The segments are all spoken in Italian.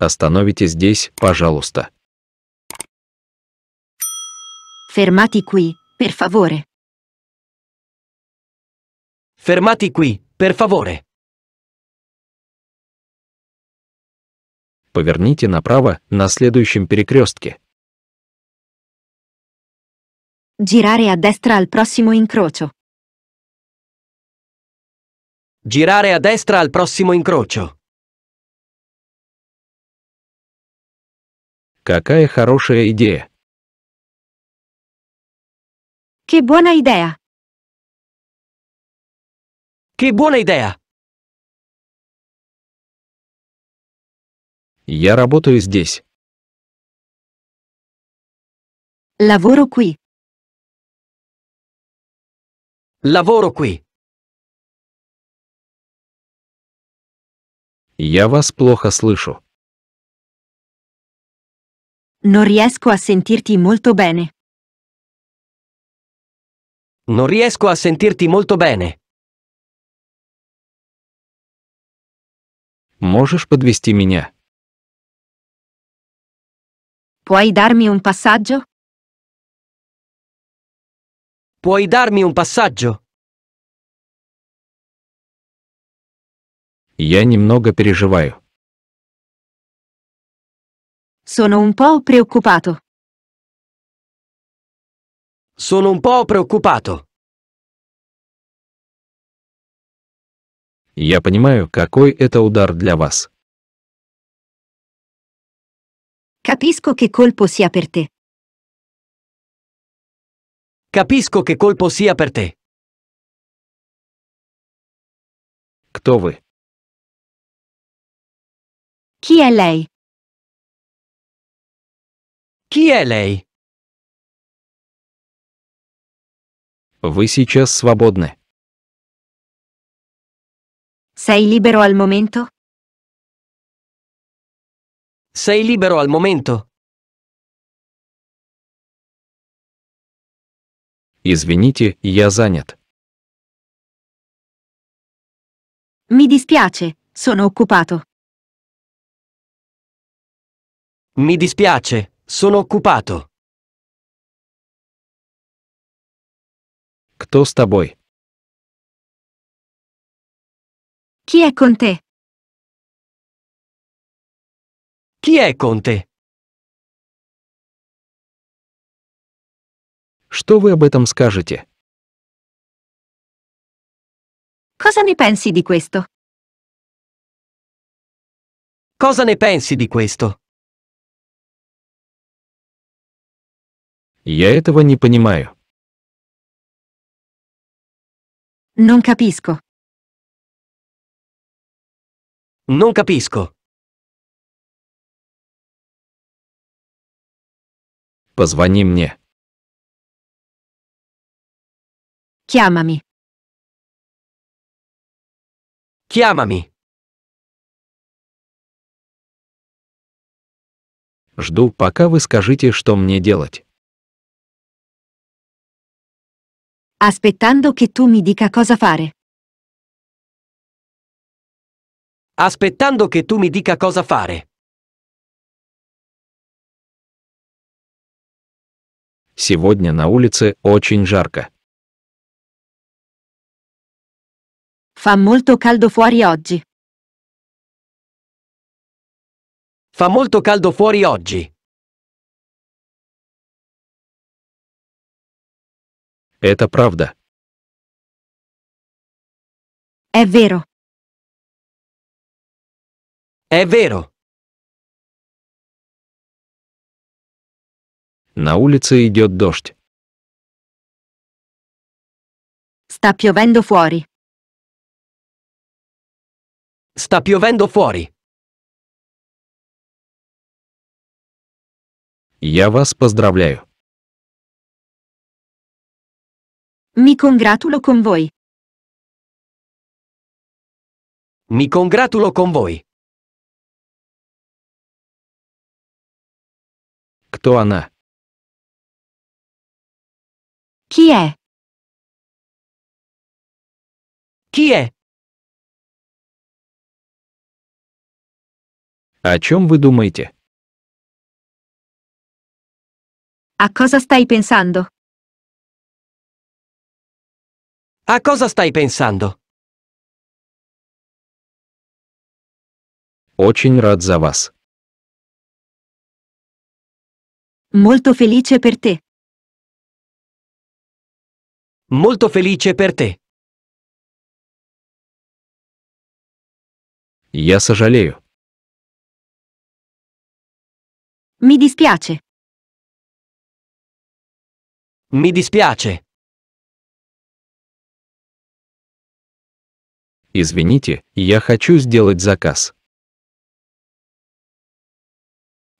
Остановитесь здесь, пожалуйста. Fermati qui, per favore. Fermati qui, per favore. Поверните направо на следующем перекрестке. Girare a destra al prossimo incrocio. Girare a destra al prossimo incrocio. Какая хорошая идея. Che buona idea. Che buona idea. Я работаю здесь. Lavoro qui. Lavoro qui. Я вас плохо слышу. Non riesco a sentirti molto bene. Non riesco a sentirti molto bene. Можешь подвести меня? Puoi darmi un passaggio? Puoi darmi un passaggio? Я немного переживаю. Sono un po' preoccupato. Sono un po' preoccupato. Я понимаю, какой это удар для вас. Capisco che colpo sia per te. Capisco che colpo sia per te. Кто вы? Chi è lei? Chi è lei? Вы сейчас свободны. Sei libero al momento? Sei libero al momento? Извините, я занят. Mi dispiace, sono occupato. Mi dispiace, sono occupato. Кто с тобой? Chi è con te? Chi è con te? Что вы об этом скажете? Cosa ne pensi di questo? Cosa ne pensi di questo? Я этого не понимаю. Non capisco. Non capisco. Позвони мне. Chiamami. Chiamami. Жду, пока вы скажите, что мне делать. aspettando che tu mi dica cosa fare. Aspettando che tu mi dica cosa fare. Сегодня на улице очень жарко. Fa molto caldo fuori oggi. Fa molto caldo fuori oggi. Это правда. È vero. È vero. На улице идет дождь. Sta piovendo fuori. Sta piovendo fuori. Я вас поздравляю. Mi congratulo con voi. Mi congratulo con voi. Кто она? Chi è? Chi è? О чем вы думаете? A cosa stai pensando? A cosa stai pensando? Очень рад за вас. Molto felice per te. Molto felice per te. Я сожалею. Mi dispiace. Mi dispiace. Извините, я хочу сделать заказ.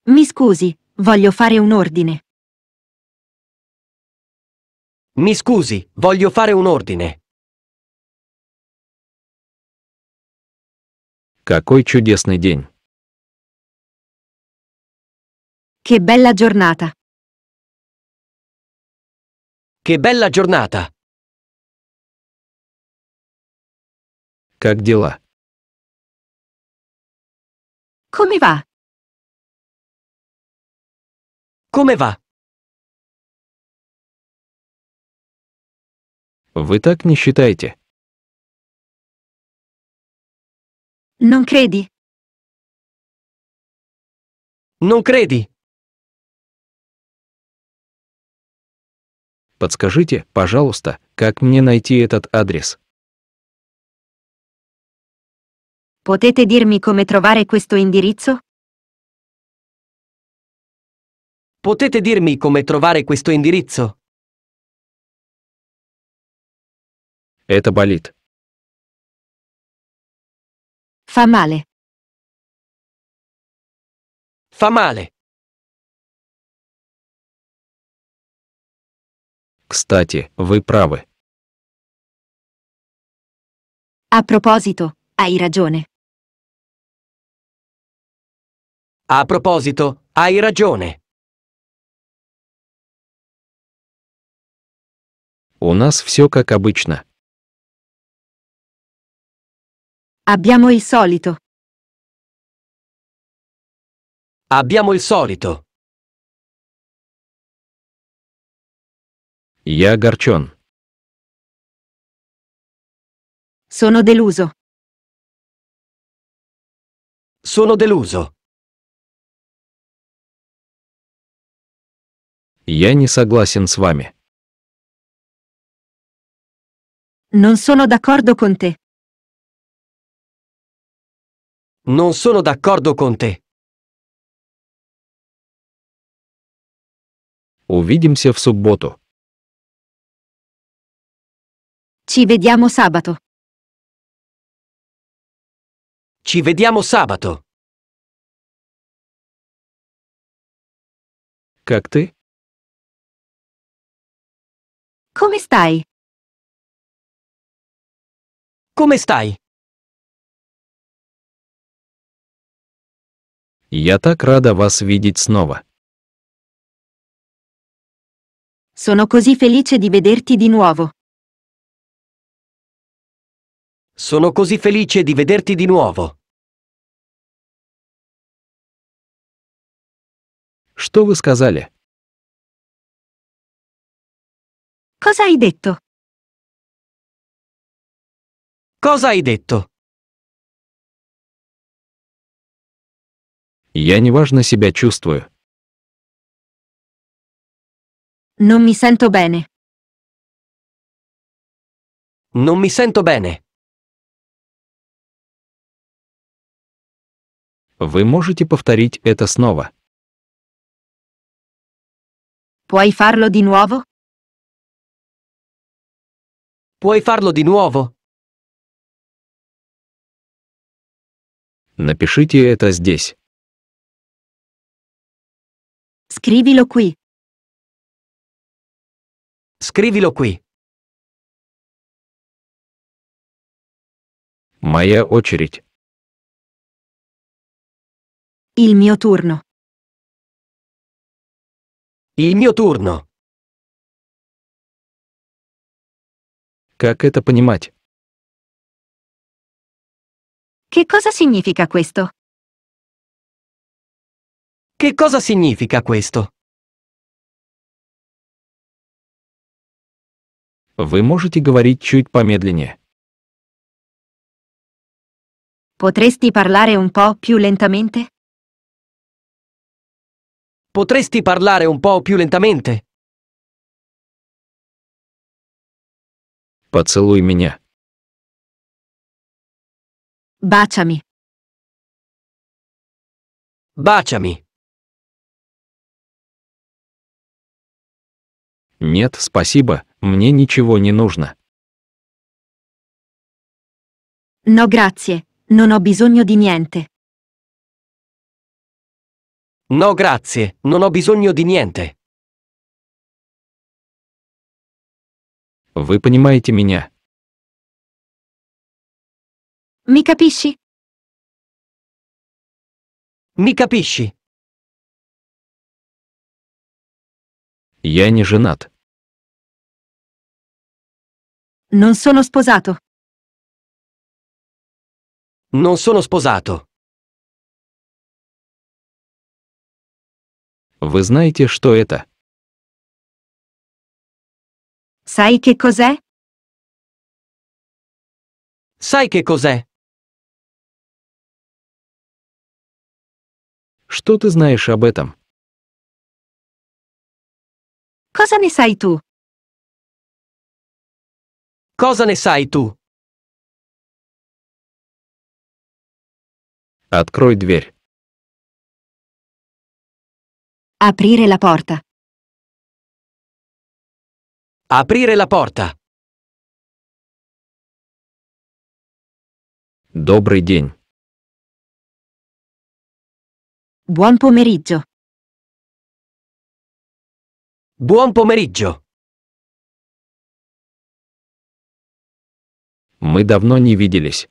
Mi scusi, voglio fare un ordine. Mi scusi, voglio fare un ordine. Какой чудесный день. Che bella giornata. Che bella giornata. Как дела? Come va? Вы так не считаете? Non credi? Non credi? Подскажите, пожалуйста, как мне найти этот адрес? Potete dirmi come trovare questo indirizzo? Potete dirmi come trovare questo indirizzo? Это болит. Fa male. Fa male. Кстати, вы правы. A proposito, hai ragione. A proposito, hai ragione. У нас все как обычно. Abbiamo il solito. Abbiamo il solito. Я огорчен. Sono deluso. Sono deluso. Я не согласен с вами. Non sono d'accordo con te. Non sono d'accordo con te. Увидимся в субботу. Ci vediamo sabato. Ci vediamo sabato. Как ты? Come stai? Come stai? Я так рада вас видеть снова. Sono così felice di vederti di nuovo. Sono così felice di vederti di nuovo. Что вы сказали? Cosa hai detto? Cosa hai detto? Я неважно себя чувствую. Non mi sento bene. Non mi sento bene. Вы можете повторить это снова? Puoi farlo di nuovo? Puoi farlo di nuovo. Напишите это здесь. Scrivilo qui. Scrivilo qui. Моя очередь. Il mio turno. Il mio turno. Как это понимать? Che cosa significa questo? Che cosa significa questo? Вы можете говорить чуть помедленнее. Potresti parlare un po' più lentamente? Potresti parlare un po' più lentamente? Поцелуй меня. Baciami. Baciami. Нет, спасибо, мне ничего не нужно. No grazie, non ho bisogno di niente. No grazie, non ho bisogno di niente. Вы понимаете меня? Mi capisci? Mi capisci? Я не женат. Non sono sposato. Non sono sposato. Вы знаете, что это? Sai che cos'è? Sai che cos'è? Что ты знаешь об этом? Cosa ne sai tu? Cosa ne sai tu? Открой дверь. Aprire la porta. Aprire la porta. Добрый день. Buon pomeriggio. Buon pomeriggio. Мы давно не виделись.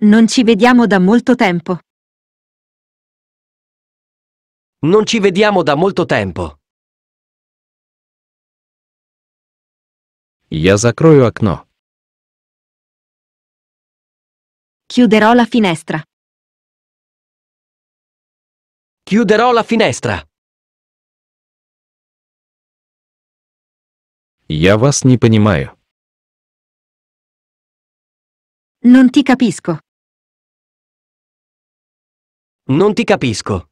Non ci vediamo da molto tempo. Non ci vediamo da molto tempo. Я закрою окно. Chiuderò la finestra. Chiuderò la finestra. Я вас не понимаю. Non ti capisco. Non ti capisco.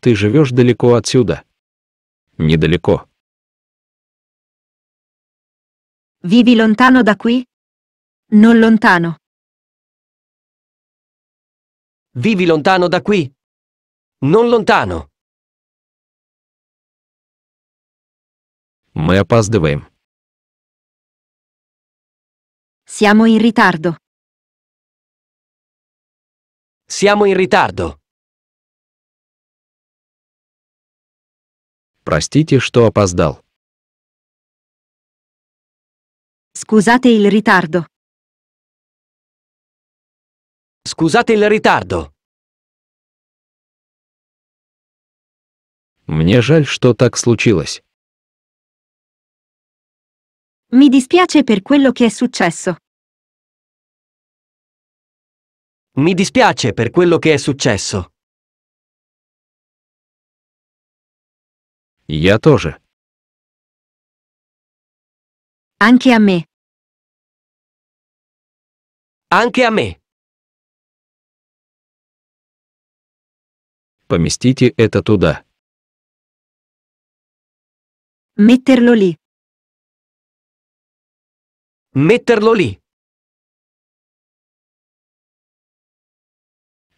Ты живешь далеко отсюда. недалеко. Vivi lontano da qui? Non lontano. Vivi lontano da qui? Non lontano. Мы опаздываем. Siamo in ritardo. Siamo in ritardo. Простите, что опоздал. Scusate il ritardo. Scusate il ritardo. Мне жаль, что так случилось. Mi dispiace per quello che è successo. Mi dispiace per quello che è successo. Я тоже. Anche a me. Anche a me. Поместите это туда. Metterlo lì. Metterlo lì.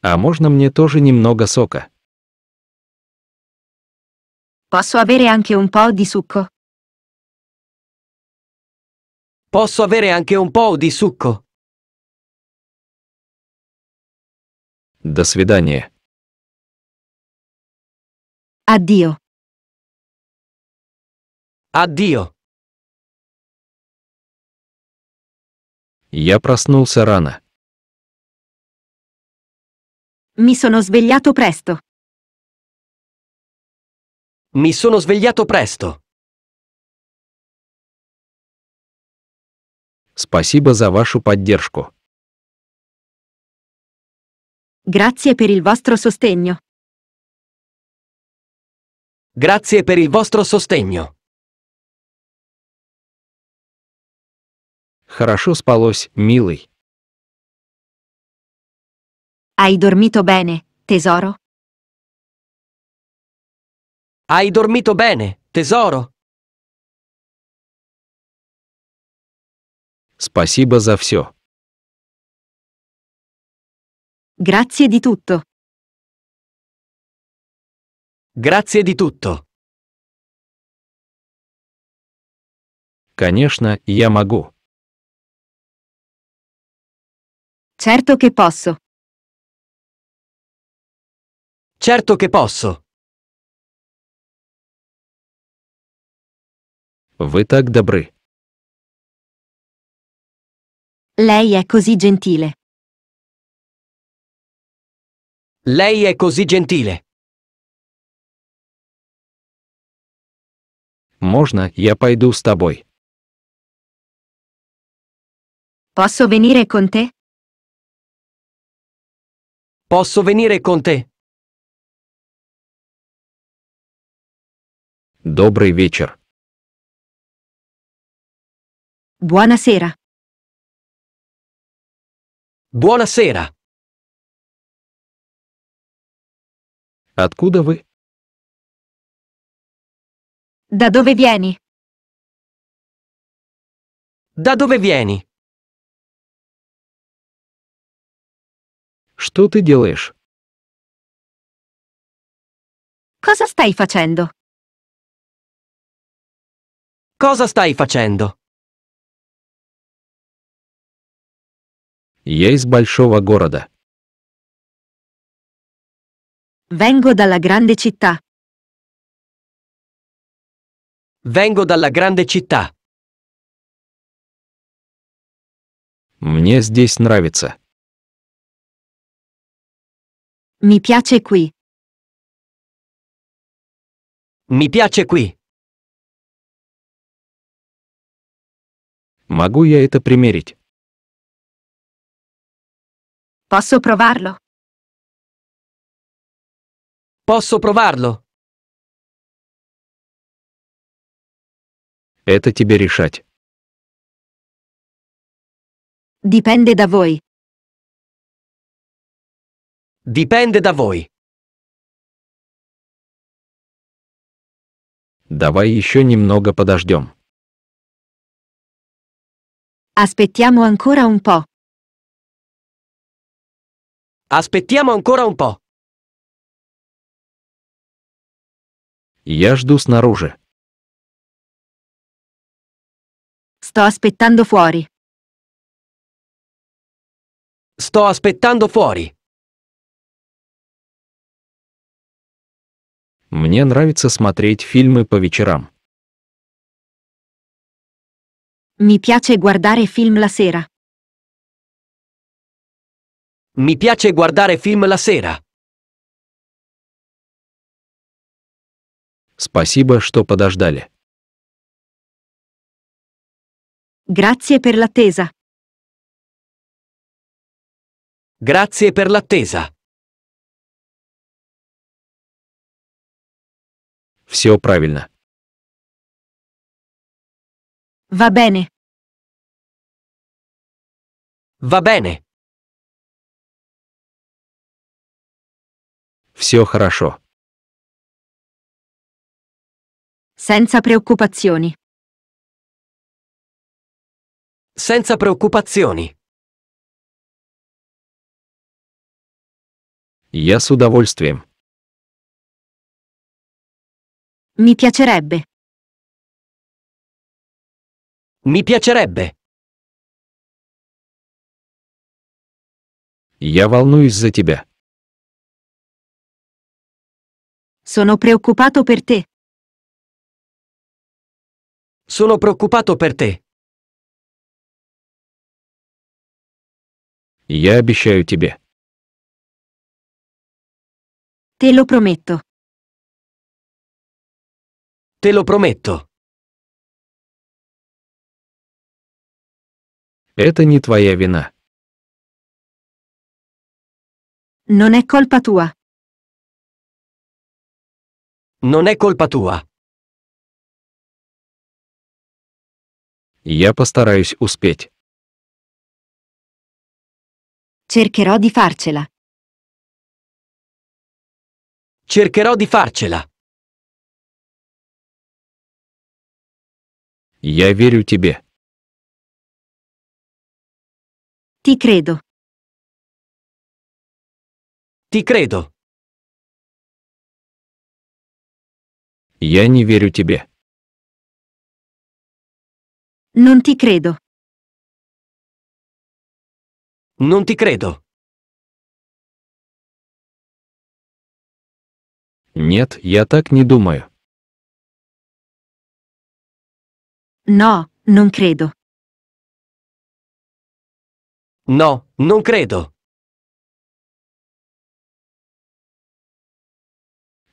А можно мне тоже немного сока? Posso avere anche un po' di succo? Posso avere anche un po' di succo? До свидания. Addio. Addio. Я проснулся рано. Mi sono svegliato presto. Mi sono svegliato presto. Спасибо за вашу поддержку. Grazie per il vostro sostegno. Grazie per il vostro sostegno. Хорошо спалось, милый. Hai dormito bene, tesoro? Hai dormito bene, tesoro? Спасибо за все. Grazie di tutto. Grazie di tutto. Конечно, я могу. Certo che posso. Certo che posso. Вы так добры. Lei è così gentile. Lei è così gentile. Можно я пойду с тобой? Posso venire con te? Posso venire con te? Добрый вечер. Buonasera. Buonasera. Откуда вы? Da dove vieni? Da dove vieni? Что ты делаешь? Cosa stai facendo? Cosa stai facendo? Я из большого города. Vengo dalla grande città. Vengo dalla grande città. Мне здесь нравится. Mi piace qui. Mi piace qui. Могу я это примерить? Posso provarlo? Posso provarlo? Это тебе решать. Dipende da voi. Dipende da voi. Давай еще немного подождем. Aspettiamo ancora un po'. Aspettiamo ancora un po'. Я жду снаружи. Sto aspettando fuori. Sto aspettando fuori. Мне нравится смотреть фильмы по вечерам. Mi piace guardare film la sera. Mi piace guardare film la sera. Спасибо, что подождали. Grazie per l'attesa. Grazie per l'attesa. Все правильно. Va bene. Va bene. Все хорошо. Senza preoccupazioni. Senza preoccupazioni. Я с удовольствием. Mi piacerebbe. Mi piacerebbe. Я волнуюсь за тебя. Sono preoccupato per te. Sono preoccupato per te. Я обещаю тебе. Te lo prometto. Te lo prometto. Это не твоя вина. Non è colpa tua. Non è colpa tua. Я постараюсь успеть. Cercherò di farcela. Cercherò di farcela. Я верю тебе. Ti credo. Ti credo. Я не верю тебе. Non ti credo. Non ti credo. Нет, я так не думаю. No, non credo. No, non credo.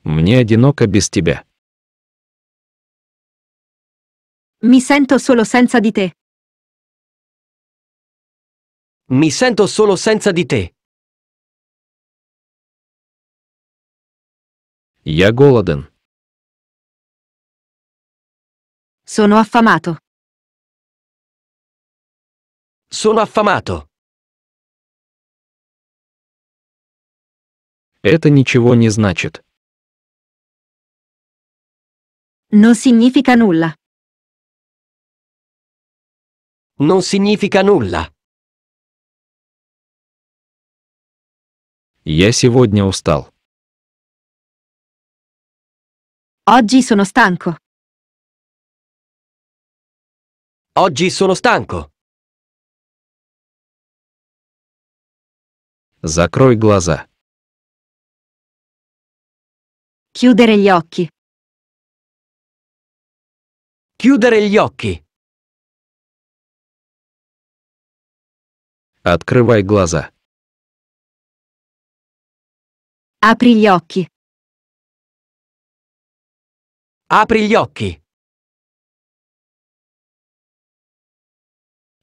Мне одиноко без тебя. Mi sento solo senza di te. Mi sento solo senza di te. Я голоден. Sono affamato. Sono affamato. Это ничего не значит. Non significa nulla non significa nulla. Я сегодня устал. Oggi sono stanco. Oggi sono stanco. Закрой глаза. Chiudere gli occhi. Chiudere gli occhi. Открывай глаза. Apri gli occhi. Apri gli occhi.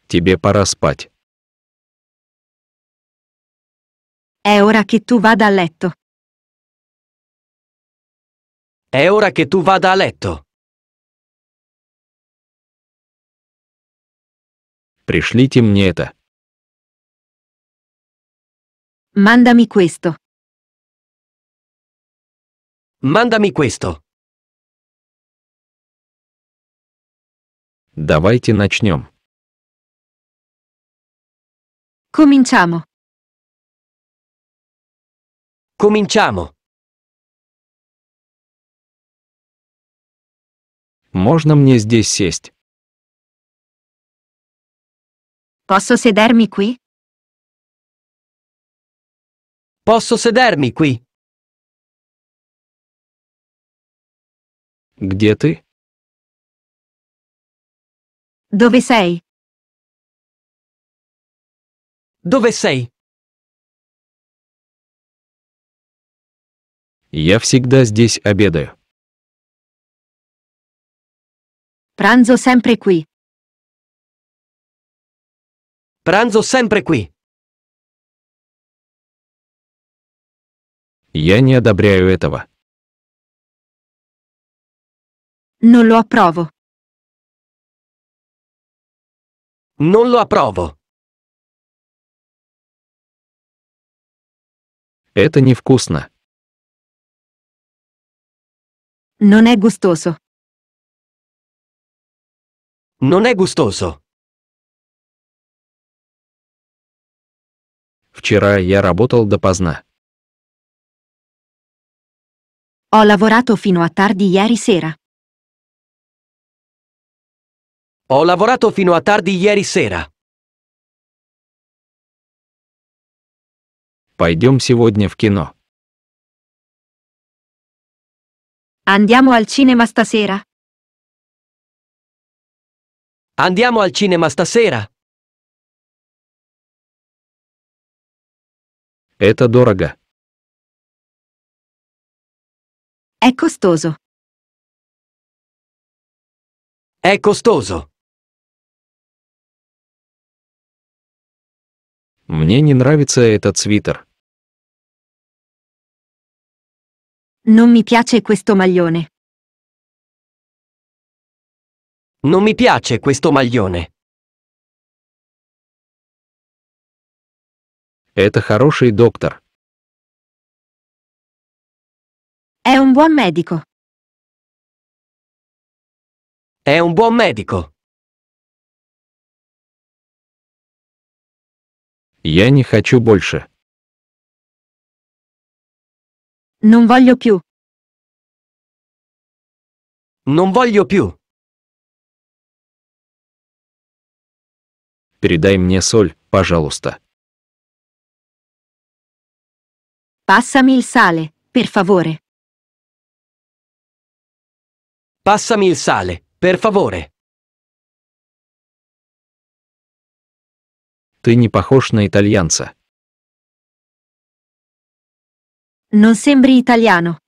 Тебе пора спать. È ora che tu vada a letto. È ora che tu vada a letto. Пришлите мне это. Mandami questo. Mandami questo. Давайте начнем. Cominciamo. Cominciamo. Можно мне здесь сесть? Posso sedermi qui? Posso sedermi qui? Где ты? Dove sei? Dove sei? Я всегда здесь обедаю. Pranzo sempre qui. Pranzo sempre qui. Я не одобряю этого. Non lo approvo. Non lo approvo. Это невкусно. Non è gustoso. Non è gustoso. Вчера я работал допоздна. Ho lavorato fino a tardi ieri sera. Ho lavorato fino a tardi ieri sera. Пойдем сегодня в кино. Andiamo al cinema stasera? Andiamo al cinema stasera? Это дорого. È costoso. È costoso. Мне не нравится этот свитер. Non mi piace questo maglione. Non mi piace questo maglione. Это хороший доктор. È un buon medico. È un buon medico. Я не хочу больше. Non voglio più. Non voglio più. Передай мне соль, пожалуйста. Passami il sale, per favore. Passami il sale, per favore. Ты не похож на итальянца. Non sembri italiano.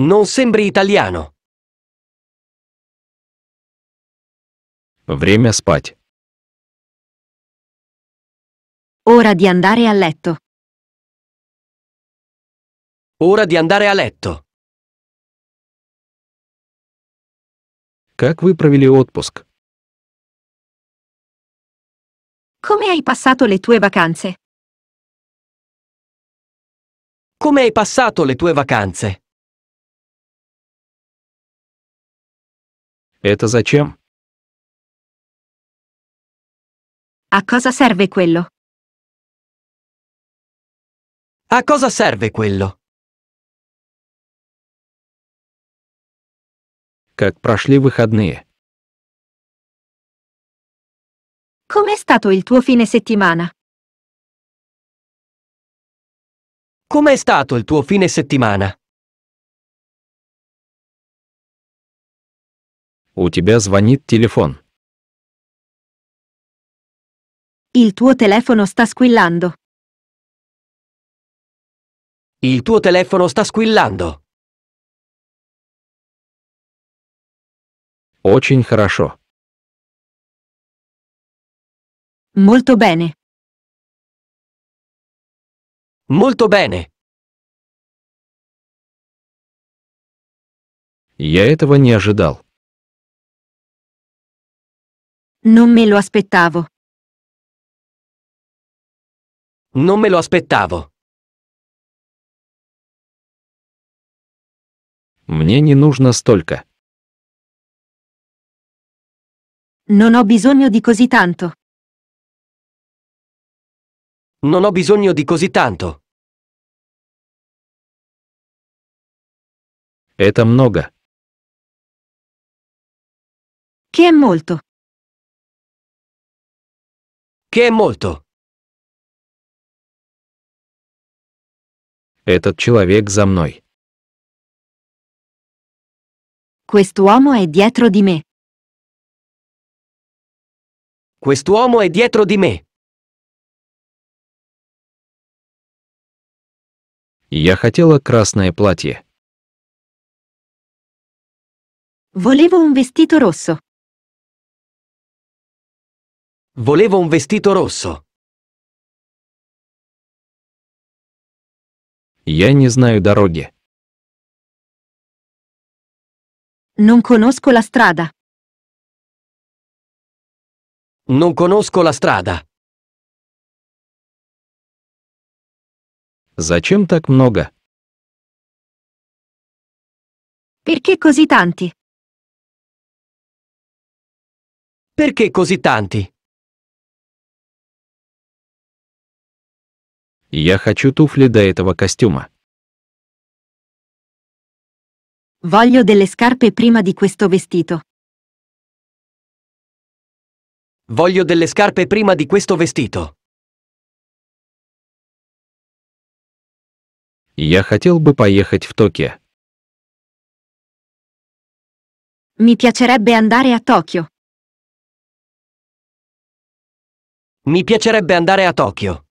Non sembri italiano. Время спать. Ora di andare a letto. Ora di andare a letto. Как вы провели отпуск? Come hai passato le tue vacanze? Come hai passato le tue vacanze? Это зачем? A cosa serve quello? A cosa serve quello? Как прошли выходные? Com'è stato il tuo fine settimana? Com'è stato il tuo fine settimana? У тебя звонит телефон. Il tuo telefono sta squillando. Il tuo telefono sta squillando. Очень хорошо. Molto bene. Molto bene. Я этого не ожидал. Non me lo aspettavo. Non me lo aspettavo. Мне не нужно столько. Non ho bisogno di così tanto. Non ho bisogno di così tanto. Это много. Che è molto. Che è molto. Этот человек за мной. Quest'uomo è dietro di me. Quest'uomo è dietro di me. Я хотела красное платье. Volevo un vestito rosso. Volevo un vestito rosso. Я не знаю дороги. Non conosco la strada. Non conosco la strada. Зачем так много? Perché così tanti? Perché così tanti? Я хочу туфли до этого костюма. Voglio delle scarpe prima di questo vestito. Voglio delle scarpe prima di questo vestito. Я хотел бы поехать в Токио. Mi piacerebbe andare a Tokyo. Mi piacerebbe andare a Tokyo.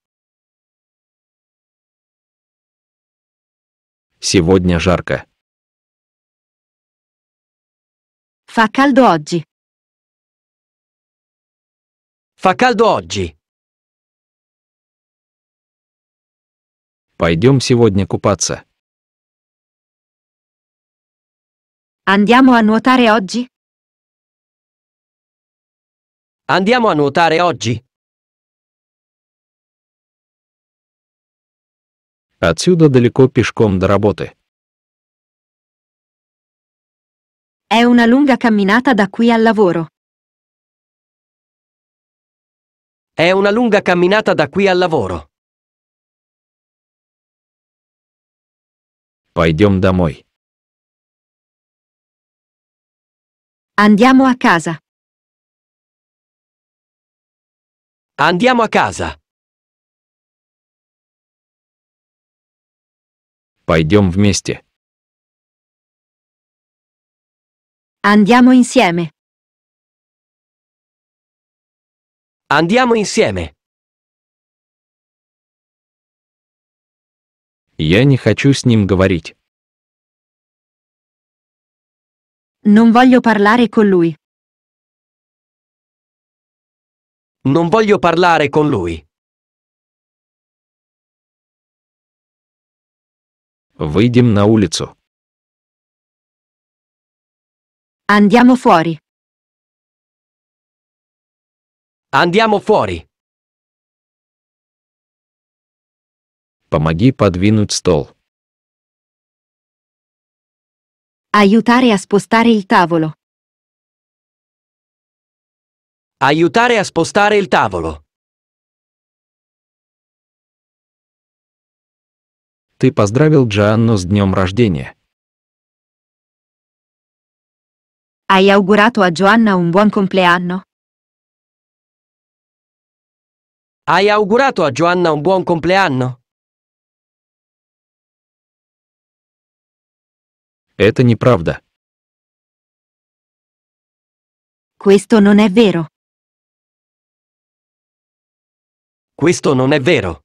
Сегодня жарко. Fa caldo oggi. Fa caldo oggi. Пойдем сегодня купаться. Andiamo a nuotare oggi? Andiamo a nuotare oggi? Отсюда далеко пешком до работы. È una lunga camminata da qui al lavoro. È una lunga camminata da qui al lavoro. Пойдем домой. Andiamo a casa. Andiamo a casa. Пойдем вместе. Andiamo insieme. Andiamo insieme. Я не хочу с ним говорить. Non voglio parlare con lui. Non voglio parlare con lui. Выйдем на улицу. Andiamo fuori. Andiamo fuori. Помоги подвинуть стол. Aiutare a spostare il tavolo. Aiutare a spostare il tavolo. Ты поздравил Джанну с днем рождения. Hai augurato a Joanna un buon compleanno? Hai augurato a Joanna un buon compleanno? Это неправда. Questo non è vero. Questo non è vero.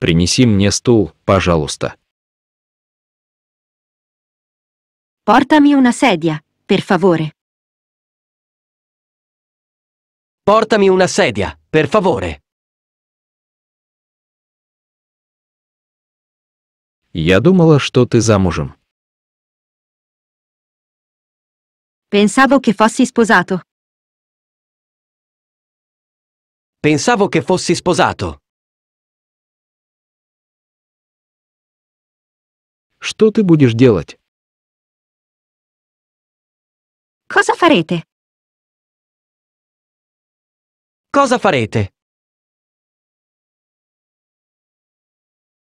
Принеси мне стул, пожалуйста. Portami una sedia, per favore. Portami una sedia, per favore. Я думала, что ты замужем. Pensavo che fossi sposato. Pensavo che fossi sposato. Что ты будешь делать? Cosa farete? Cosa farete?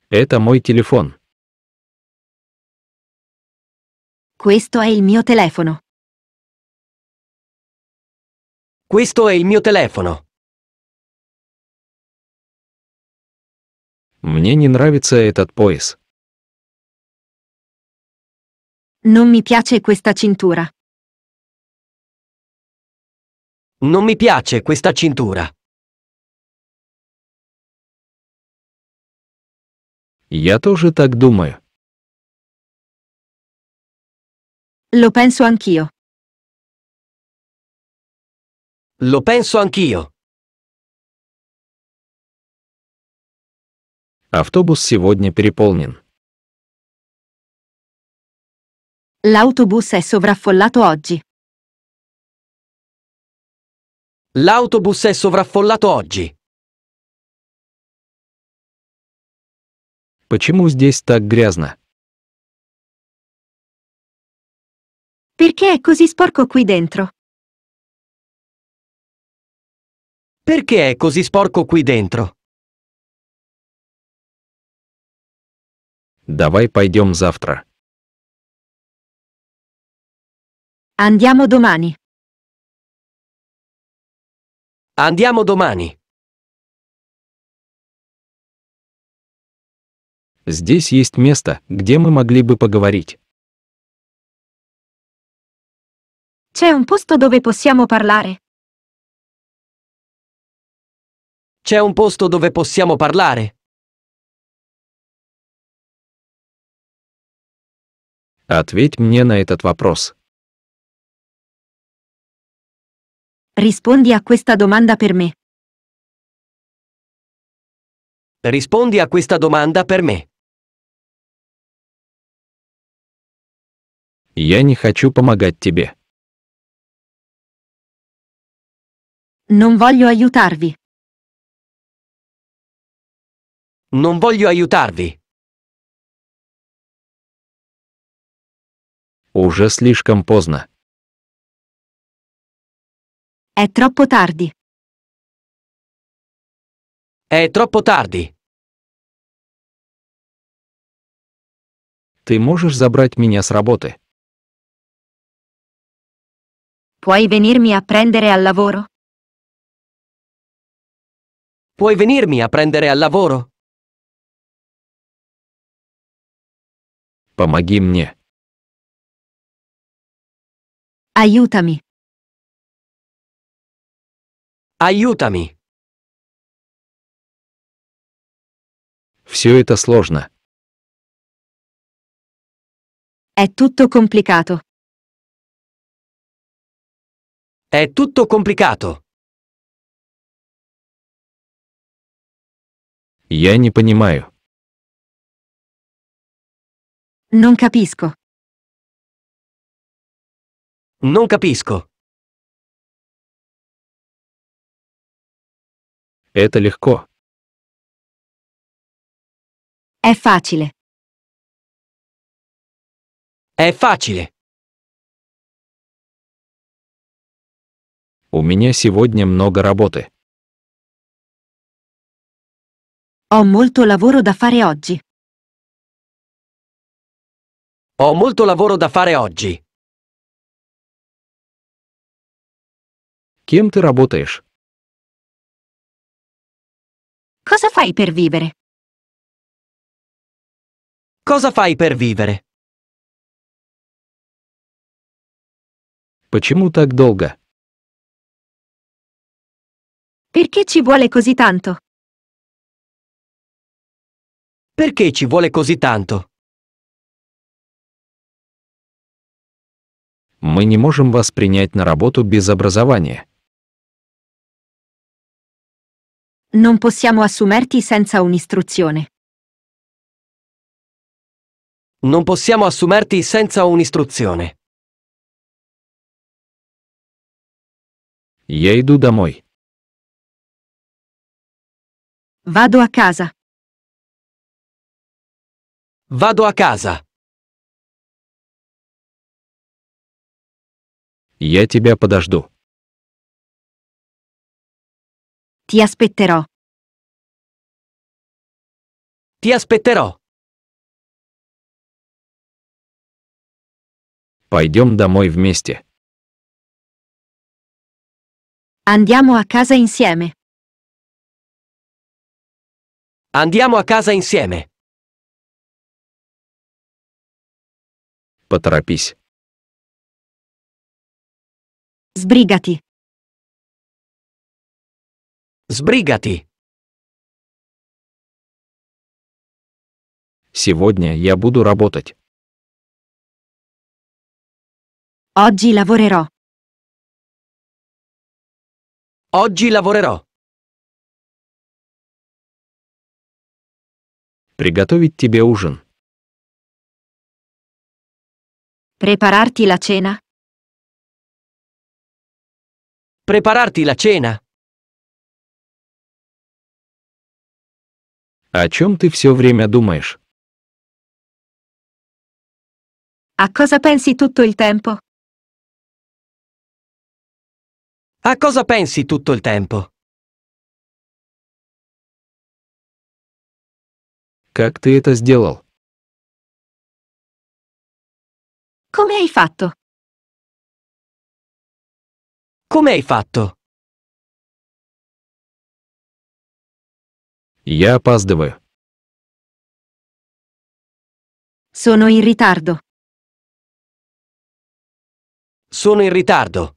Это мой телефон. Questo è il mio telefono. Questo è il mio telefono. Мне не нравится этот пояс. Non mi piace questa cintura. Non mi piace questa cintura. Я тоже так думаю. Lo penso anch'io. Lo penso anch'io. Автобус сегодня переполнен. L'autobus è sovraffollato oggi. L'autobus è sovraffollato oggi. Почему здесь так грязно? Perché è così sporco qui dentro? Perché è così sporco qui dentro? Давай пойдем завтра. Andiamo domani. Andiamo domani. Здесь есть место, где мы могли бы поговорить. C'è un posto dove possiamo parlare. C'è un posto dove possiamo parlare. Ответь мне на этот вопрос. Rispondi a questa domanda per me. Rispondi a questa domanda per me. Я не хочу помогать тебе. Non voglio aiutarvi. Non voglio aiutarvi. Уже слишком поздно. È troppo tardi. È troppo tardi. Ты можешь забрать меня с работы? Puoi venirmi a prendere al lavoro? Puoi venirmi a prendere al lavoro? Помоги мне. Aiutami. Аютами. Все это сложно. È tutto complicato. È tutto complicato. Я не понимаю. Non capisco. Non capisco. Это легко. È facile. È facile. У меня сегодня много работы. Ho molto lavoro da fare oggi. Ho molto lavoro da fare oggi. Кем ты работаешь? Cosa fai per vivere? Cosa fai per vivere? Почему так долго? Perché ci vuole così tanto? Perché ci vuole così tanto? Мы не можем вас принять на работу без образования. Non possiamo assumerti senza un'istruzione. Non possiamo assumerti senza un'istruzione. Я da moi. Vado a casa. Vado a casa. Я тебя подожду. Ti aspetterò. Ti aspetterò. Пойдем домой вместе. Andiamo a casa insieme. Andiamo a casa insieme. Поторопись. Sbrigati. Сбригати!» Сегодня я буду работать. Oggi lavorerò. Oggi lavorerò. Приготовить тебе ужин. Prepararti la cena. Prepararti la cena. О чем ты все время думаешь? A cosa pensi tutto il tempo? A cosa pensi tutto il tempo? Как ты это сделал? Come hai fatto? Come hai fatto? Я опаздываю. Sono in ritardo. Sono in ritardo.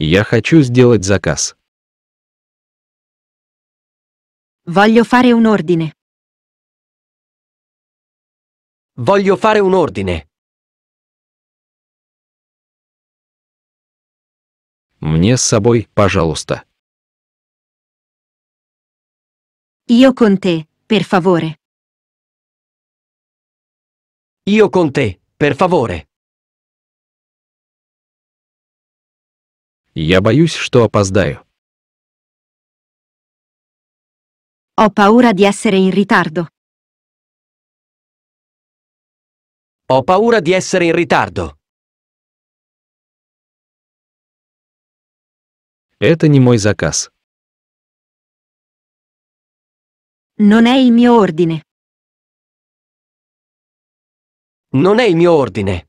Я хочу сделать заказ. Voglio fare un ordine. Voglio fare un ordine. Мне с собой, пожалуйста. Io con te, per favore. Io con te, per favore. Я боюсь, что опоздаю. Ho paura di essere in ritardo. Ho paura di essere in ritardo. Это не мой заказ. Non è il mio ordine. Non è il mio ordine.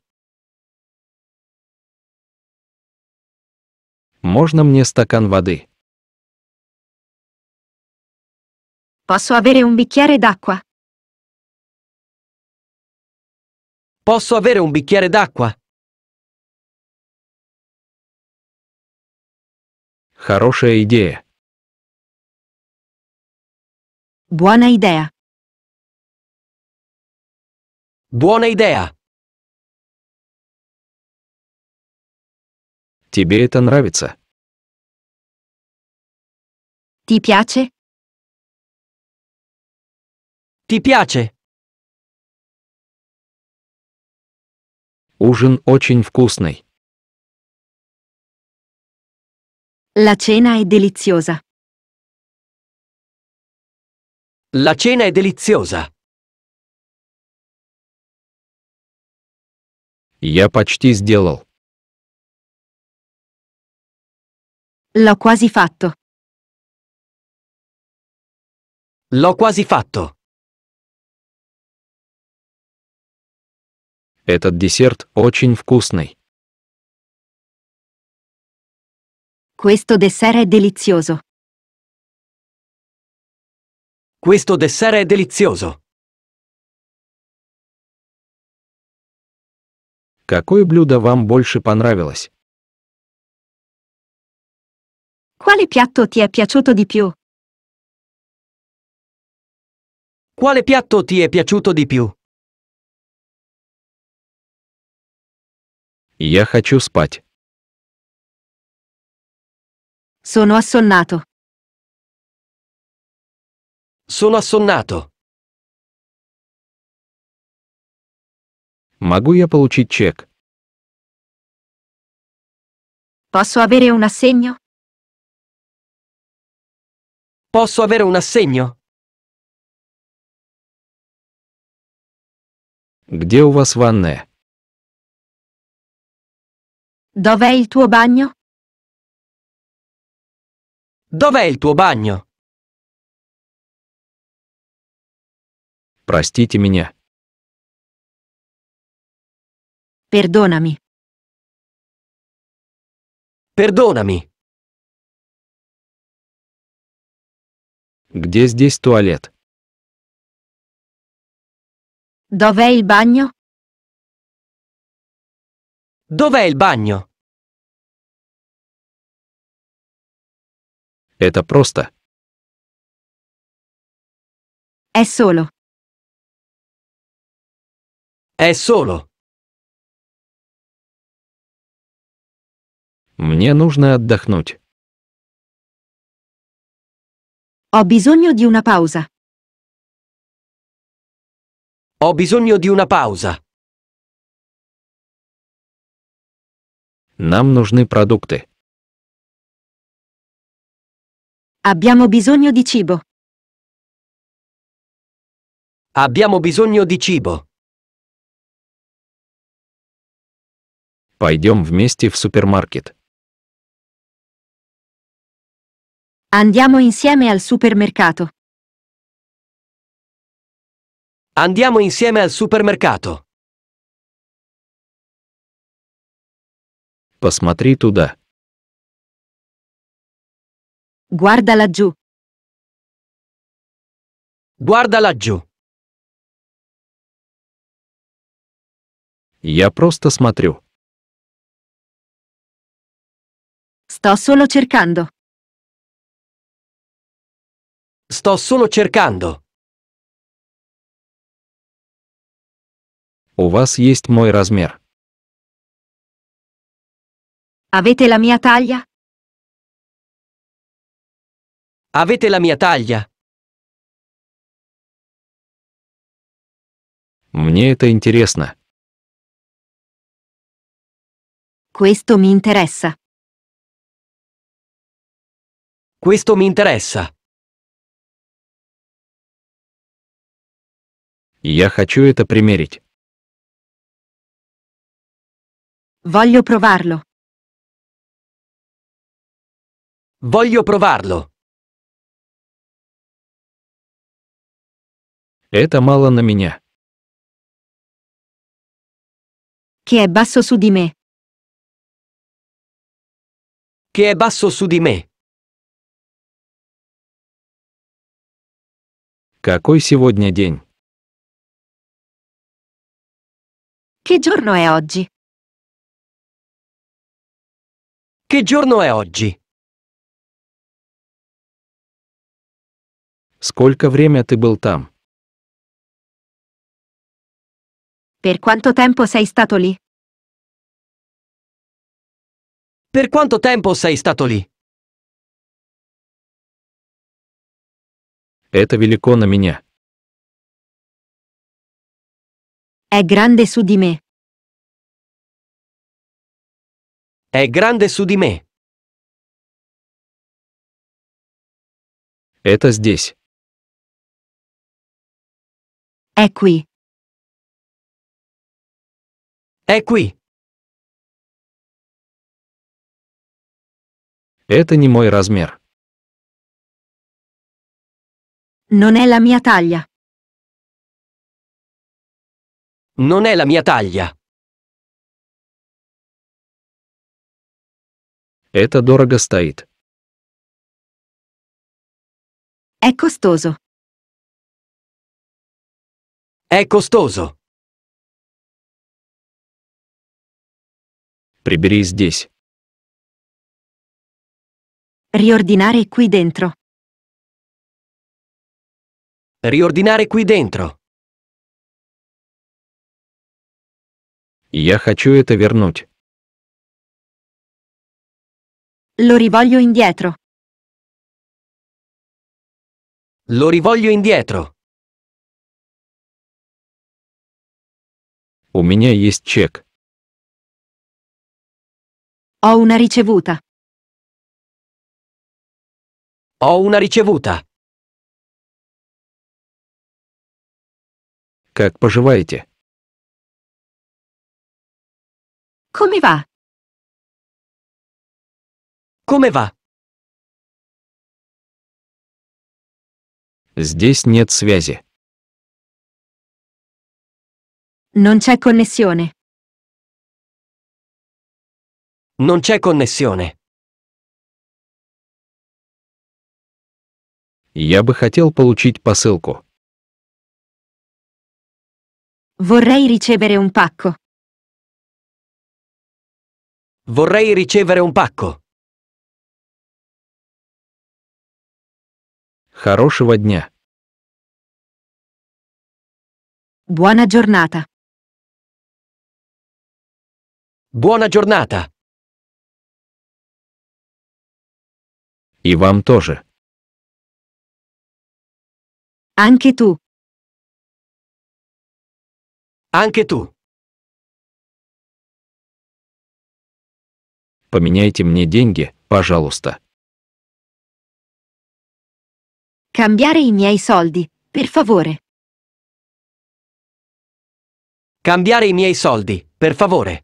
Можно мне стакан воды? Posso avere un bicchiere d'acqua? Posso avere un bicchiere d'acqua? Хорошая идея. Buona idea. Buona idea. Тебе это нравится? Ti piace? Ti piace? Ужин очень вкусный. La cena è deliziosa. La cena è deliziosa. Я почти сделал. L'ho quasi fatto. L'ho quasi fatto. Этот десерт очень вкусный. Questo dessert è delizioso. Questo dessert è delizioso. Какое блюдо вам больше понравилось? Quale piatto ti è piaciuto di più? Quale piatto ti è piaciuto di più? Я хочу спать. Sono assonnato. Sono assonnato. Могу я получить чек? Posso avere un assegno? Posso avere un assegno? Где у вас ванная? Dov'è il tuo bagno? Dov'è il tuo bagno? Простите меня. Perdonami. Perdonami. Где здесь туалет? Dov'è il bagno? Dov'è il bagno? Это просто. È solo. È solo. Мне нужно отдохнуть. Ho bisogno di una pausa. Ho bisogno di una pausa. Нам нужны продукты. Abbiamo bisogno di cibo. Abbiamo bisogno di cibo. Пойдем вместе в супермаркет. Andiamo insieme al supermercato. Andiamo insieme al supermercato. Посмотри туда. Guarda laggiù. Guarda laggiù. Я просто смотрю. Sto solo cercando. Sto solo cercando. У вас есть мой размер. Avete la mia taglia? Avete la mia taglia? Мне это интересно. Questo mi interessa. Questo mi interessa. Я хочу это примерить. Voglio provarlo. Voglio provarlo. Это мало на меня. Che è basso su di me. Che è basso su di me. Какой сегодня день? Che giorno è oggi? Che giorno è oggi? Сколько время ты был там? Per quanto tempo sei stato lì? Per quanto tempo sei stato lì? Это велико на меня. È grande su di me. È grande su di me. Это здесь. È qui. È qui. Это не мой размер. Non è la mia taglia. Non è la mia taglia. Это дорого стоит. È costoso. È costoso. Прибери здесь. Riordinare qui dentro. Riordinare qui dentro. Я хочу это вернуть. Lo rivoglio indietro. Lo rivoglio indietro. У меня есть чек. Ho una ricevuta. Ho una ricevuta. Как поживаете? Come va? Come va? Здесь нет связи. Non c'è connessione. Non c'è connessione. Я бы хотел получить посылку. Vorrei ricevere un pacco. Vorrei ricevere un pacco. Хорошего дня. Buona giornata. Buona giornata. И вам тоже. Anche tu. Anche tu. Поменяйте мне деньги, пожалуйста. Cambiare i miei soldi, per favore. Cambiare i miei soldi, per favore.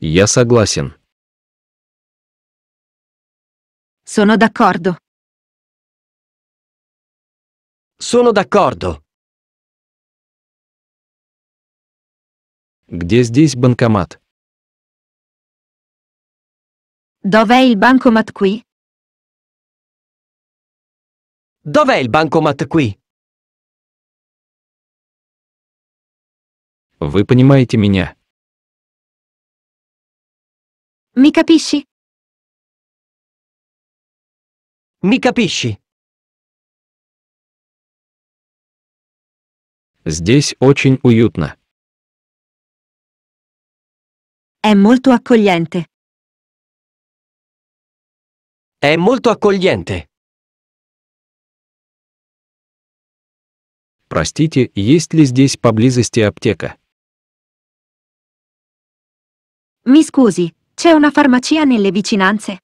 Я согласен. Sono d'accordo. Sono d'accordo. Где здесь банкомат? Dov'è il bancomat qui? Dov'è il bancomat qui? Вы понимаете меня? Mi capisci? Mi capisci? Здесь очень уютно. È molto accogliente. È molto accogliente. Простите, есть ли здесь поблизости аптека? Mi scusi, c'è una farmacia nelle vicinanze?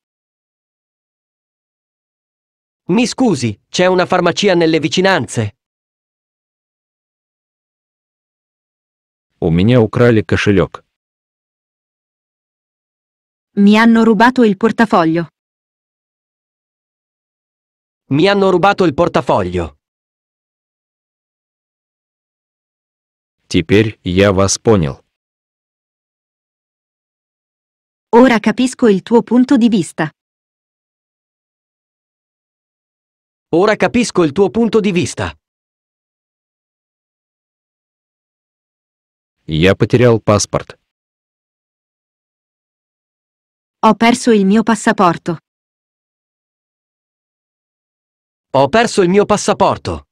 Mi scusi, c'è una farmacia nelle vicinanze? O меня украли кошелек. Mi hanno rubato il portafoglio. Mi hanno rubato il portafoglio. Теперь я вас понял. Ora capisco il tuo punto di vista. Ora capisco il tuo punto di vista. Я потерял паспорт. Ho perso il mio passaporto. Ho perso il mio passaporto.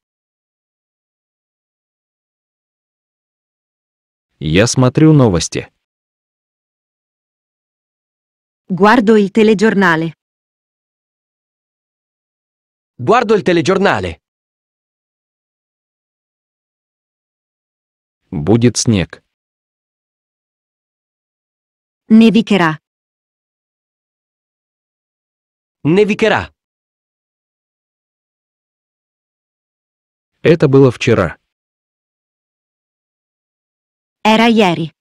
Я смотрю новости. Guardo il telegiornale. Guardo il telegiornale. Будет снег. Nevicherà. Nevicherà. Это было вчера. Era ieri.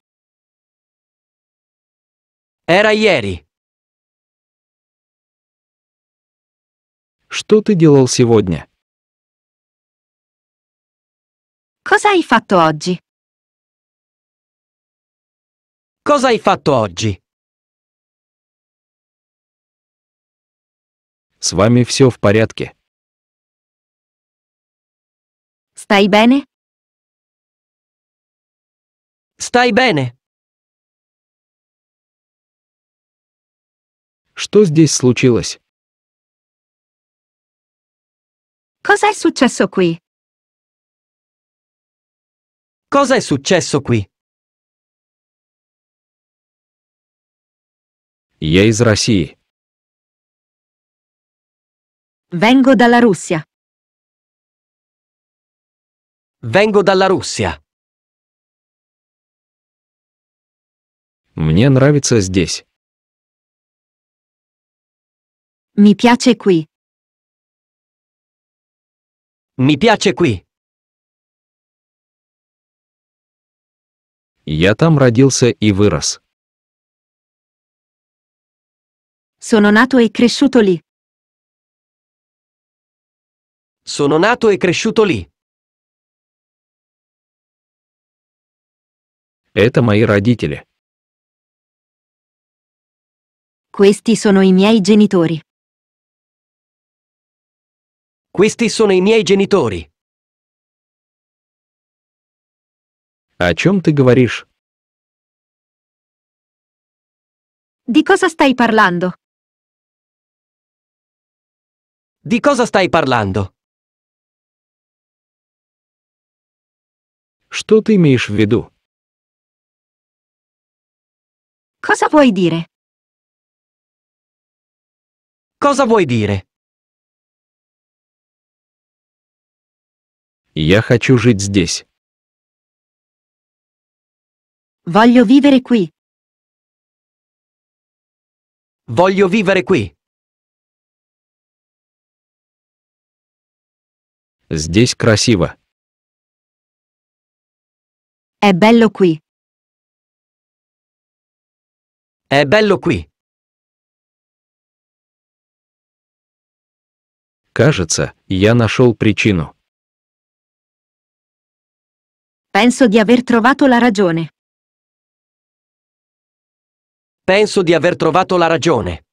Era ieri. Что ты делал сегодня? Cosa hai fatto oggi? Cosa hai fatto oggi? С вами все в порядке? Stai bene? Stai bene? Что здесь случилось? Cosa è successo qui? Cosa è successo qui? Я из России. Vengo dalla Russia. Vengo dalla Russia. Мне нравится здесь. Mi piace qui. Mi piace qui. Я там родился и вырос. Sono nato e cresciuto lì. Sono nato e cresciuto lì. Это мои родители. Questi sono i miei genitori. Questi sono i miei genitori. О чем ты говоришь? Di cosa stai parlando? Di cosa stai parlando? Что ты имеешь в виду? Cosa vuoi dire? Cosa vuoi dire? Я хочу жить здесь. Voglio vivere qui. Voglio vivere qui. Здесь красиво. È bello qui. È bello qui. Кажется, я нашел причину. Penso di aver trovato la ragione. Penso di aver trovato la ragione.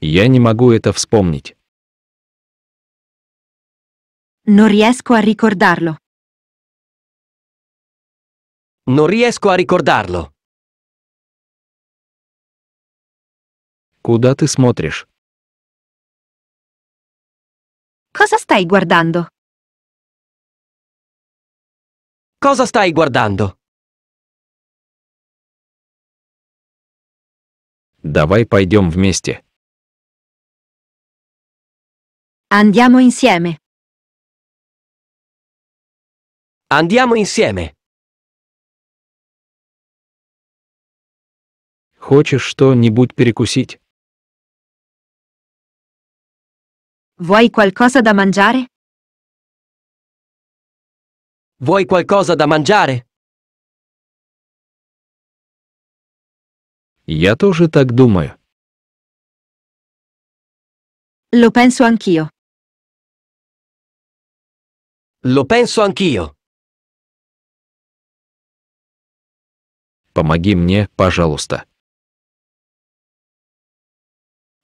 Я не могу это вспомнить. Non riesco a ricordarlo. Non riesco a ricordarlo. Куда ты смотришь? Cosa stai guardando? Cosa stai guardando? Давай пойдем вместе. Andiamo insieme. Andiamo insieme. Хочешь что-нибудь перекусить? Vuoi qualcosa da mangiare? Vuoi qualcosa da mangiare? Я тоже так думаю. Lo penso anch'io. Lo penso anch'io. Помоги мне, пожалуйста.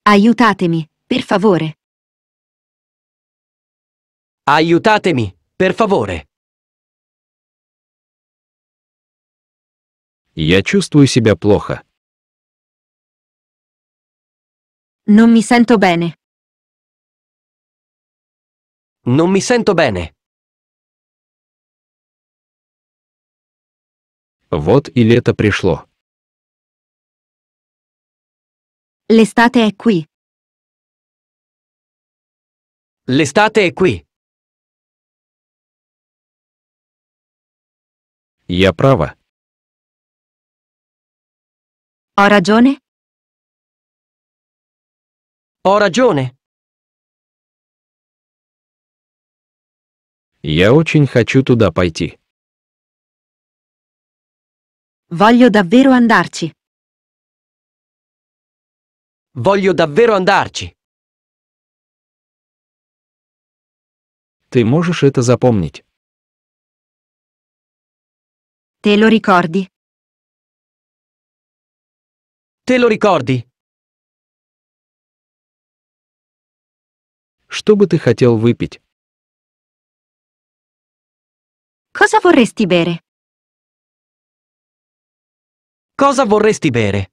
Aiutatemi, per favore. Aiutatemi, per favore. Я чувствую себя плохо. Non mi sento bene. Non mi sento bene. Вот и лето пришло. L'estate è qui. L'estate è qui. Я права. Ho ragione? Ho ragione. Я очень хочу туда пойти. Voglio davvero andarci. Voglio davvero andarci. Ты можешь это запомнить. Te lo ricordi? Te lo ricordi? Что бы ты хотел выпить? Cosa vorresti bere? Cosa vorresti bere?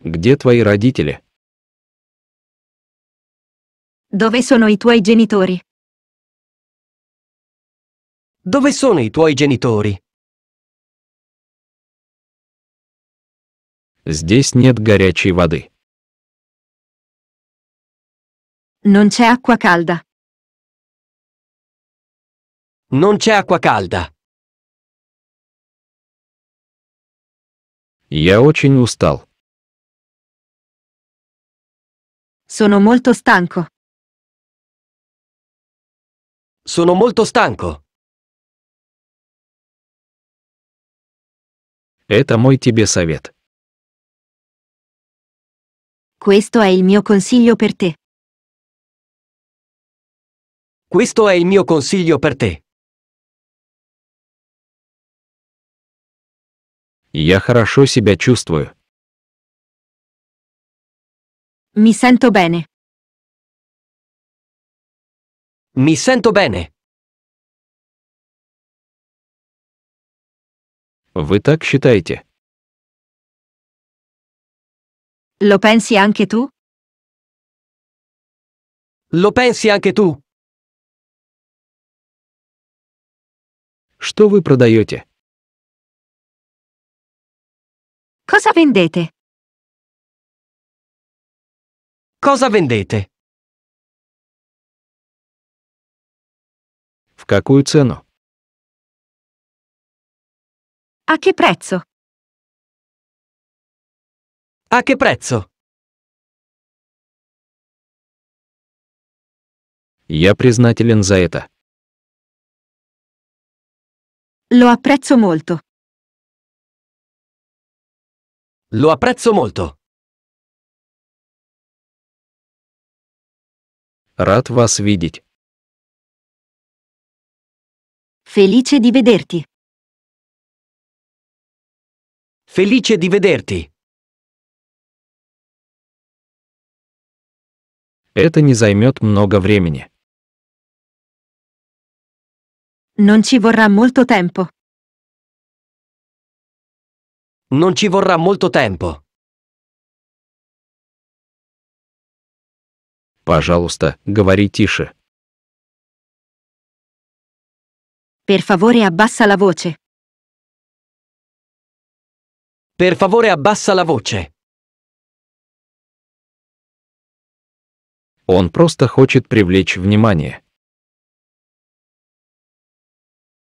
Где твои родители? Dove sono i tuoi genitori? Dove sono i tuoi genitori? Здесь нет горячей воды. Non c'è acqua calda. Non c'è acqua calda. Я очень устал. Sono molto stanco. Sono molto stanco. Это мой тебе совет. Questo è il mio consiglio per te. Questo è il mio consiglio per te. Я хорошо себя чувствую. Mi sento bene. Mi sento bene. Вы так считаете? Lo pensi anche tu? Lo pensi anche tu? Что вы продаете? Cosa vendete? Cosa vendete? В какую цену? A che prezzo? A che prezzo? Я признателен за это. Lo apprezzo molto. Lo apprezzo molto. Рад вас видеть. Felice di vederti. Felice di vederti. Это не займет много времени. Non ci vorrà molto tempo. Non ci vorrà molto tempo. Пожалуйста, говори тише. Per favore abbassa la voce. Per favore abbassa la voce. Он просто хочет привлечь внимание.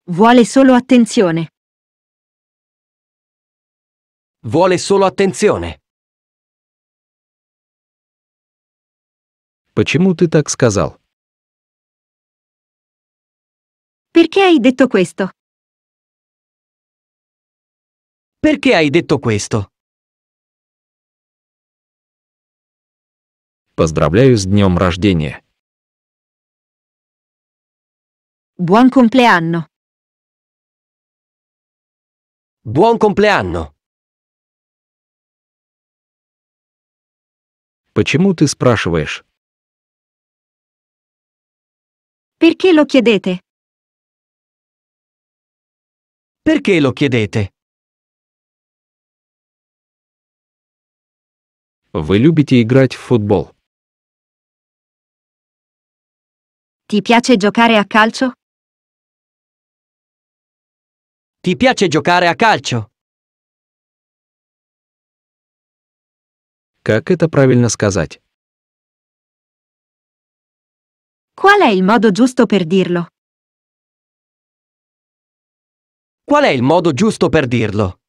Vuole solo attenzione. Vuole solo attenzione. Почему ты так сказал? Perché hai detto questo? Perché hai detto questo? Поздравляю с днем рождения. Buon compleanno. Buon compleanno. Почему ты спрашиваешь? Perché lo chiedete? Perché lo chiedete? Вы любите играть в футбол? Ti piace giocare a calcio? Ti piace giocare a calcio? Как это правильно сказать? Qual è il modo giusto per dirlo? Qual è il modo giusto per dirlo?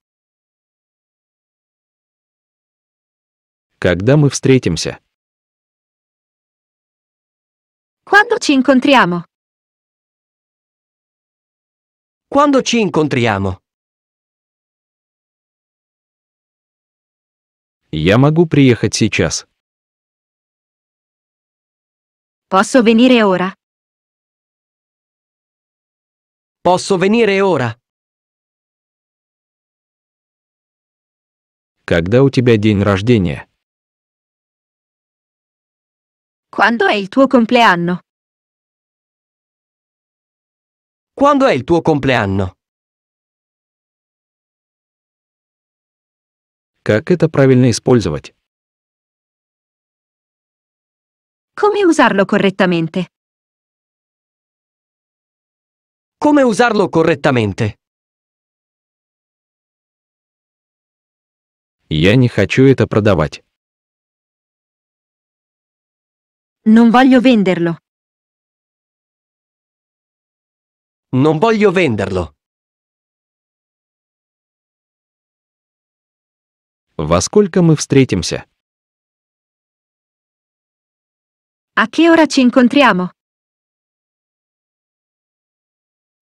Когда мы встретимся? Quando ci incontriamo? Quando ci incontriamo? Я могу приехать сейчас. Posso venire ora? Posso venire ora? Когда у тебя день рождения? Quando è il tuo compleanno? Quando è il tuo compleanno? Как это правильно использовать? Come usarlo correttamente? Come usarlo correttamente? Я не хочу это продавать. Non voglio venderlo. Non voglio venderlo. во сколько мы встретимся? A che ora ci incontriamo?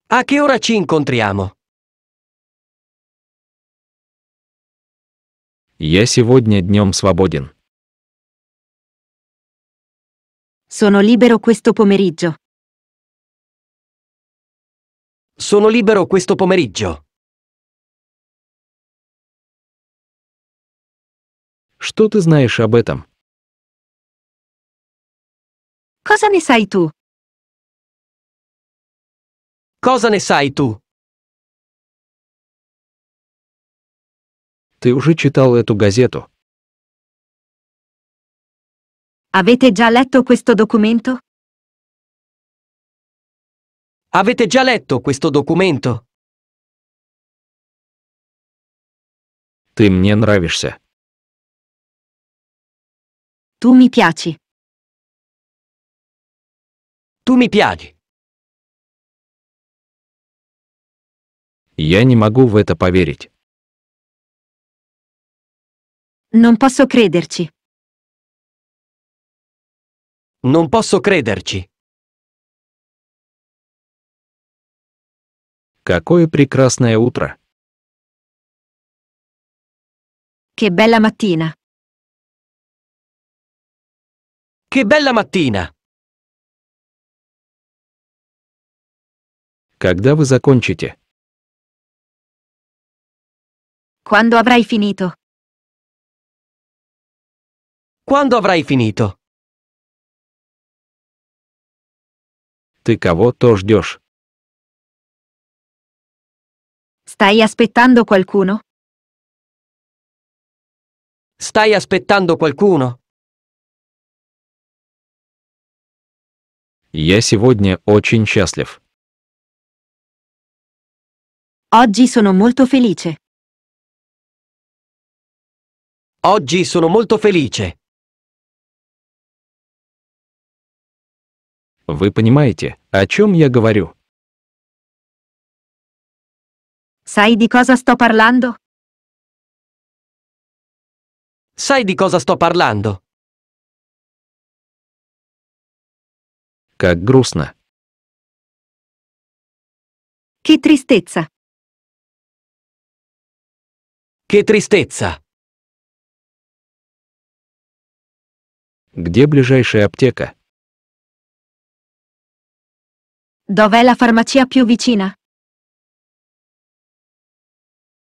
A che ora ci incontriamo? Я сегодня днем свободен. Sono libero questo pomeriggio. Sono libero questo pomeriggio. Что ты знаешь об этом? Cosa ne sai tu? Cosa ne sai tu? Ты уже читал эту газету? Avete già letto questo documento? Avete già letto questo documento? Ты мне нравишься. Tu mi piaci. Tu mi piaci. Я не могу в это поверить. Non posso crederci. Non posso crederci. Какое прекрасное утро. Che bella mattina. Che bella mattina! Когда вы закончите? Quando avrai finito? Quando avrai finito? Ты кого-то ждешь? Stai aspettando qualcuno? Stai aspettando qualcuno? Я сегодня очень счастлив. Oggi sono molto felice. Oggi sono molto felice. Вы понимаете, о чем я говорю? Sai di cosa sto parlando? Sai di cosa sto parlando? Как грустно. Che tristezza. Che tristezza. Где ближайшая аптека? Dov'è la farmacia più vicina?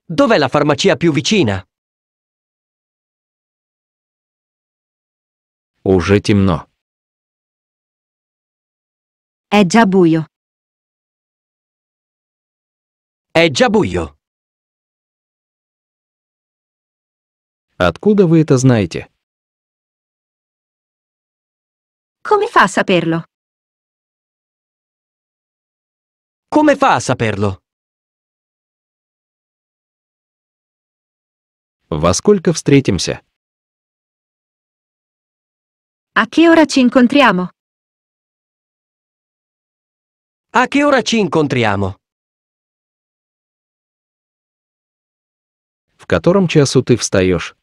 Dov'è la farmacia più vicina? Уже темно. È già buio. È già buio. Откуда вы это знаете? Come fa a saperlo? Come fa a saperlo? Во сколько встретимся? A che ora ci incontriamo? A che ora ci incontriamo? В котором часу ты встаешь?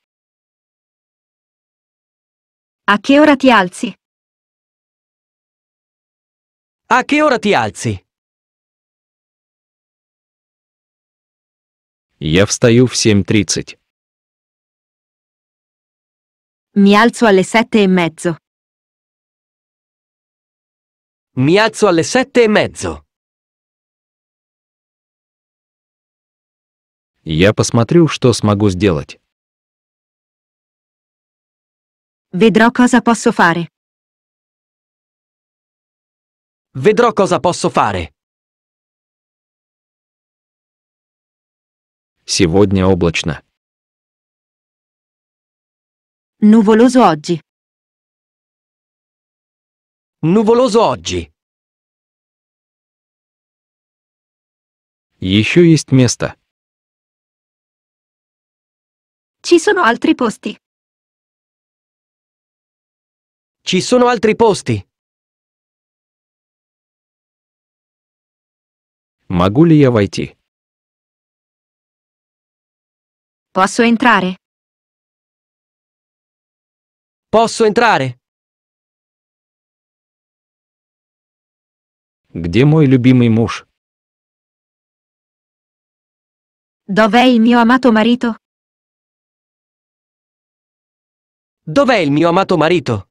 A che ora ti alzi? A che ora ti alzi? Я встаю в 7.30. Mi alzo alle sette e mezzo. Mi alzo alle sette e mezzo. Я посмотрю, что смогу сделать. Vedrò cosa posso fare. Vedrò cosa posso fare. Сегодня облачно. Nuvoloso oggi. Nuvoloso oggi. Еще есть место. Ci sono altri posti. Ci sono altri posti. Могу ли я войти? Posso entrare? Posso entrare? Где мой любимый муж? Dov'è il mio amato marito? Dov'è il mio amato marito?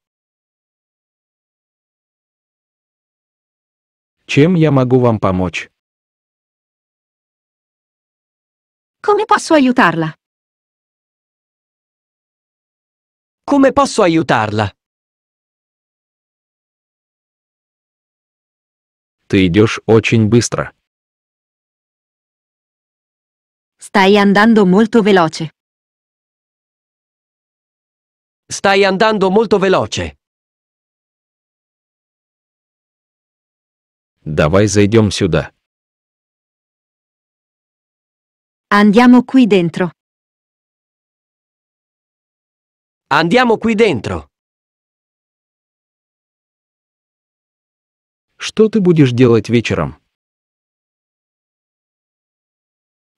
Чем я могу вам помочь? Come posso aiutarla? Come posso aiutarla? Ты идешь очень быстро. Stai andando molto veloce. Stai andando molto veloce. Давай зайдем сюда. Andiamo qui dentro. Andiamo qui dentro. Что ты будешь делать вечером?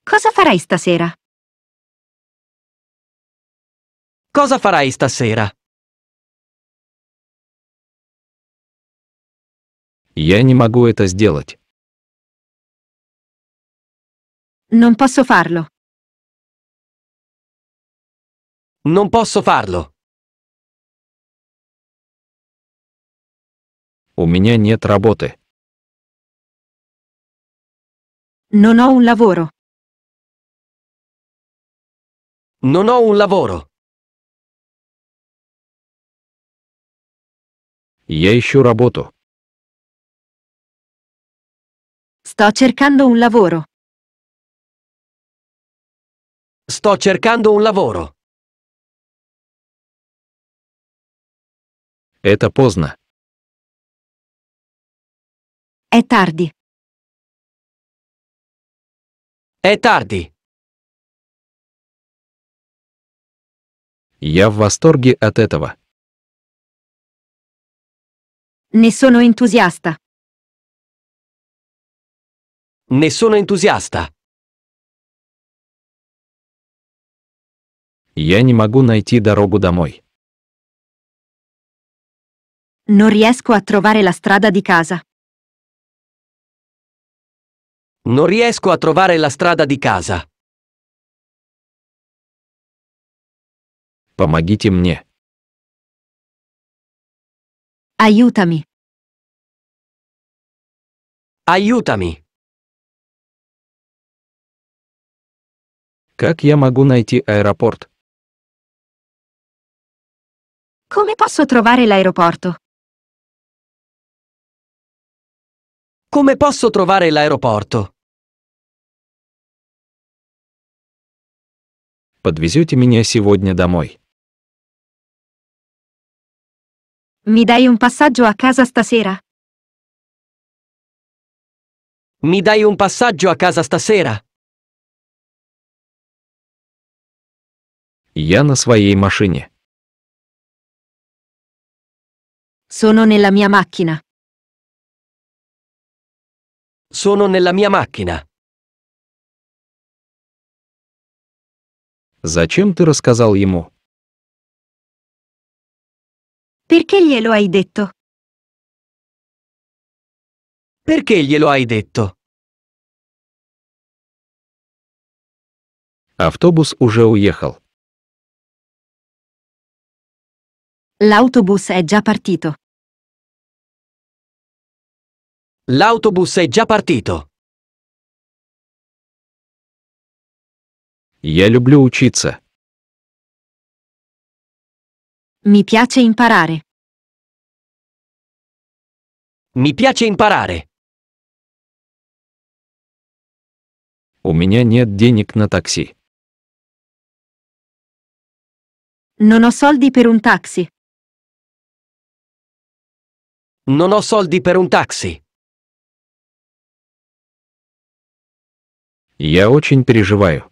Cosa farai stasera? Cosa farai stasera? Я не могу это сделать. Non posso farlo. Non posso farlo. У меня нет работы. Non ho un lavoro. Non ho un lavoro. Я ищу работу. Sto cercando un lavoro. Sto cercando un lavoro. Это поздно. È tardi. È tardi. Я в восторге от этого. Ne sono entusiasta. Ne sono entusiasta. Я не могу найти дорогу домой. Non riesco a trovare la strada di casa. Non riesco a trovare la strada di casa. Помогите мне. Aiutami. Aiutami. Как я могу найти аэропорт? Come posso trovare l'aeroporto? Come posso trovare l'aeroporto? подвезете меня сегодня домой. Mi dai un passaggio a casa stasera? Mi dai un passaggio a casa stasera? Я на своей машине. Sono nella mia macchina. Sono nella mia macchina. Зачем ты рассказал ему? Perché glielo hai detto? Perché glielo hai detto? Автобус уже уехал. L'autobus è già partito. L'autobus è già partito. Я люблю учиться. Mi piace imparare. Mi piace imparare. У меня нет денег на такси. Non ho soldi per un taxi. Non ho soldi per un taxi. Я очень переживаю.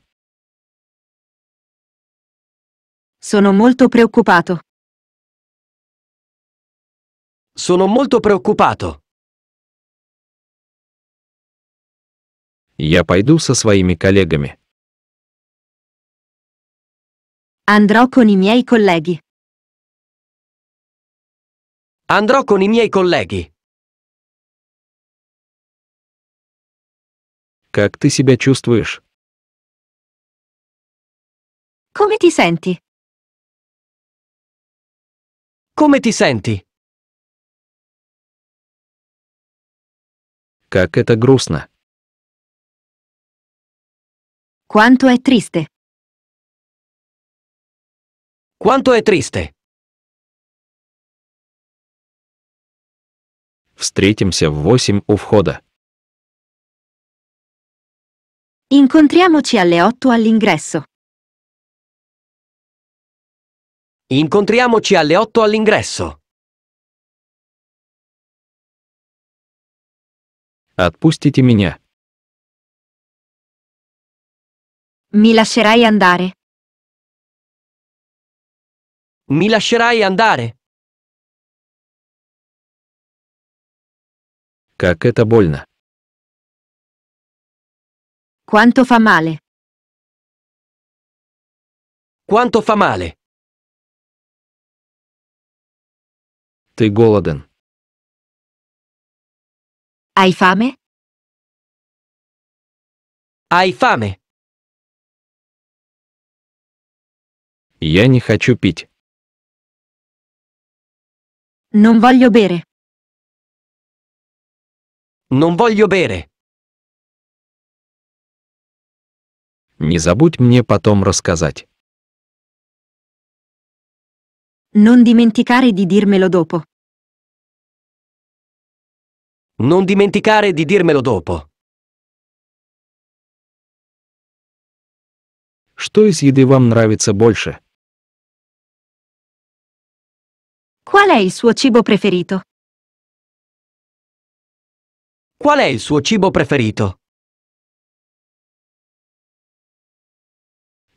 Sono molto preoccupato. Sono molto preoccupato. Я пойду со своими коллегами. Andrò con i miei colleghi. Andrò con i miei colleghi. Как ты себя чувствуешь? Come ti senti? Come ti senti? Как это грустно. Quanto è triste. Quanto è triste. Встретимся в восемь у входа. Incontriamoci alle 8 all'ingresso. Incontriamoci alle 8 all'ingresso. Отпустите меня. Mi lascerai andare. Mi lascerai andare. Как это больно. Quanto fa male. Quanto fa male. Ты голоден. Hai fame? Hai fame? Я не хочу пить. Non voglio bere. Non voglio bere. Не забудь мне потом рассказать. Non dimenticare di dirmelo dopo. Non dimenticare di dirmelo dopo. Что из еды вам нравится больше? Qual è il suo cibo preferito? Qual è il suo cibo preferito?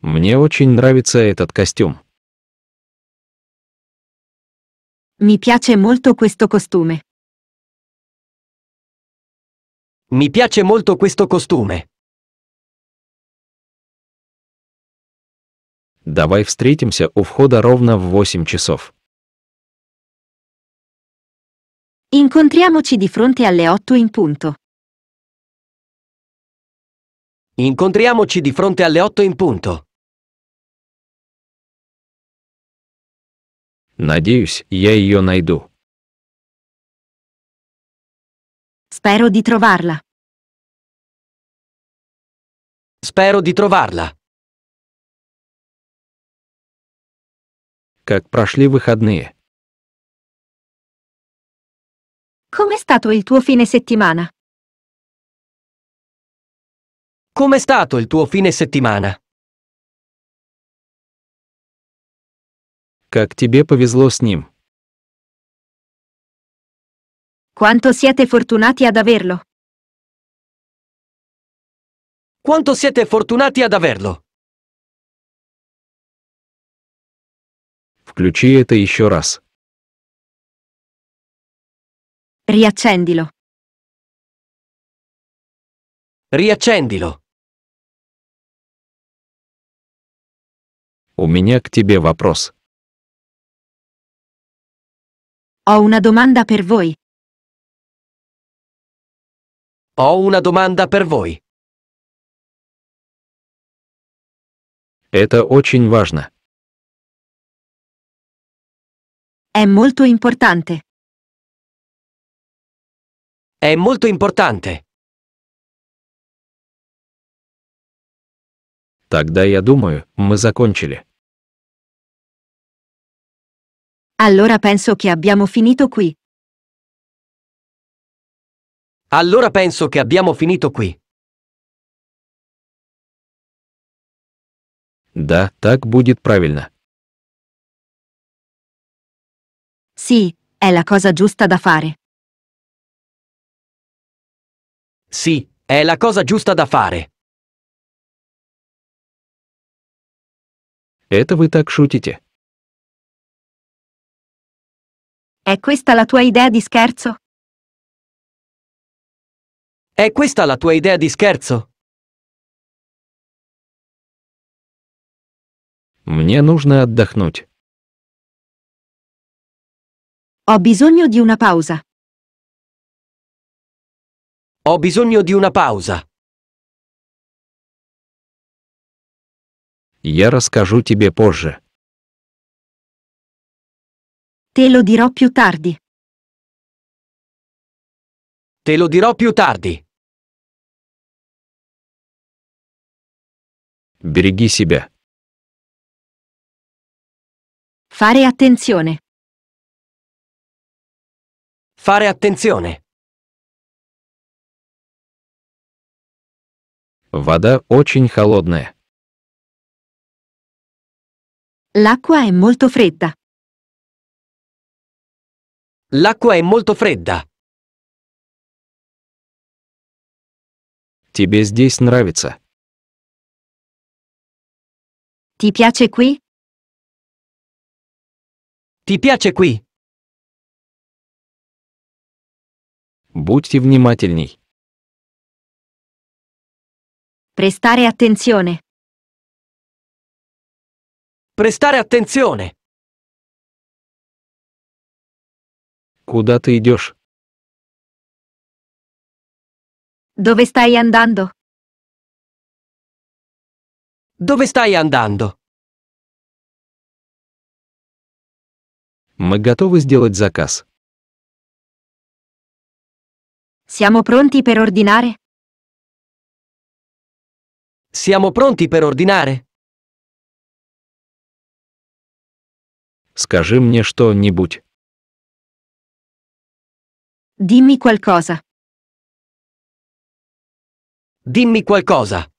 Мне очень нравится этот костюм. Mi piace molto questo costume. Mi piace molto questo costume. Давай встретимся у входа ровно в 8 часов. Incontriamoci di fronte alle 8 in punto. Incontriamoci di fronte alle 8 in punto. Надеюсь, я ее найду. Spero di trovarla. Spero di trovarla. Как прошли выходные? Com'è stato il tuo fine settimana? Come è stato il tuo fine settimana? как тебе повезло с ним. Quanto siete fortunati ad averlo? Quanto siete fortunati ad averlo? Включи это еще раз. Riaccendilo. Riaccendilo. У меня к тебе вопрос. Ho una domanda per voi. Ho una domanda per voi. Это очень важно. È molto importante. È molto importante. Тогда я думаю, мы закончили. Allora penso che abbiamo finito qui. Allora penso che abbiamo finito qui. Да, так будет правильно. Sì, è la cosa giusta da fare. Sì, è la cosa giusta da fare. Это вы так шутите. È questa la tua idea di scherzo? È questa la tua idea di scherzo? Мне нужно отдохнуть. Ho bisogno di una pausa. Ho bisogno di una pausa. Я расскажу тебе позже. Te lo dirò più tardi. Te lo dirò più tardi. Береги себя. Fare attenzione. Fare attenzione. Вода очень холодная. L'acqua è molto fredda. L'acqua è molto fredda. Тебе здесь нравится? Ti piace qui? Ti piace qui? Будьте внимательней. Prestare attenzione. Prestare attenzione. Куда ты идешь? Dove stai andando? Dove stai andando? Мы готовы сделать заказ. Siamo pronti per ordinare? Siamo pronti per ordinare? Скажи мне что-нибудь. Dimmi qualcosa. Dimmi qualcosa.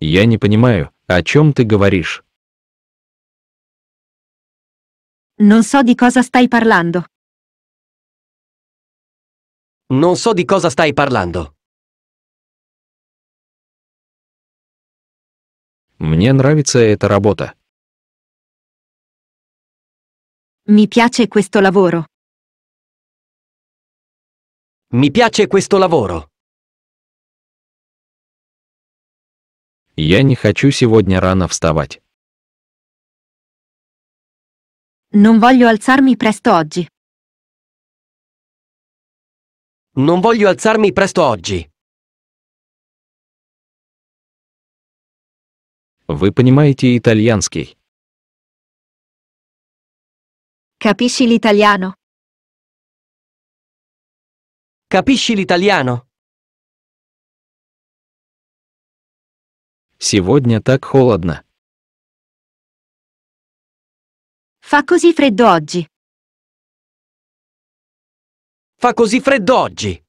Я не понимаю, о чем ты говоришь. Non so di cosa stai parlando. Non so di cosa stai parlando. Мне нравится эта работа. Mi piace questo lavoro. Mi piace questo lavoro. Я не хочу сегодня рано вставать. Non voglio alzarmi presto oggi. Non voglio alzarmi presto oggi. Вы понимаете итальянский? Capisci l'italiano? Capisci l'italiano? Сегодня так холодно. Fa così freddo oggi. Fa così freddo oggi.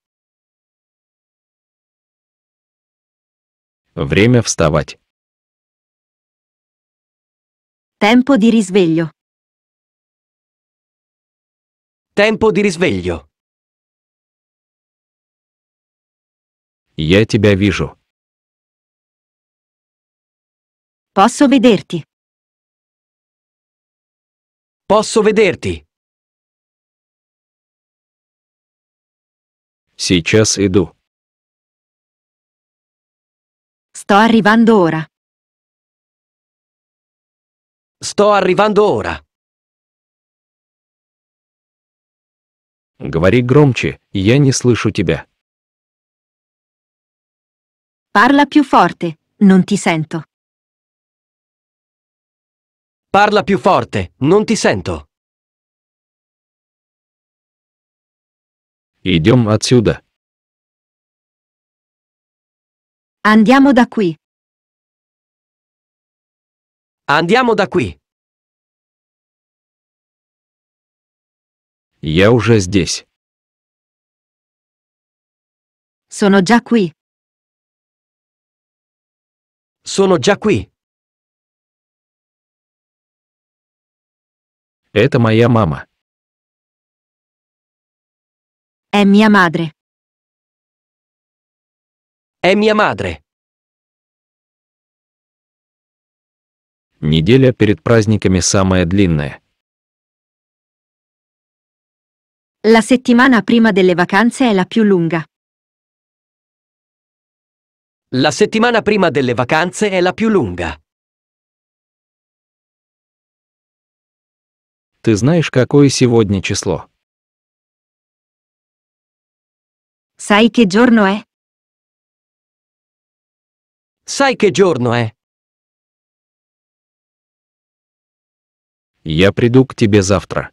Время вставать. Tempo di risveglio. Tempo di risveglio. Я тебя вижу. Posso vederti. Posso vederti. Сейчас иду. Sto arrivando ora. Sto arrivando ora. Говори громче, я не слышу тебя. Parla più forte, non ti sento. Parla più forte, non ti sento. Идем отсюда. Andiamo da qui. Andiamo da qui. Я уже здесь. Sono già qui. Sono già qui. Это моя мама. È mia madre. È mia madre. Неделя перед праздниками самая длинная. La settimana prima delle vacanze è la più lunga. La settimana prima delle vacanze è la più lunga. Ты знаешь, какое сегодня число? Sai che giorno è? Sai che giorno è? Я приду к тебе завтра.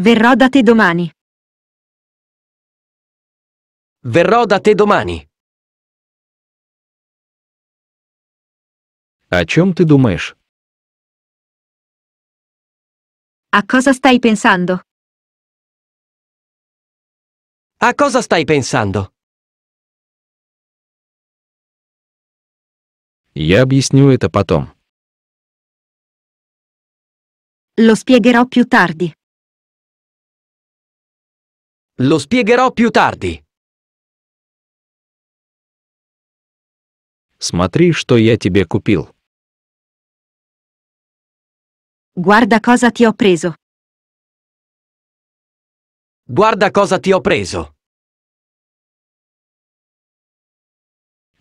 Verrò da te domani. Verrò da te domani. A чем ты думаешь? A cosa stai pensando? A cosa stai pensando? Я объясню это потом. Lo spiegherò più tardi. Lo spiegherò più tardi. Смотри, что я тебе купил. Guarda cosa ti ho preso. Guarda cosa ti ho preso.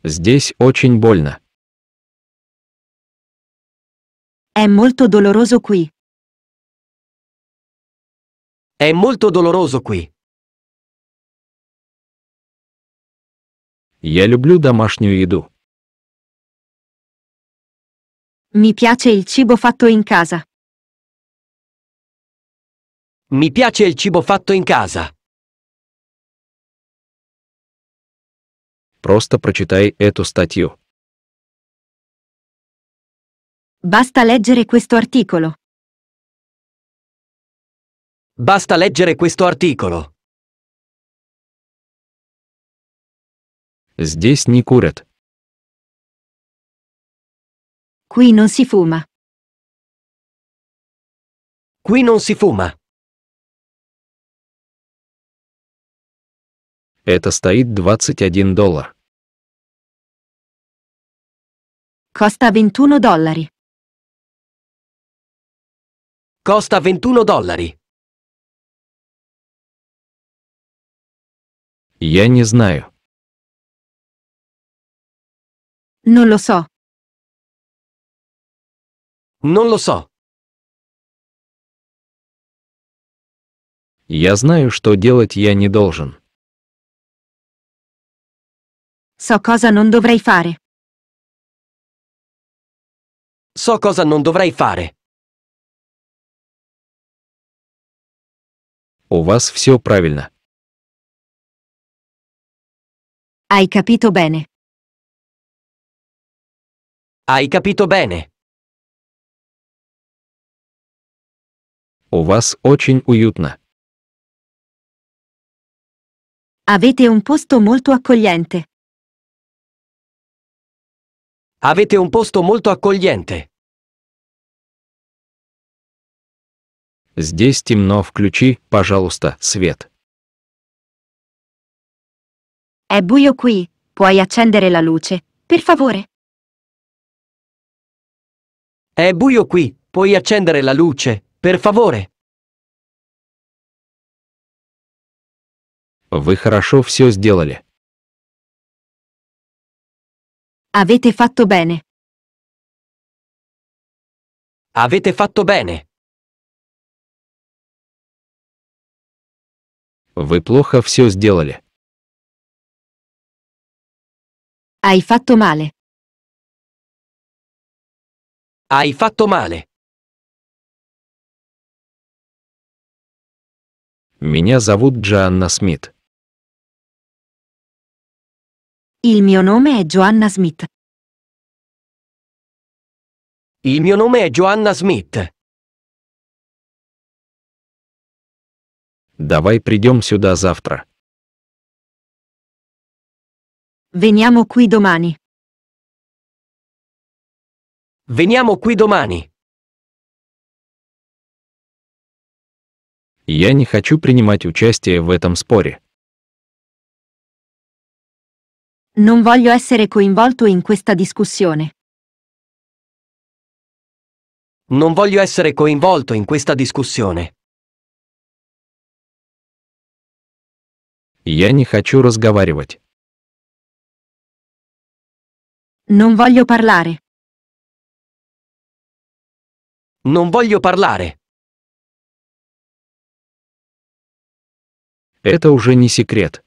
Здесь очень больно. È molto doloroso qui. È molto doloroso qui. Я люблю домашнюю еду. Mi piace il cibo fatto in casa. Mi piace il cibo fatto in casa. Просто прочитай эту статью. Basta leggere questo articolo. Basta leggere questo articolo. Здесь не курят. Qui non si fuma. Qui non si fuma. Это стоит 21 доллар. Costa 21 dollari. Costa 21 dollari. Я не знаю. Non lo so. Non lo so. Я знаю, что делать я не должен. So cosa non dovrei fare. So cosa non dovrei fare. У вас все правильно. Hai capito bene. Hai capito bene. У вас очень уютно. Avete un posto molto accogliente. Avete un posto molto accogliente. Здесь темно, включи, пожалуйста, свет. È buio qui, puoi accendere la luce, per favore. È buio qui, puoi accendere la luce, per favore. Вы хорошо все сделали. Avete fatto bene. Avete fatto bene. Вы плохо все сделали. Hai fatto male. Hai fatto male. Меня зовут Джанна Смит. Il mio nome è Joanna Smith. Il mio nome è Joanna Smith. Давай придем сюда завтра. Veniamo qui domani. Veniamo qui domani. Я не хочу принимать участие в этом споре. Non voglio essere coinvolto in questa discussione. Non voglio essere coinvolto in questa discussione. Я не хочу разговаривать. Non voglio parlare. Non voglio parlare. Это уже не секрет.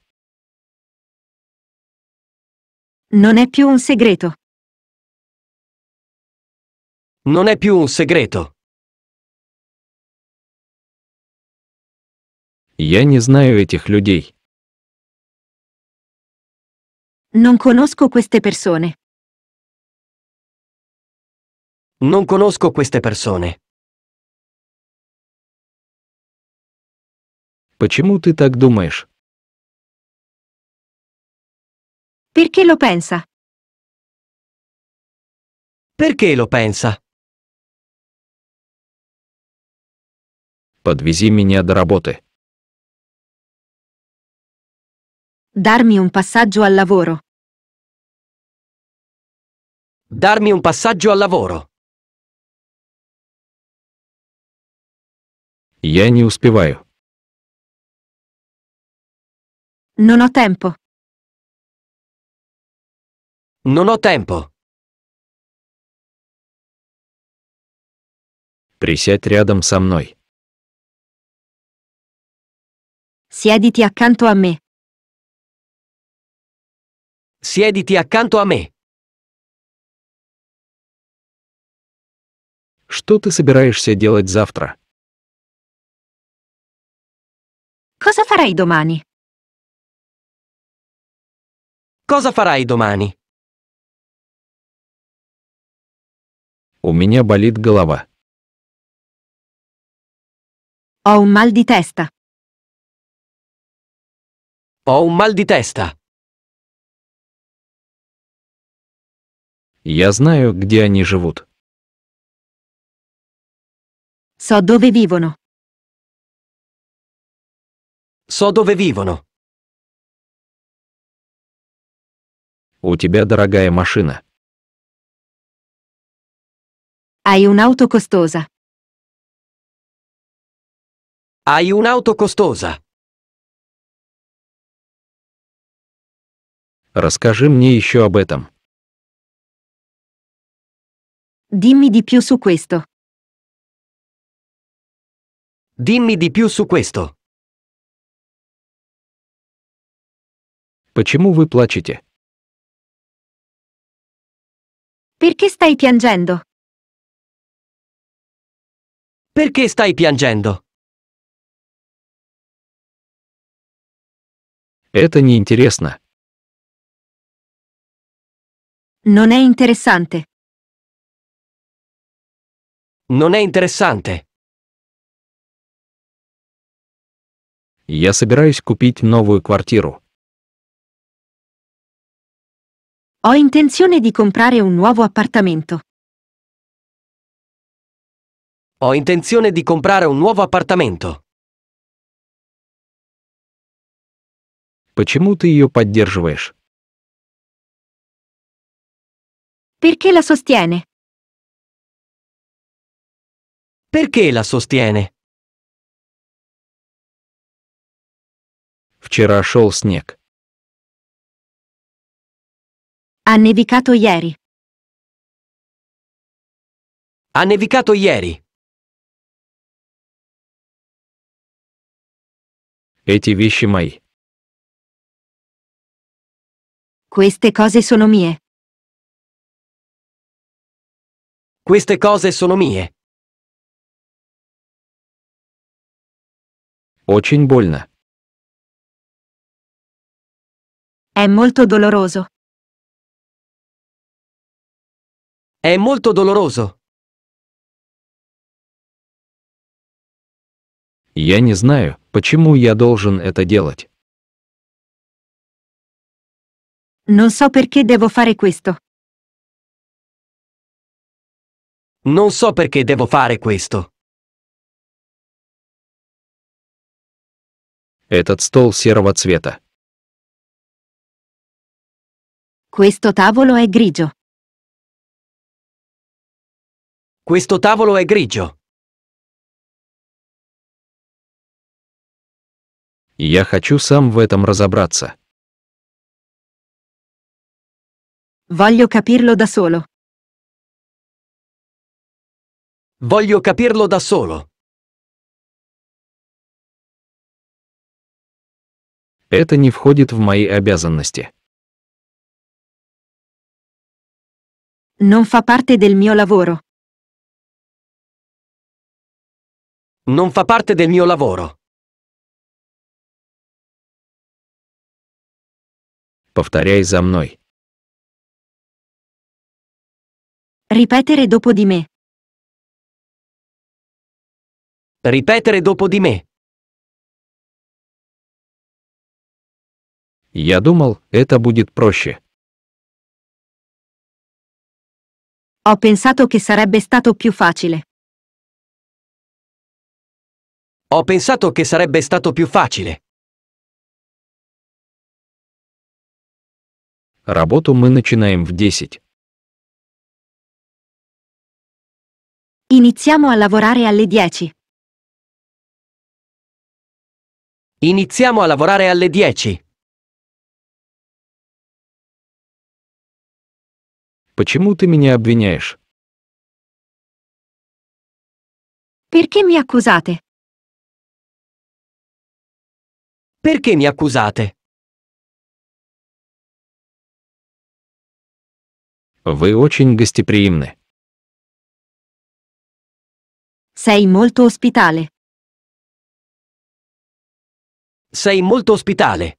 Non è più un segreto. Non è più un segreto. Я не знаю этих людей. Non conosco queste persone. Non conosco queste persone. Почему ты так думаешь? Perché lo pensa? Perché lo pensa? Подвези меня до работы. Darmi un passaggio al lavoro. Darmi un passaggio al lavoro. Я не успеваю. Non ho tempo. Non ho tempo. Присядь рядом со мной. Siediti accanto a me. Siediti accanto a me. Что ты собираешься делать завтра? Cosa farai domani? Cosa farai domani? У меня болит голова. Ho un mal di testa. Ho un mal di testa. Я знаю, где они живут. So dove vivono. So dove vivono. У тебя дорогая машина. Hai un'auto costosa. Hai un'auto costosa. Расскажи мне еще об этом. Dimmi di più su questo. Dimmi di più su questo. Почему вы плачете? Perché stai piangendo? Perché stai piangendo? Это неинтересно. Non è interessante. Non è interessante. Я собираюсь купить новую квартиру. Ho intenzione di comprare un nuovo appartamento. Ho intenzione di comprare un nuovo appartamento. Почему ты ее поддерживаешь? Perché la sostiene? Perché la sostiene? Вчера шел снег. Ha nevicato ieri. Ha nevicato ieri. Эти visci mai. Queste cose sono mie. Queste cose sono mie. Очень больно. È molto doloroso. È molto doloroso. Я не знаю, почему я должен это делать. Non so perché devo fare questo. Non so perché devo fare questo. Этот стол серого цвета. Questo tavolo è grigio. Questo tavolo è grigio. Я хочу сам в этом разобраться. Voglio capirlo da solo. Voglio capirlo da solo. Это не входит в мои обязанности. Non fa parte del mio lavoro. Non fa parte del mio lavoro. Повторяй за мной. Ripetere dopo di me. Ripetere dopo di me. Я думал, это будет проще. Ho pensato che sarebbe stato più facile. Ho pensato che sarebbe stato più facile. Работу мы начинаем в 10. Iniziamo a lavorare alle 10. Iniziamo a lavorare alle 10. Почему ты меня обвиняешь? Perché mi accusate? Perché mi accusate? Вы очень гостеприимны. Sei molto ospitale. Sei molto ospitale.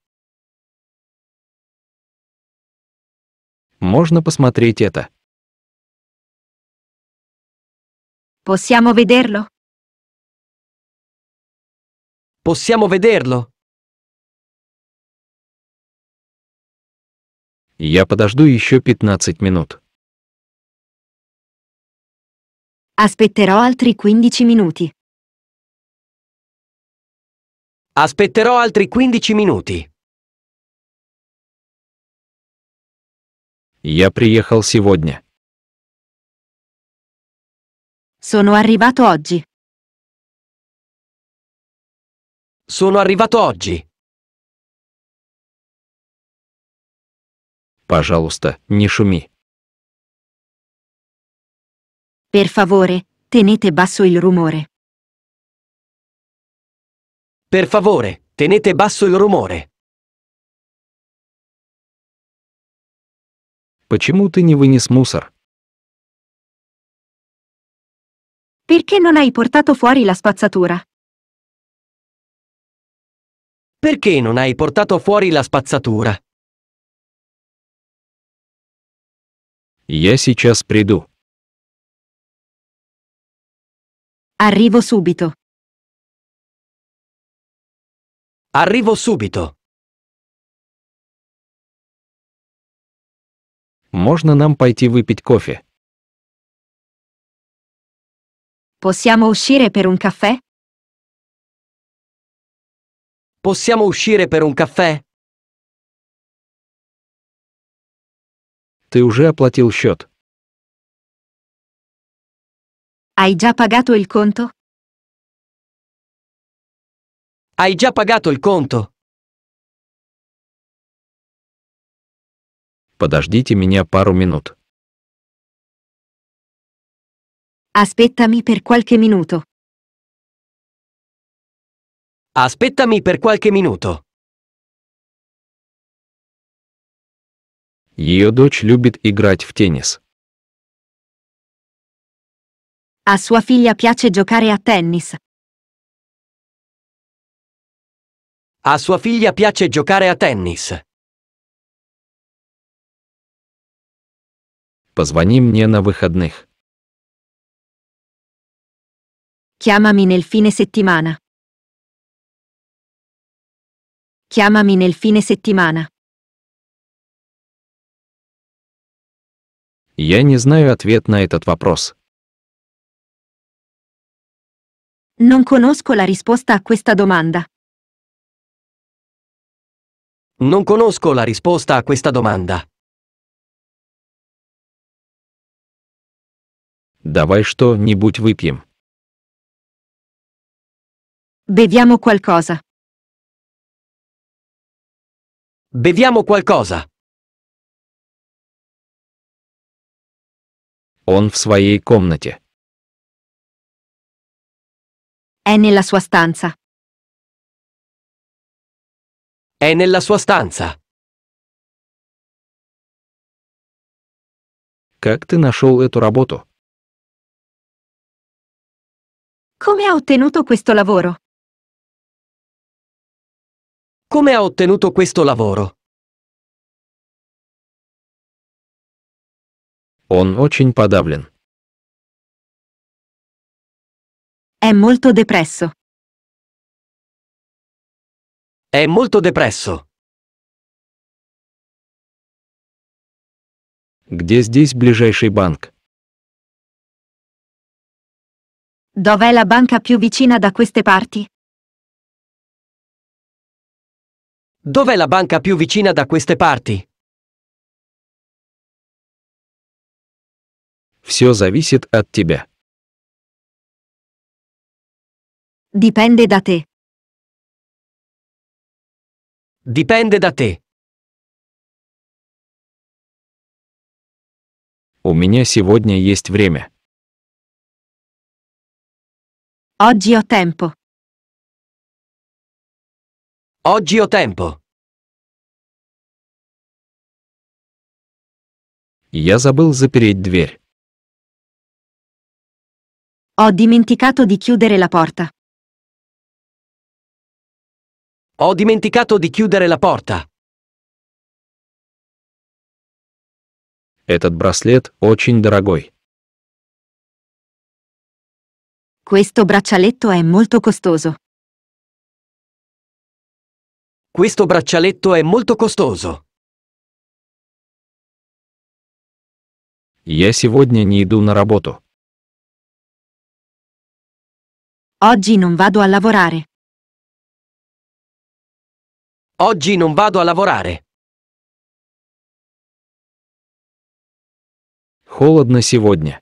Можно посмотреть это. Possiamo vederlo? Possiamo vederlo? Я подожду еще 15 минут. Aspetterò altri 15 minuti. Aspetterò altri 15 minuti. Я приехал сегодня. Sono arrivato oggi. Sono arrivato oggi. Пожалуйста, не шуми. Per favore, tenete basso il rumore. Per favore, tenete basso il rumore. Почему ты не вынес мусор? Perché non hai portato fuori la spazzatura? Perché non hai portato fuori la spazzatura? Я сейчас приду. Arrivo subito. Arrivo subito. Можно нам пойти выпить кофе? Possiamo uscire per un caffè? Possiamo uscire per un caffè? Ты уже оплатил счет. Hai già pagato il conto? Hai già pagato il conto? Подождите меня пару минут. Aspettami per qualche minuto. Aspettami per qualche minuto. Ее дочь любит играть в tennis. A sua figlia piace giocare a tennis. A sua figlia piace giocare a tennis. Позвони мне на выходных. Chiamami nel fine settimana. Chiamami nel fine settimana. Я не знаю ответ на этот вопрос. Non conosco la risposta a questa domanda. Non conosco la risposta a questa domanda. Давай что-нибудь выпьем. Beviamo qualcosa. Beviamo qualcosa. Он в своей комнате. È nella sua stanza. È nella sua stanza. Как ты нашел эту работу? Come ha ottenuto questo lavoro? Come ha ottenuto questo lavoro? Он очень подавлен. È molto depresso. È molto depresso. Где здесь ближайший банк? Dov'è la banca più vicina da queste parti? Dov'è la banca più vicina da queste parti? Все зависит от тебя. Dipende da te. Dipende da te. У меня сегодня есть время. Oggi ho tempo. Oggi ho tempo. Я забыл запереть дверь. Ho dimenticato di chiudere la porta. Ho dimenticato di chiudere la porta. Этот браслет очень дорогой. Questo braccialetto è molto costoso. Questo braccialetto è molto costoso. Я сегодня не иду на работу. Oggi non vado a lavorare. Oggi non vado a lavorare. Холодно сегодня.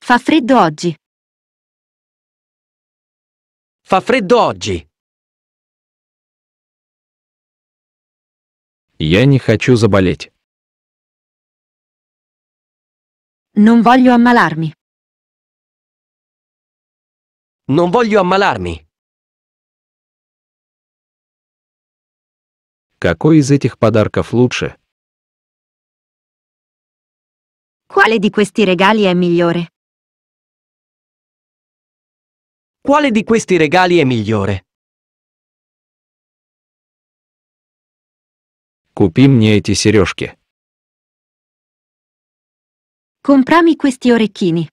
Fa freddo oggi. Fa freddo oggi. Я не хочу заболеть. Non voglio ammalarmi. Non voglio ammalarmi. Какой из этих подарков лучше? Quale di questi regali è migliore? Quale di questi regali è migliore? Купи мне эти сережки. Comprami questi orecchini.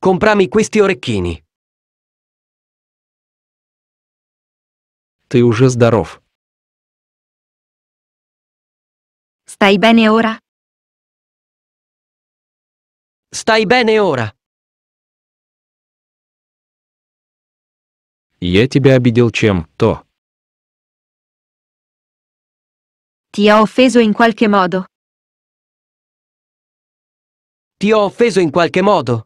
Comprami questi orecchini. Ты уже здоров. Stai bene ora? Stai bene ora? Я тебя обидел чем-то. Ti ho offeso in qualche modo. Ti ho offeso in qualche modo?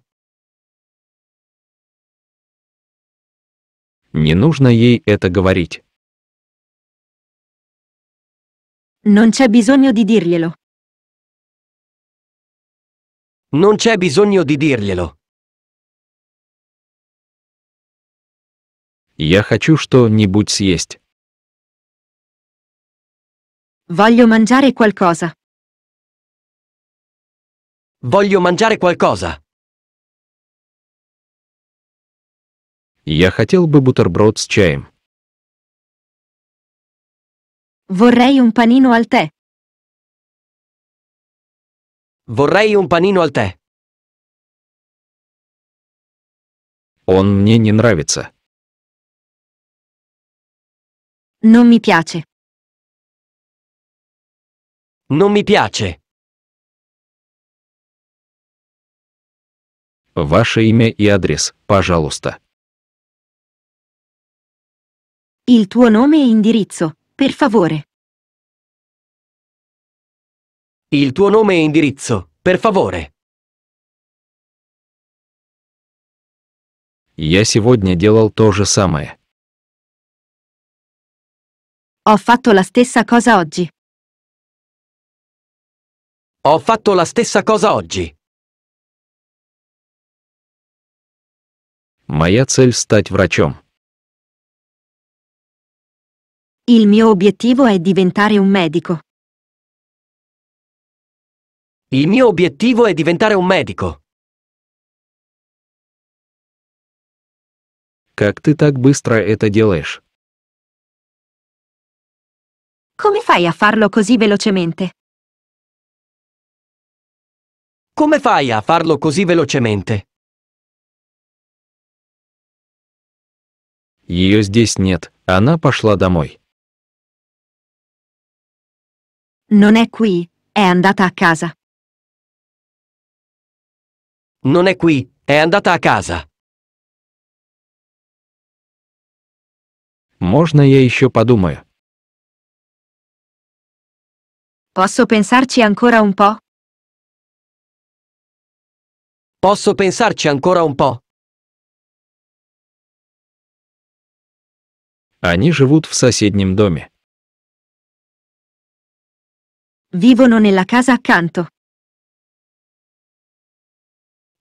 Не нужно ей это говорить. Non c'è bisogno di dirglielo. Non c'è bisogno di dirglielo. Я хочу что-нибудь съесть. Voglio mangiare qualcosa. Voglio mangiare qualcosa. Я хотел бы бутерброд с чаем. Vorrei un panino al tè. Vorrei un panino al tè. Он мне не нравится. Non mi piace. Non mi piace. Ваше имя и адрес, пожалуйста. Il tuo nome e indirizzo, per favore. Il tuo nome e indirizzo, per favore. Я сегодня делал то же самое. Ho fatto la stessa cosa oggi. Ho fatto la stessa cosa oggi. Моя цель стать врачом. Il mio obiettivo è diventare un medico. Il mio obiettivo è diventare un medico. Как ты так быстро это делаешь? Come fai a farlo così velocemente? Come fai a farlo così velocemente? Ее здесь нет, она пошла домой. Non è qui, è andata a casa. Non è qui, è andata a casa. Можно я еще подумаю? Posso pensarci ancora un po'? Posso pensarci ancora un po'? Они живут в соседнем доме. Vivono nella casa accanto.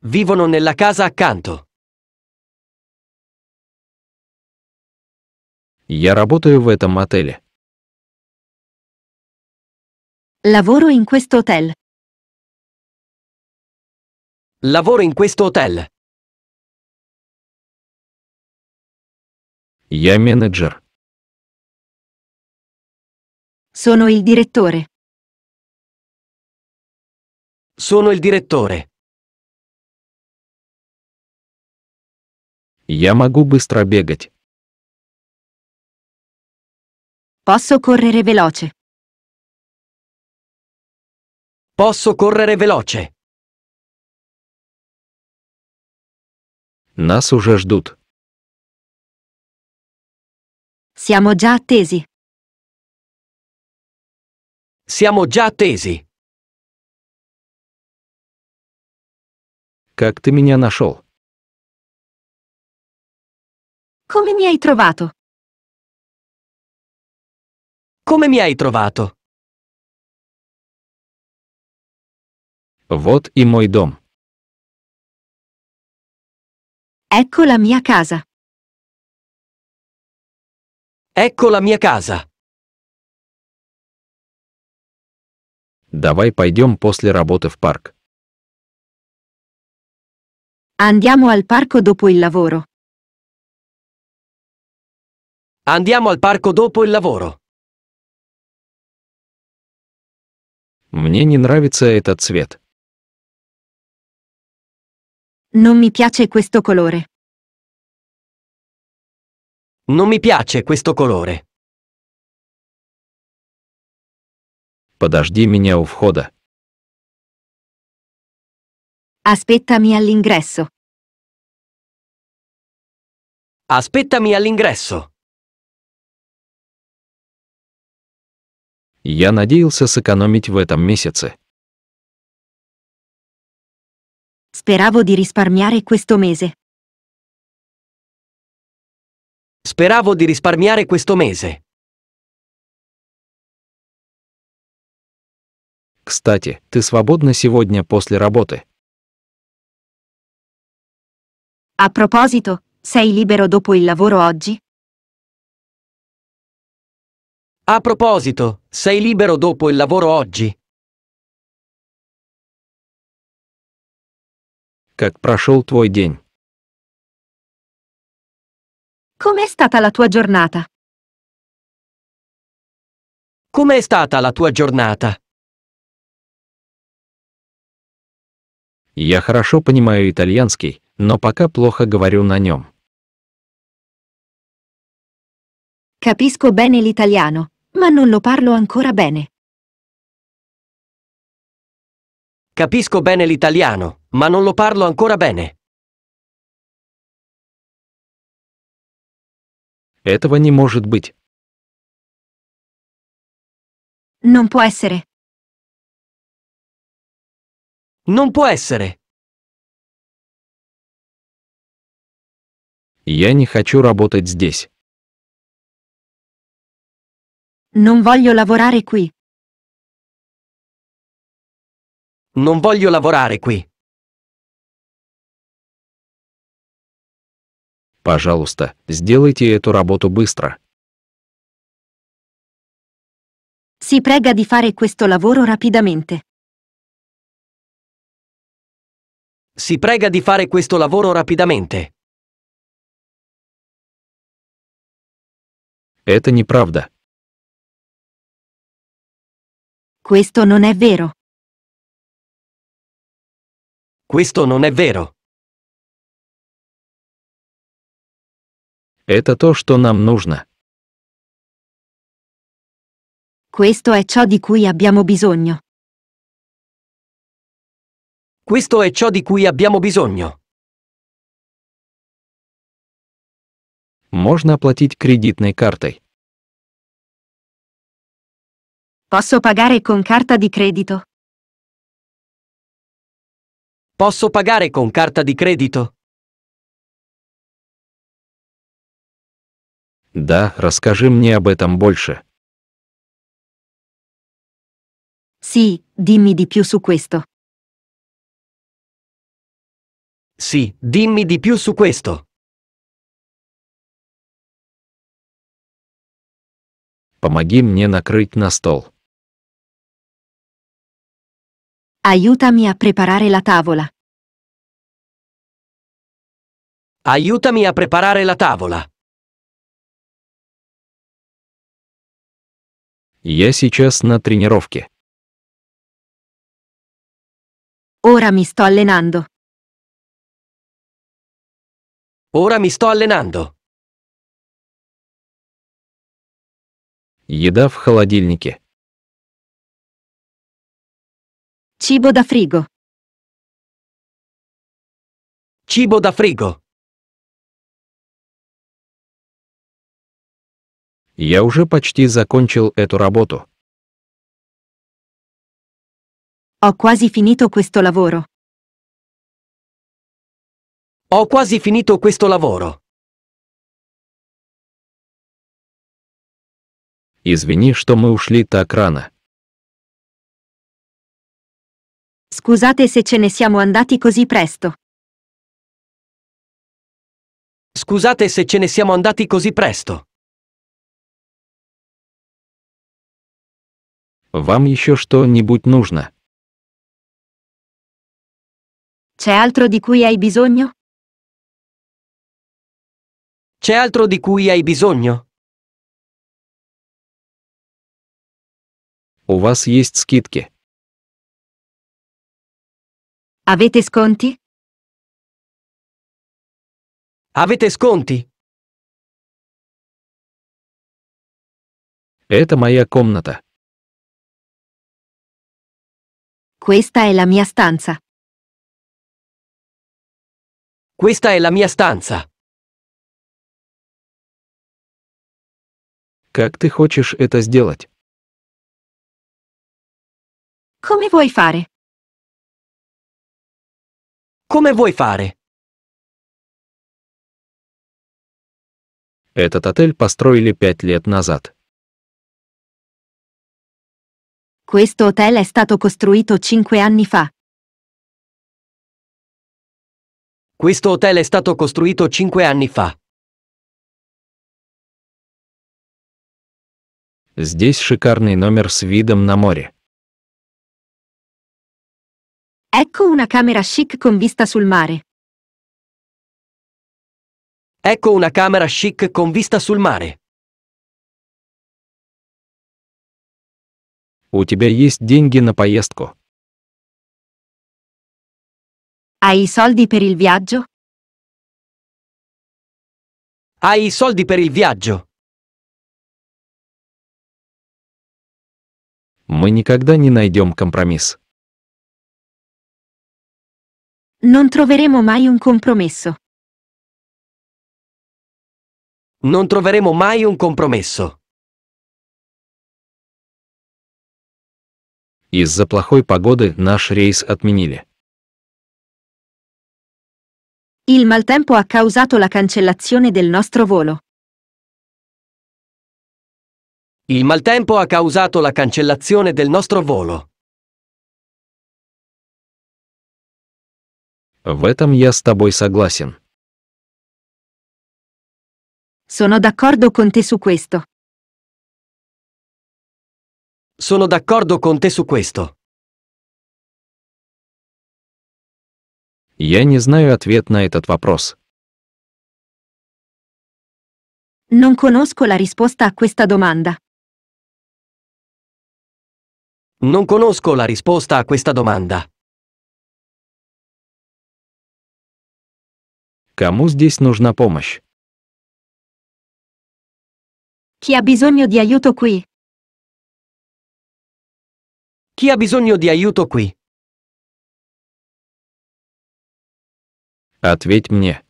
Vivono nella casa accanto. Я работаю в этом отеле. Lavoro in questo hotel. Lavoro in questo hotel. Я менеджер. Sono il direttore. Sono il direttore. Я могу быстро бегать. Posso correre veloce. Posso correre veloce. Нас уже ждут. Siamo già attesi. Siamo già attesi. Как ты меня нашел? Come mi hai trovato? Come mi hai trovato? Вот и мой дом. Ecco la mia casa. Ecco la mia casa. Давай пойдем после работы в парк. Andiamo al parco dopo il lavoro. Andiamo al parco dopo il lavoro. Мне не нравится этот цвет. Non mi piace questo colore. Non mi piace questo colore. Подожди меня у входа. Aspettami all'ingresso. Aspettami all'ingresso. Я надеялся сэкономить в этом месяце. Speravo di risparmiare questo mese. Speravo di risparmiare questo mese. Кстати, ты свободна сегодня после работы? A proposito, sei libero dopo il lavoro oggi? A proposito, sei libero dopo il lavoro oggi? Как прошел твой день? Com'è stata la tua giornata? Com'è stata la tua giornata? Я хорошо понимаю итальянский, но пока плохо говорю на нем. Capisco bene l'italiano, ma non lo parlo ancora bene. Capisco bene l'italiano, ma non lo parlo ancora bene. Этого не может быть. Non può essere. Non può essere. Я не хочу работать здесь. Non voglio lavorare qui. Non voglio lavorare qui. Пожалуйста, сделайте эту работу быстро. Si prega di fare questo lavoro rapidamente. Si prega di fare questo lavoro rapidamente. Это неправда. Questo non è vero. Questo non è vero. Это то, что нам нужно. Questo è ciò di cui abbiamo bisogno. Questo è ciò di cui abbiamo bisogno. можно оплатить кредитной картой. Posso pagare con carta di credito? Posso pagare con carta di credito? Да, расскажи мне об этом больше. Sì, dimmi di più su questo. Sì, dimmi di più su questo. Помоги мне накрыть на стол. Aiutami a preparare la tavola. Aiutami a preparare la tavola. Я сейчас на тренировке. Ora mi sto allenando. Ora mi sto allenando. Еда в холодильнике. Cibo da frigo. Cibo da frigo. Я уже почти закончил эту работу. Ho quasi finito questo lavoro. Ho quasi finito questo lavoro. Извини, что мы ушли так рано. Scusate se ce ne siamo andati così presto. Scusate se ce ne siamo andati così presto. Вам еще что-нибудь нужно? C'è altro di cui hai bisogno? C'è altro di cui hai bisogno? У вас есть скидки? Avete sconti? Avete sconti? Это моя комната. Questa è la mia stanza. Questa è la mia stanza. Как ты хочешь это сделать? Come vuoi fare? Come vuoi fare? Этот отель построили пять лет назад. Questo hotel è stato costruito cinque anni fa. Questo hotel è stato costruito cinque anni fa. Здесь шикарный номер с видом на море. Ecco una camera chic con vista sul mare. Ecco una camera chic con vista sul mare. У тебя есть деньги на поездку? Hai i soldi per il viaggio? Hai i soldi per il viaggio? Мы никогда не найдем компромисс. Non troveremo mai un compromesso. Non troveremo mai un compromesso. Из-за плохой погоды наш рейс отменили. Il maltempo ha causato la cancellazione del nostro volo. Il maltempo ha causato la cancellazione del nostro volo. В этом я с тобой согласен. Sono d'accordo con te su questo. Sono d'accordo con te su questo. Я не знаю ответ на этот вопрос. Non conosco la risposta a questa domanda. Non conosco la risposta a questa domanda. Кому здесь нужна помощь? Chi ha bisogno di aiuto qui? Chi ha bisogno di aiuto qui? Ответь мне.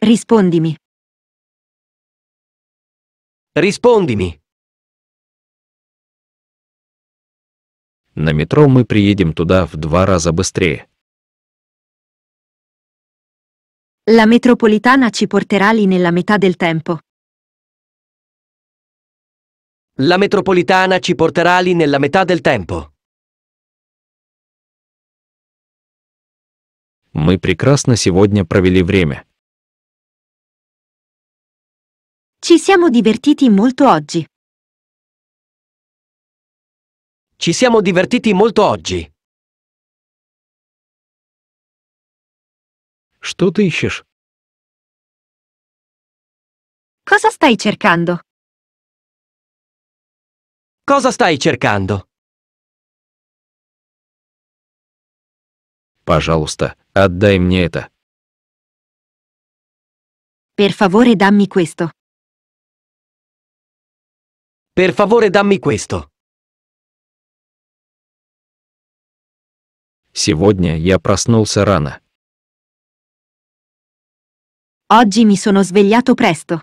Rispondimi. Rispondimi. На метро мы приедем туда в два раза быстрее. La metropolitana ci porterà lì nella metà del tempo. La metropolitana ci porterà lì nella metà del tempo. Мы прекрасно сегодня провели время. Ci siamo divertiti molto oggi. Ci siamo divertiti molto oggi. Что ты ищешь? Cosa stai cercando? Cosa stai cercando? Пожалуйста, отдай мне это. Per favore dammi questo. Per favore dammi questo. Сегодня я проснулся рано. Oggi mi sono svegliato presto.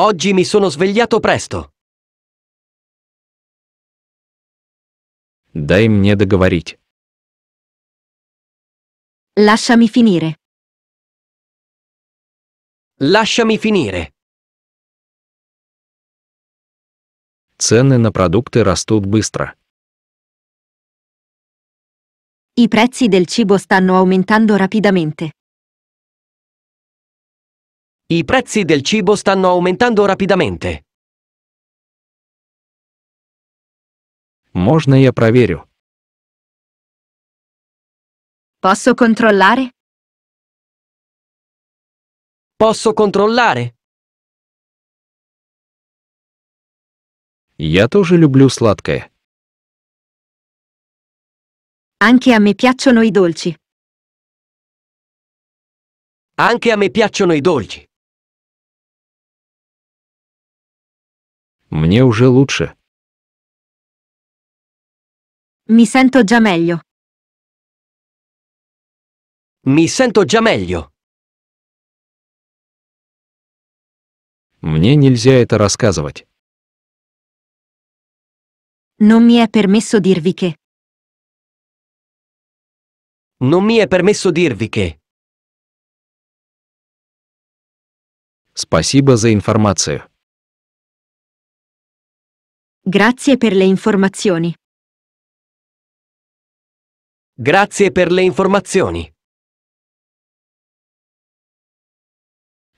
Oggi mi sono svegliato presto. Дай мне договорить. Lasciami finire. Lasciami finire. Цены на продукты растут быстро. I prezzi del cibo stanno aumentando rapidamente. I prezzi del cibo stanno aumentando rapidamente. Можно я проверю? Posso controllare? Posso controllare? Я тоже люблю сладкое. Anche a me piacciono i dolci. Anche a me piacciono i dolci. Мне уже лучше. Mi sento già meglio. Mi sento già meglio. Мне нельзя это рассказывать. Non mi è permesso dirvi che. Non mi è permesso dirvi che... Спасибо за информацию. Grazie per le informazioni. Grazie per le informazioni.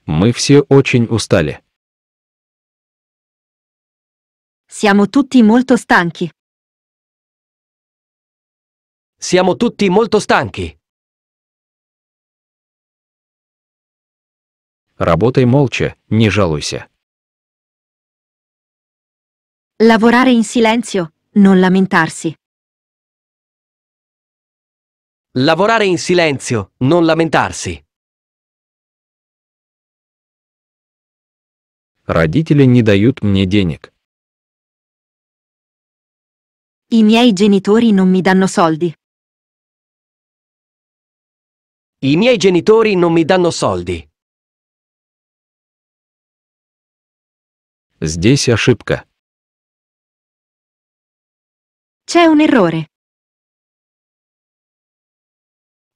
Мы все очень устали. Siamo tutti molto stanchi. Siamo tutti molto stanchi. Работай молча, не жалуйся. Lavorare in silenzio, non lamentarsi. Lavorare in silenzio, non lamentarsi. Родители не дают мне денег. I miei genitori non mi danno soldi. I miei genitori non mi danno soldi. Здесь ошибка. C'è un errore.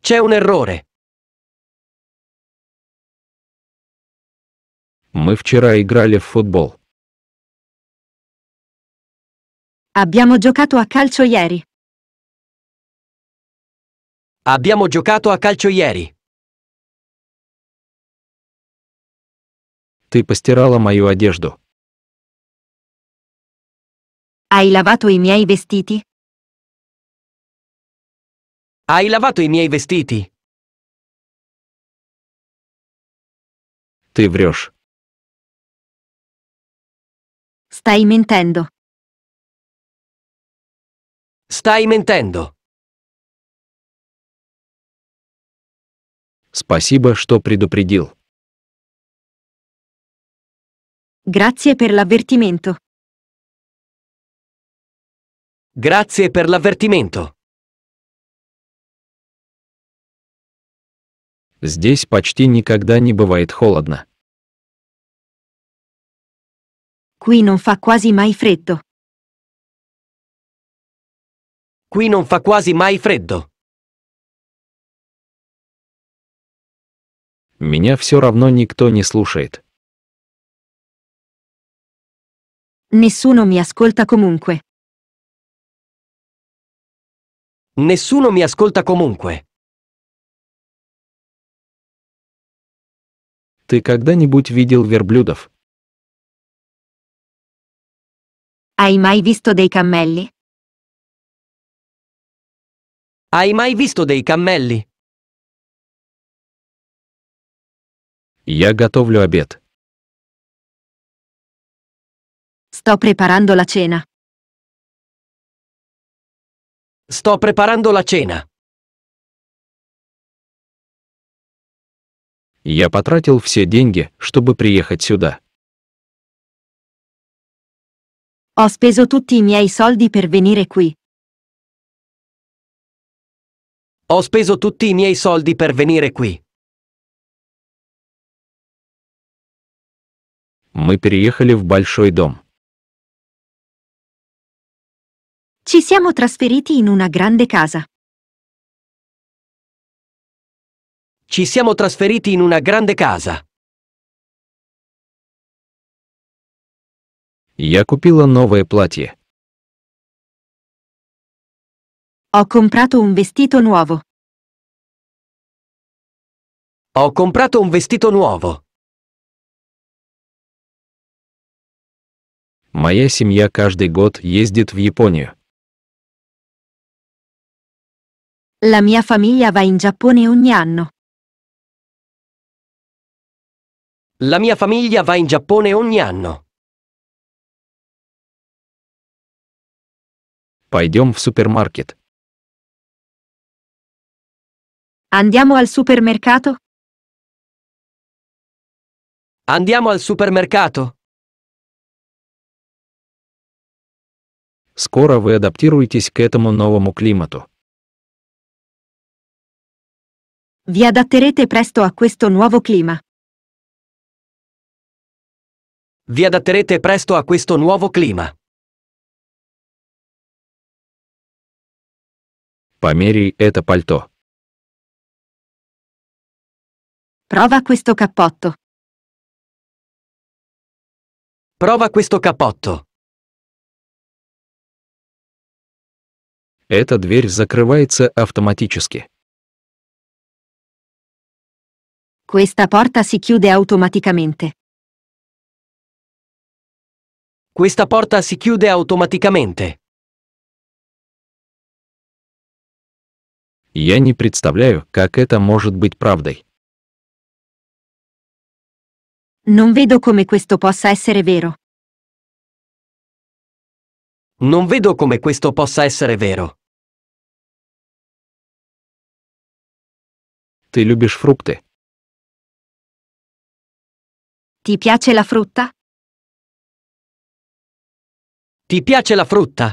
C'è un errore. Мы вчера играли в футбол. Abbiamo giocato a calcio ieri. Abbiamo giocato a calcio ieri. Ты постирала мою одежду. Hai lavato i miei vestiti? Hai lavato i miei vestiti? Ti врешь. Stai mentendo. Stai mentendo. Спасибо, что предупредил. Grazie per l'avvertimento. Grazie per l'avvertimento. Здесь почти никогда не бывает холодно. Qui non fa quasi mai freddo. Qui non fa quasi mai freddo. Меня все равно никто не слушает. Nessuno mi ascolta comunque. Nessuno mi ascolta comunque. Ты когда-нибудь видел верблюдов? Hai mai visto dei cammelli? Hai mai visto dei cammelli? Я готовлю обед. Sto preparando la cena. Sto preparando la cena. Я потратил все деньги, чтобы приехать сюда. Ho speso tutti i miei soldi per venire qui. Ho speso tutti i miei soldi per venire qui. мы переехали в большой дом. Ci siamo trasferiti in una grande casa. Ci siamo trasferiti in una grande casa. Я купила новое платье. Ho comprato un vestito nuovo. Ho comprato un vestito nuovo. Моя семья каждый год ездит в Японию. La mia famiglia va in Giappone ogni anno. La mia famiglia va in Giappone ogni anno. Пойдем в супермаркет. Andiamo al supermercato? Andiamo al supermercato? Скоро вы адаптируетесь к этому новому климату. Vi adatterete presto a questo nuovo clima. Vi adatterete presto a questo nuovo clima. Померяй это пальто. Prova questo cappotto. Prova questo cappotto. эта дверь закрывается автоматически. Questa porta si chiude automaticamente. Questa porta si chiude automaticamente. Я не представляю, как это может быть правдой. Non vedo come questo possa essere vero. Non vedo come questo possa essere vero. Ti любишь фрукты? Ti piace la frutta? Ti piace la frutta?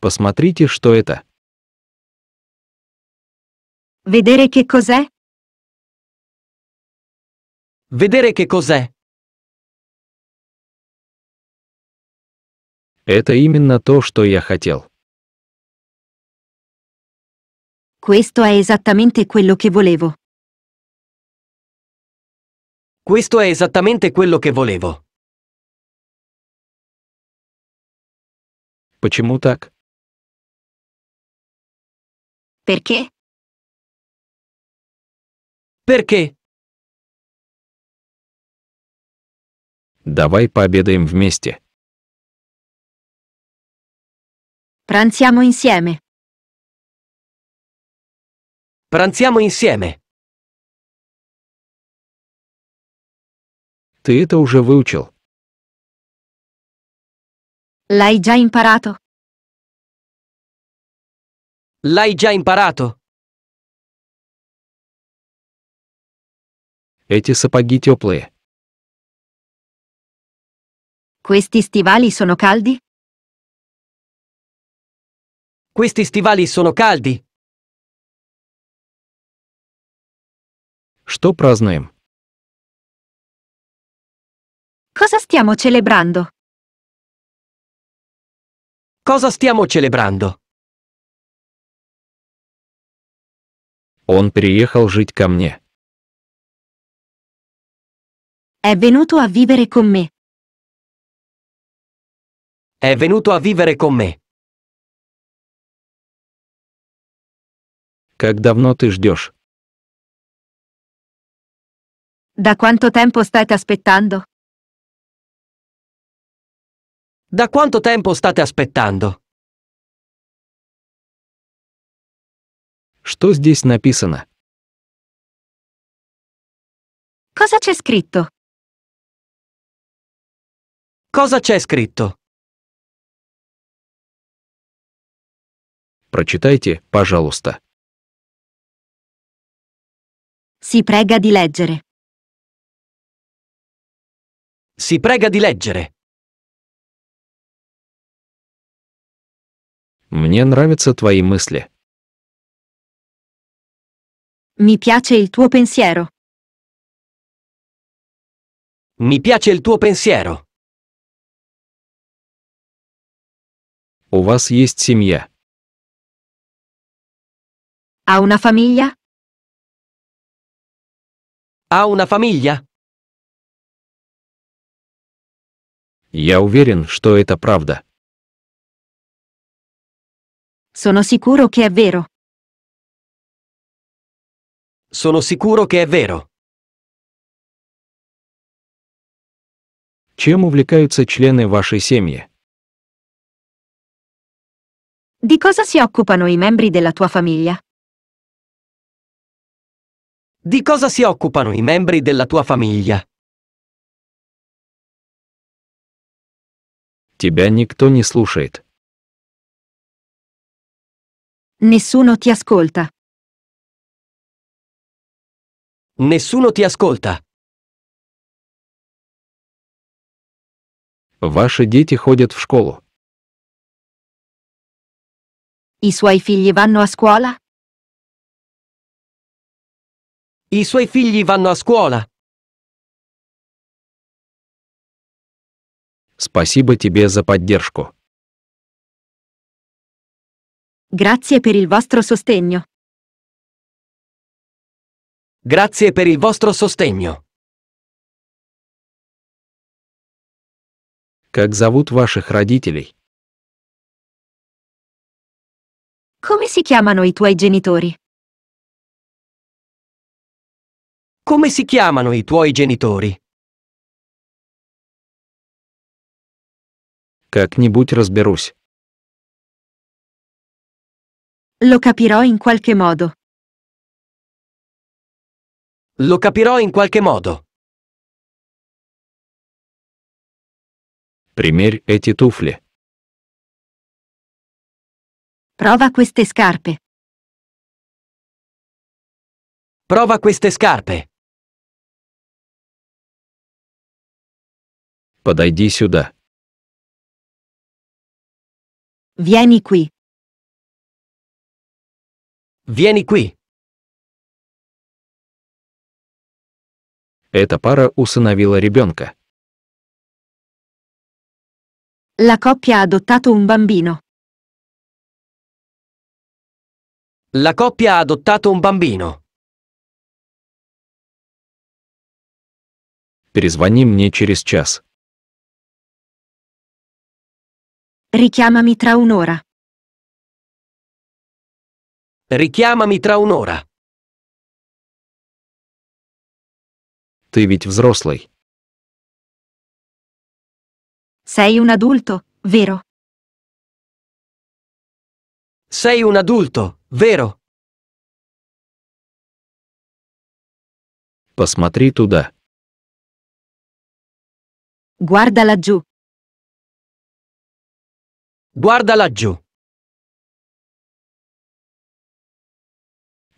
Посмотрите, что это. Vedere che cos'è? Vedere che cos'è? Это именно то, что я хотел. Questo è esattamente quello che volevo. Questo è esattamente quello che volevo. Почему так? Perché? Perché? Давай пообедаем вместе. Pranziamo insieme. Pranziamo insieme. Ты это уже выучил. L'hai già imparato? L'hai già imparato? Эти сапоги теплые. Questi stivali sono caldi? Questi stivali sono caldi. Что празднуем? Cosa stiamo celebrando? Cosa stiamo celebrando? Он переехал жить ко мне. È venuto a vivere con me. È venuto a vivere con me. Как давно ты ждешь? Da quanto tempo state aspettando? Da quanto tempo state aspettando? Что здесь написано? Cosa c'è scritto? Cosa c'è scritto? Прочитайте, пожалуйста. Si prega di leggere. Si prega di leggere. Мне нравятся твои мысли. Mi piace il tuo pensiero. Mi piace il tuo pensiero. У вас есть семья. Ha una famiglia? Ha una famiglia? Я уверен, что это правда. Sono sicuro che è vero. Sono sicuro che è vero. Чем увлекаются члены вашей семьи? Di cosa si occupano i membri della tua famiglia? Di cosa si occupano i membri della tua famiglia? Тебя никто не слушает. Nessuno ti ascolta. Nessuno ti ascolta. Ваши дети ходят в школу. I suoi figli vanno a scuola? I suoi figli vanno a scuola. Спасибо тебе за поддержку. Grazie per il vostro sostegno. Grazie per il vostro sostegno. Как зовут ваших родителей? Come si chiamano i tuoi genitori? Come si chiamano i tuoi genitori? Как-нибудь разберусь. Lo capirò in qualche modo. Lo capirò in qualche modo. Примерь эти туфли. Prova queste scarpe. Prova queste scarpe. подойди сюда. Vieni qui. Vieni qui. Эта пара усыновила ребенка. La coppia ha adottato un bambino. La coppia ha adottato un bambino. Перезвони мне через час. Richiamami tra un'ora. Richiamami tra un'ora. Ты ведь взрослый. Sei un adulto, vero? Sei un adulto, vero? Посмотри туда. Guarda laggiù. Guarda laggiù.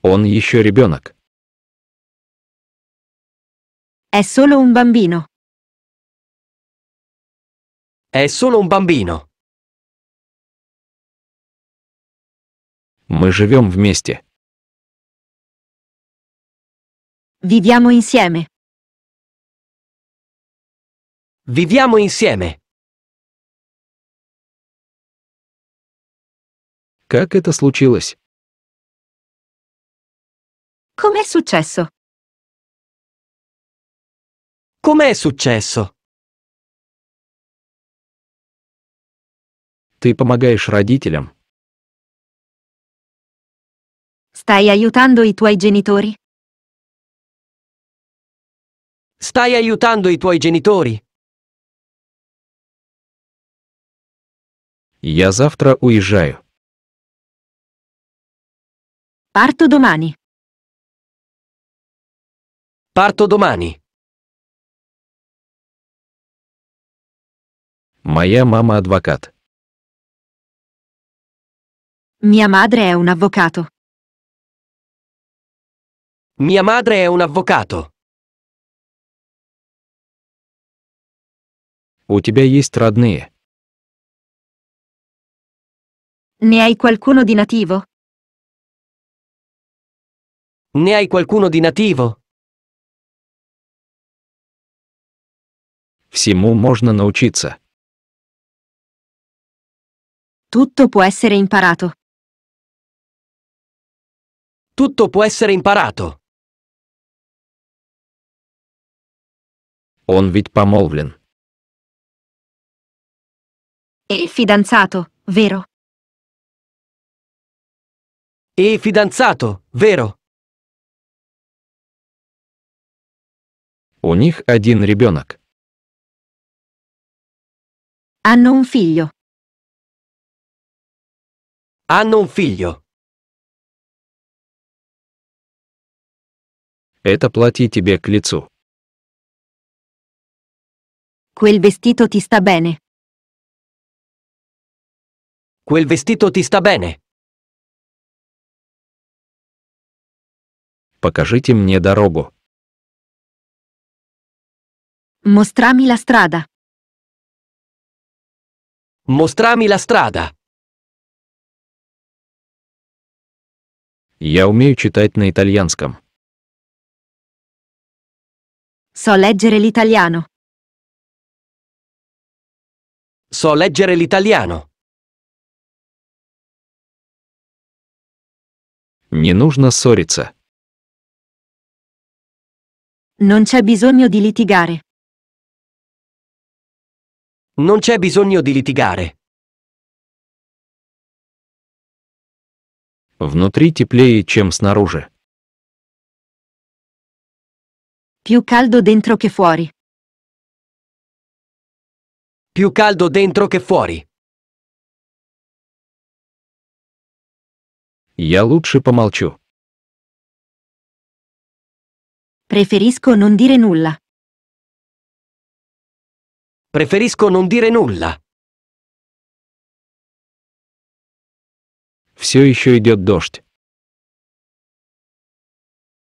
On еще ребенок. È solo un bambino. È solo un bambino. Мы живем вместе. Viviamo insieme. Viviamo insieme. Как это случилось? Com'è successo? Com'è successo? Ты помогаешь родителям? Stai aiutando i tuoi genitori? Stai aiutando i tuoi genitori? Я завтра уезжаю. Parto domani. Parto domani. Моя mamma avvocato. Mia madre è un avvocato. Mia madre è un avvocato. У тебя есть родные? Ne hai qualcuno di nativo? Ne hai qualcuno di nativo? Всему можно научиться. Tutto può essere imparato. Tutto può essere imparato. Он ведь помолвлен. E fidanzato, vero? E fidanzato, vero? У них один ребенок. Hanno un figlio. Hanno un figlio. Это платье тебе к лицу. Quel vestito ti sta bene. Quel vestito ti sta bene. Покажите мне дорогу. Mostrami la strada. Mostrami la strada. Я умею читать на итальянском. So leggere l'italiano. So leggere l'italiano. Не нужно ссориться. Non c'è bisogno di litigare. Non c'è bisogno di litigare. Внутри теплее, чем снаружи. Più caldo dentro che fuori. Più caldo dentro che fuori. Я лучше помолчу. Preferisco non dire nulla. Preferisco non dire nulla. Все еще идет дождь.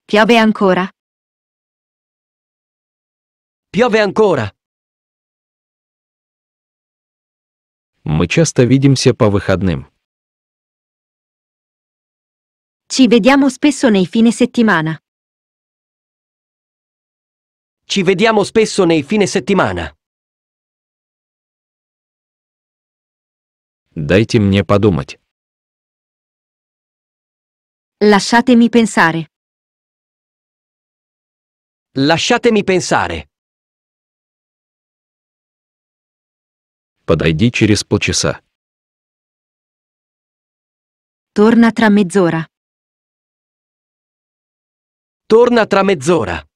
Piove ancora. Piove ancora. Мы часто видимся по выходным. Ci vediamo spesso nei fine settimana. Ci vediamo spesso nei fine settimana. Дайте мне подумать. Lasciatemi pensare. Lasciatemi pensare. Подойди через полчаса. Torna tra mezz'ora. Torna tra mezz'ora.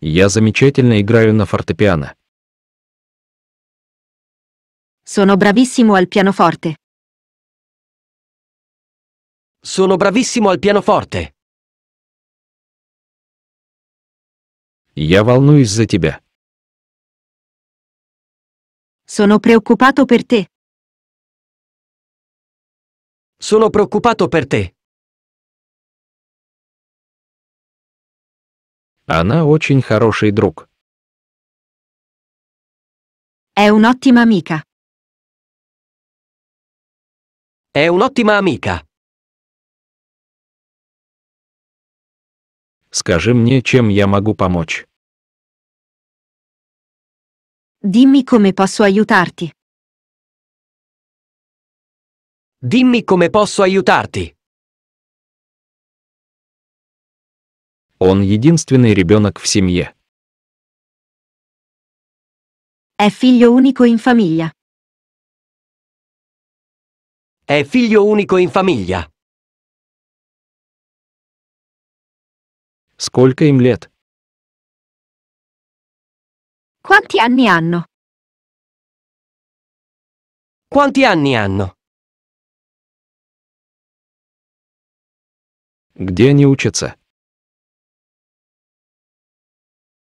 Я замечательно играю на фортепиано. Sono bravissimo al pianoforte. Sono bravissimo al pianoforte. Я волнуюсь за тебя. Sono preoccupato per te. Sono preoccupato per te. Она очень хороший друг. È un'ottima amica. È un'ottima amica. Скажи мне, чем я могу помочь. Dimmi come posso aiutarti. Dimmi come posso aiutarti. Он единственный ребенок в семье. È figlio unico in famiglia. È figlio unico in famiglia. Сколько им лет? Quanti anni hanno? Quanti anni hanno? Где они учатся?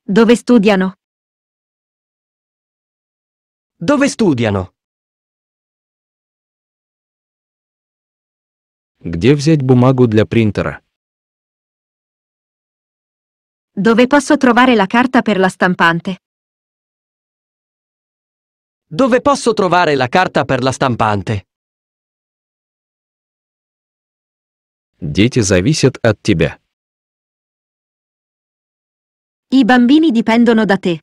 Dove studiano? Dove studiano? Где взять бумагу для принтера? Dove posso trovare la carta per la stampante? Dove posso trovare la carta per la stampante? Дети зависят от тебя. I bambini dipendono da te.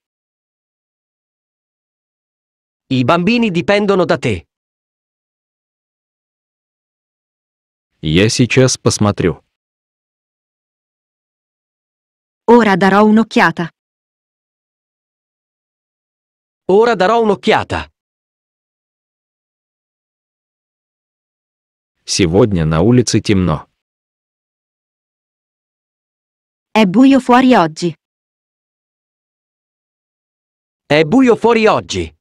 I bambini dipendono da te. Я сейчас посмотрю. Ora darò un'occhiata. Ora darò un'occhiata. Сегодня на улице темно. È buio fuori oggi. È buio fuori oggi.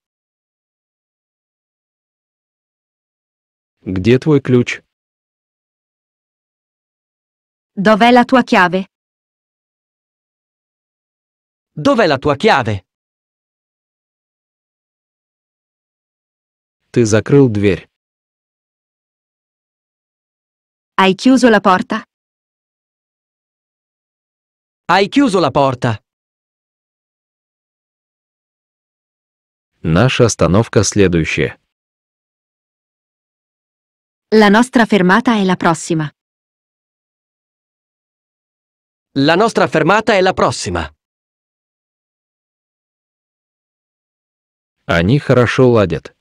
Где твой ключ? Dov'è la tua chiave? Dov'è la tua chiave? Ты закрыл дверь. Hai chiuso la porta? Hai chiuso la porta. Наша остановка следующая. La nostra fermata è la prossima. La nostra fermata è la prossima. Они хорошо ладят.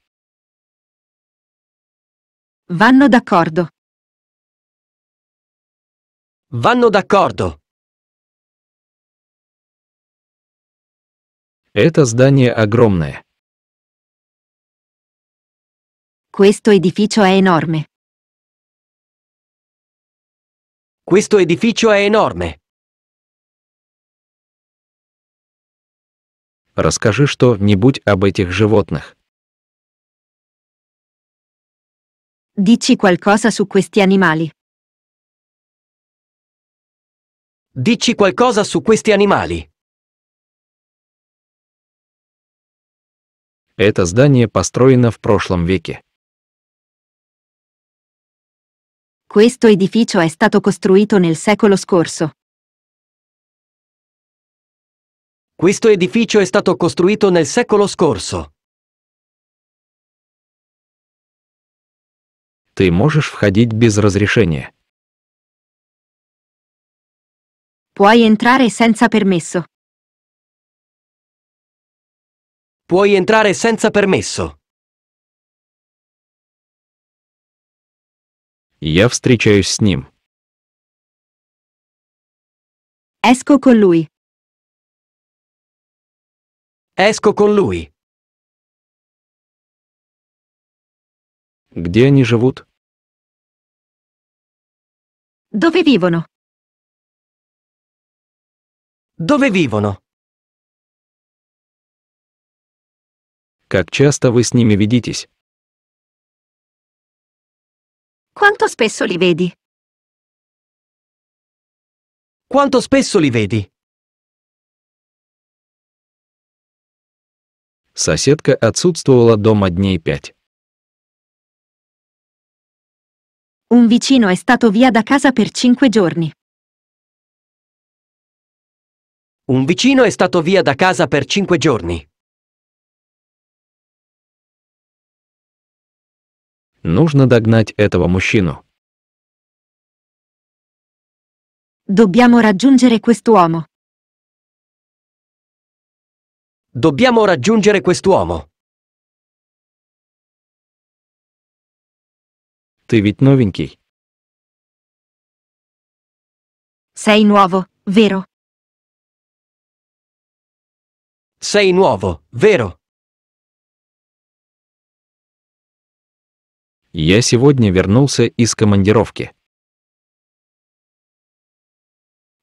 Vanno d'accordo. Vanno d'accordo. Это здание огромное. Questo edificio è enorme. Questo edificio è enorme. Расскажи что-нибудь об этих животных. Dici qualcosa su questi animali. Dici qualcosa su questi animali. Это здание построено в прошлом веке. Questo edificio è stato costruito nel secolo scorso. Questo edificio è stato costruito nel secolo scorso. Ты можешь входить без разрешения. Puoi entrare senza permesso. Puoi entrare senza permesso. Я встречаюсь с ним. Esco con lui. Esco con lui. Где они живут? Dove vivono? Dove vivono? Как часто вы с ними видитесь? Quanto spesso li vedi? Quanto spesso li vedi? Соседка отсутствовала дома дней пять. Un vicino è stato via da casa per cinque giorni. Un vicino è stato via da casa per cinque giorni. Нужно догнать этого мужчину. Dobbiamo raggiungere quest'uomo. Dobbiamo raggiungere quest'uomo. Ты ведь новенький. Sei nuovo, vero? Sei nuovo, vero? Я сегодня вернулся из командировки.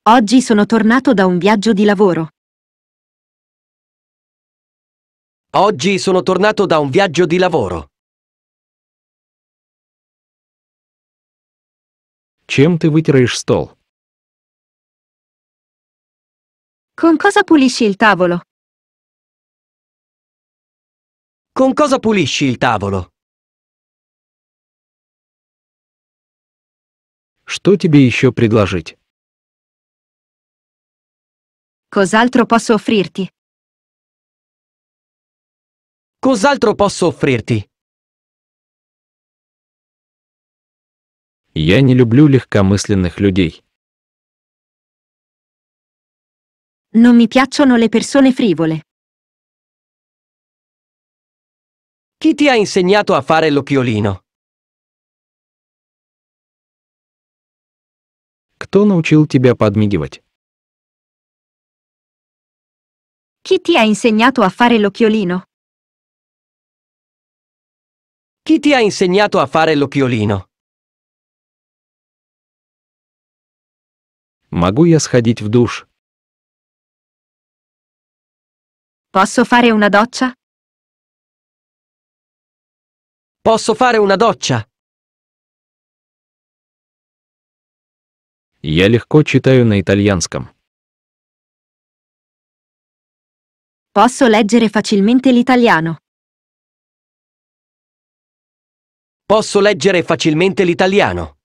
Oggi sono tornato da un viaggio di lavoro. Oggi sono tornato da un viaggio di lavoro. Чем ты вытираешь стол? Con cosa pulisci il tavolo? Con cosa pulisci il tavolo? Что тебе еще предложить? Cos'altro posso offrirti? Cos'altro posso offrirti? Я не люблю легкомысленных людей. Non mi piacciono le persone frivole. Chi ti ha insegnato a fare l'occhiolino? Кто научил тебя подмигивать? Chi ti ha insegnato a fare l'occhiolino? Chi ti ha insegnato a fare l'occhiolino? Могу я сходить в душ? Posso fare una doccia? Posso fare una doccia? Я легко читаю на итальянском. Posso leggere facilmente l'italiano? Posso leggere facilmente l'italiano.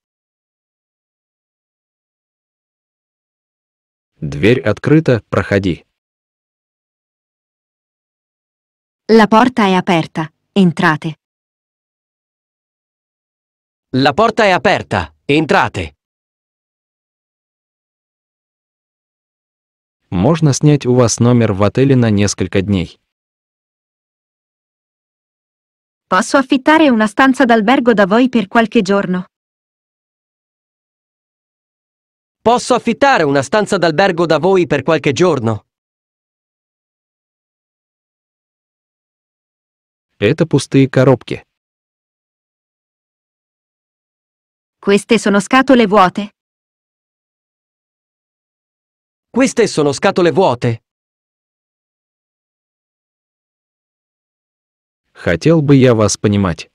Дверь открыта, проходи. La porta è aperta, entrate. La porta è aperta, entrate. Можно снять у вас номер в отеле на несколько дней. Posso affittare una stanza d'albergo da voi per qualche giorno? Posso affittare una stanza d'albergo da voi per qualche giorno? Это пустые коробки. Queste sono scatole vuote. Queste sono scatole vuote. Хотел бы я вас понимать.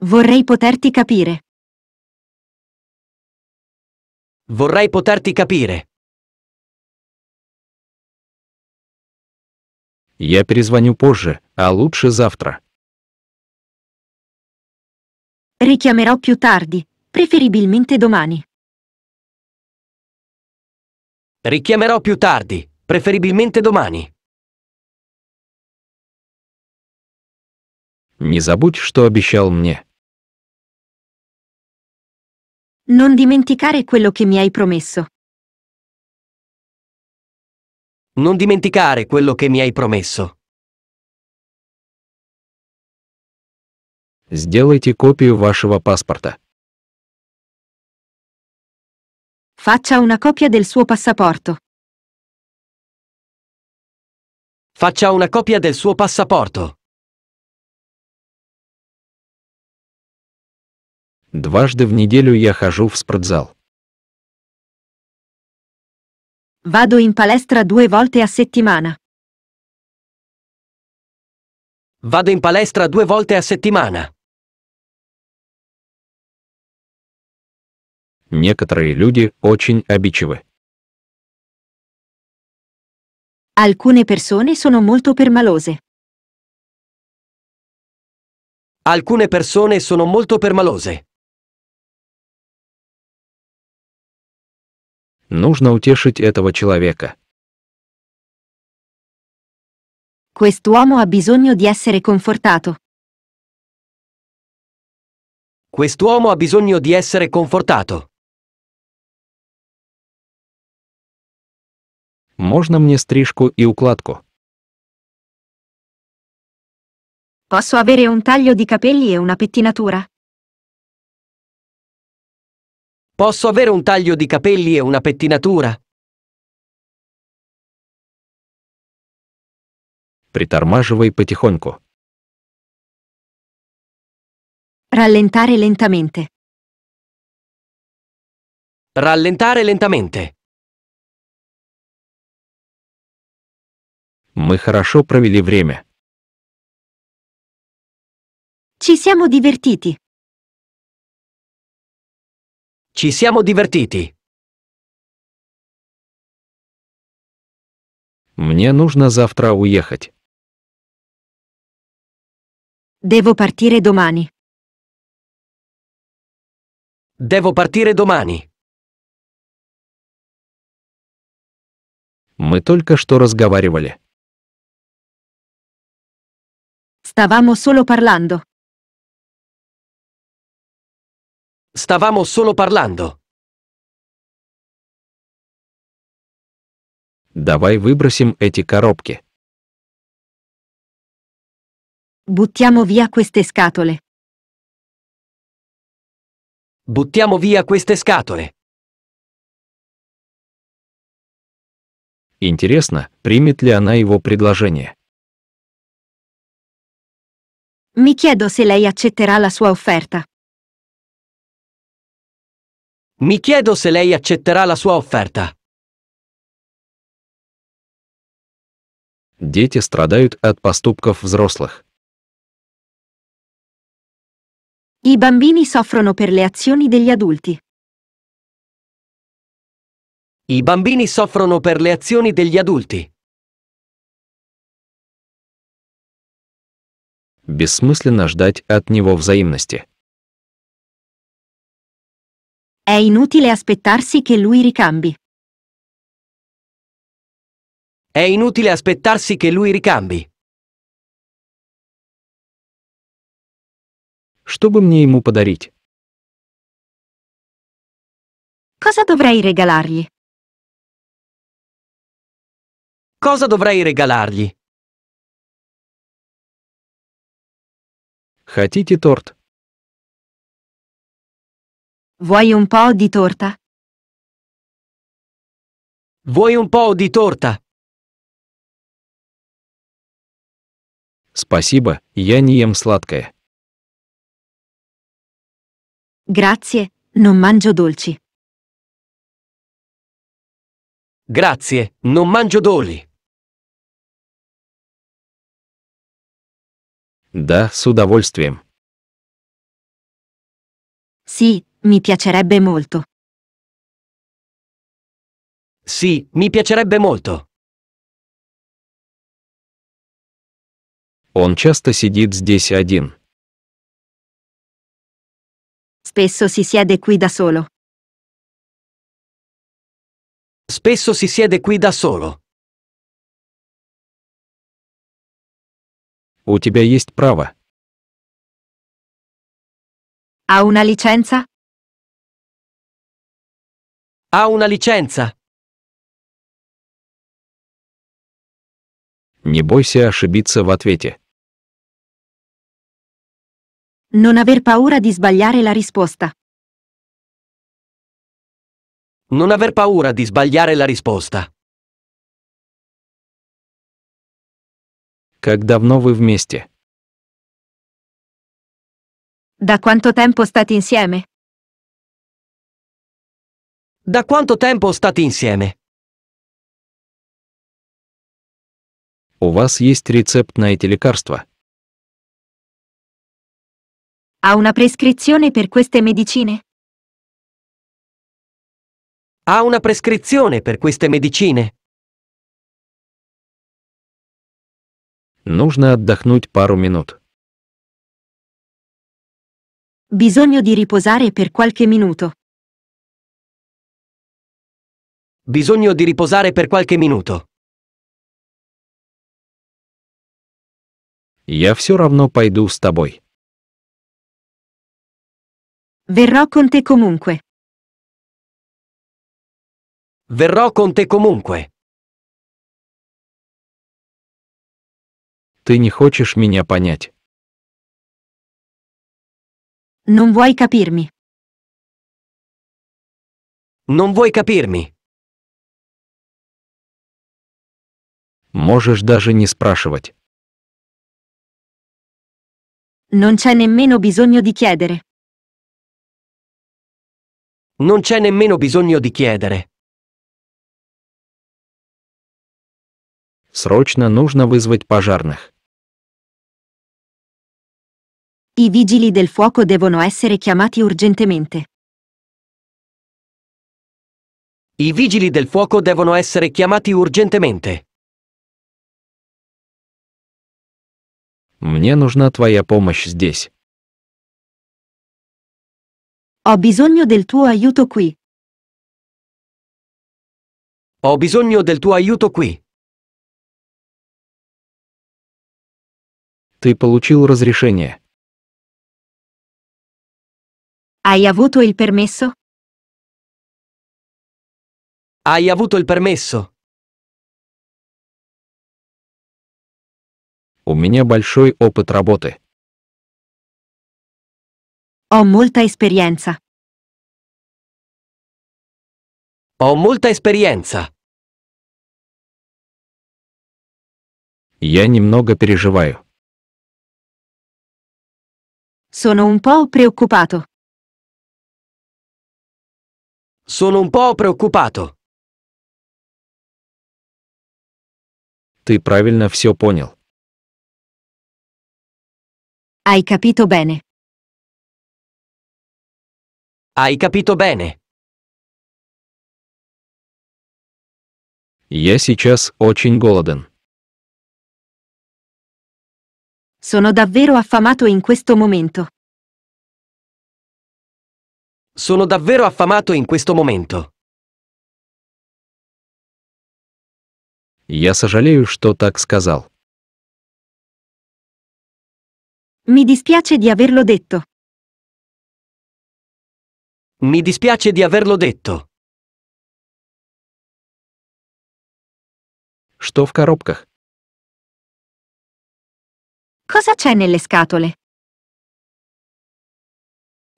Vorrei poterti capire. Vorrei poterti capire. Я перезвоню позже, а лучше завтра. Richiamerò più tardi, preferibilmente domani. Richiamerò più tardi, preferibilmente domani. Не забудь, что обещал мне. Non dimenticare quello che mi hai promesso. Non dimenticare quello che mi hai promesso. Сделайте копию вашего паспорта. Faccia una copia del suo passaporto. Faccia una copia del suo passaporto. Дважды в неделю я хожу в спортзал. Vado in palestra due volte a settimana. Vado in palestra due volte a settimana. Некоторые люди очень обидчивы. Alcune persone sono molto permalose. Alcune persone sono molto permalose. Нужно утешить этого человека. Quest'uomo ha bisogno di essere confortato. Quest'uomo ha bisogno di essere confortato. Можно мне стрижку и укладку? Posso avere un taglio di capelli e una pettinatura? Posso avere un taglio di capelli e una pettinatura? Притормаживай потихоньку. Rallentare lentamente. Rallentare lentamente. Мы хорошо провели время. Ci siamo divertiti. Ci siamo divertiti. Мне нужно завтра уехать. Devo partire domani. Devo partire domani. Мы только что разговаривали. Stavamo solo parlando. Stavamo solo parlando. Давай выбросим эти коробки. Buttiamo via queste scatole. Buttiamo via queste scatole. Интересно, примет ли она его предложение. Mi chiedo se lei accetterà la sua offerta. Mi chiedo se lei accetterà la sua offerta. Дети страдают от поступков взрослых. I bambini soffrono per le azioni degli adulti. I bambini soffrono per le azioni degli adulti. Бессмысленно ждать от него взаимности. È inutile aspettarsi che lui ricambi. È inutile aspettarsi che lui ricambi. Что бы мне ему подарить? Cosa dovrei regalargli? Cosa dovrei regalargli? Хотите торт? Vuoi un po' di torta? Vuoi un po' di torta? Спасибо, я не ем сладкое. Grazie, non mangio dolci. Grazie, non mangio doli. Да, с удовольствием. Sì, mi piacerebbe molto. Sì, mi piacerebbe molto. Он часто сидит здесь один. Spesso si siede qui da solo. Spesso si siede qui da solo. У тебя есть право. Ha una licenza? Ha una licenza. Не бойся ошибиться в ответе. Non aver paura di sbagliare la risposta. Non aver paura di sbagliare la risposta. Как давно вы вместе? Da quanto tempo state insieme? Da quanto tempo state insieme? У вас есть рецепт на эти лекарства? Ha una prescrizione per queste medicine? Ha una prescrizione per queste medicine? Нужно отдохнуть пару минут. Bisogno di riposare per qualche minuto. bisogno di riposare per qualche minuto. Я все равно пойду с тобой. Verrò con te comunque. Verrò con te comunque. Ты не хочешь меня понять. Non vuoi capirmi. Non vuoi capirmi. Можешь даже не спрашивать. Non c'è nemmeno bisogno di chiedere. Non c'è nemmeno bisogno di chiedere. Срочно нужно вызвать пожарных. I vigili del fuoco devono essere chiamati urgentemente. I vigili del fuoco devono essere chiamati urgentemente. Мне нужна твоя помощь здесь. Ho bisogno del tuo aiuto qui. Ho bisogno del tuo aiuto qui. Ты получил разрешение. Hai avuto il permesso? Hai avuto il permesso? У меня большой опыт работы. Ho molta esperienza. Ho molta esperienza. Я немного переживаю. Sono un po' preoccupato. Sono un po' preoccupato. Ты правильно все понял. Hai capito bene. Hai capito bene. Я сейчас очень голоден. Sono davvero affamato in questo momento. Sono davvero affamato in questo momento. Я сожалею, что так сказал. Mi dispiace di averlo detto. Mi dispiace di averlo detto. Что в коробках? Cosa c'è nelle scatole?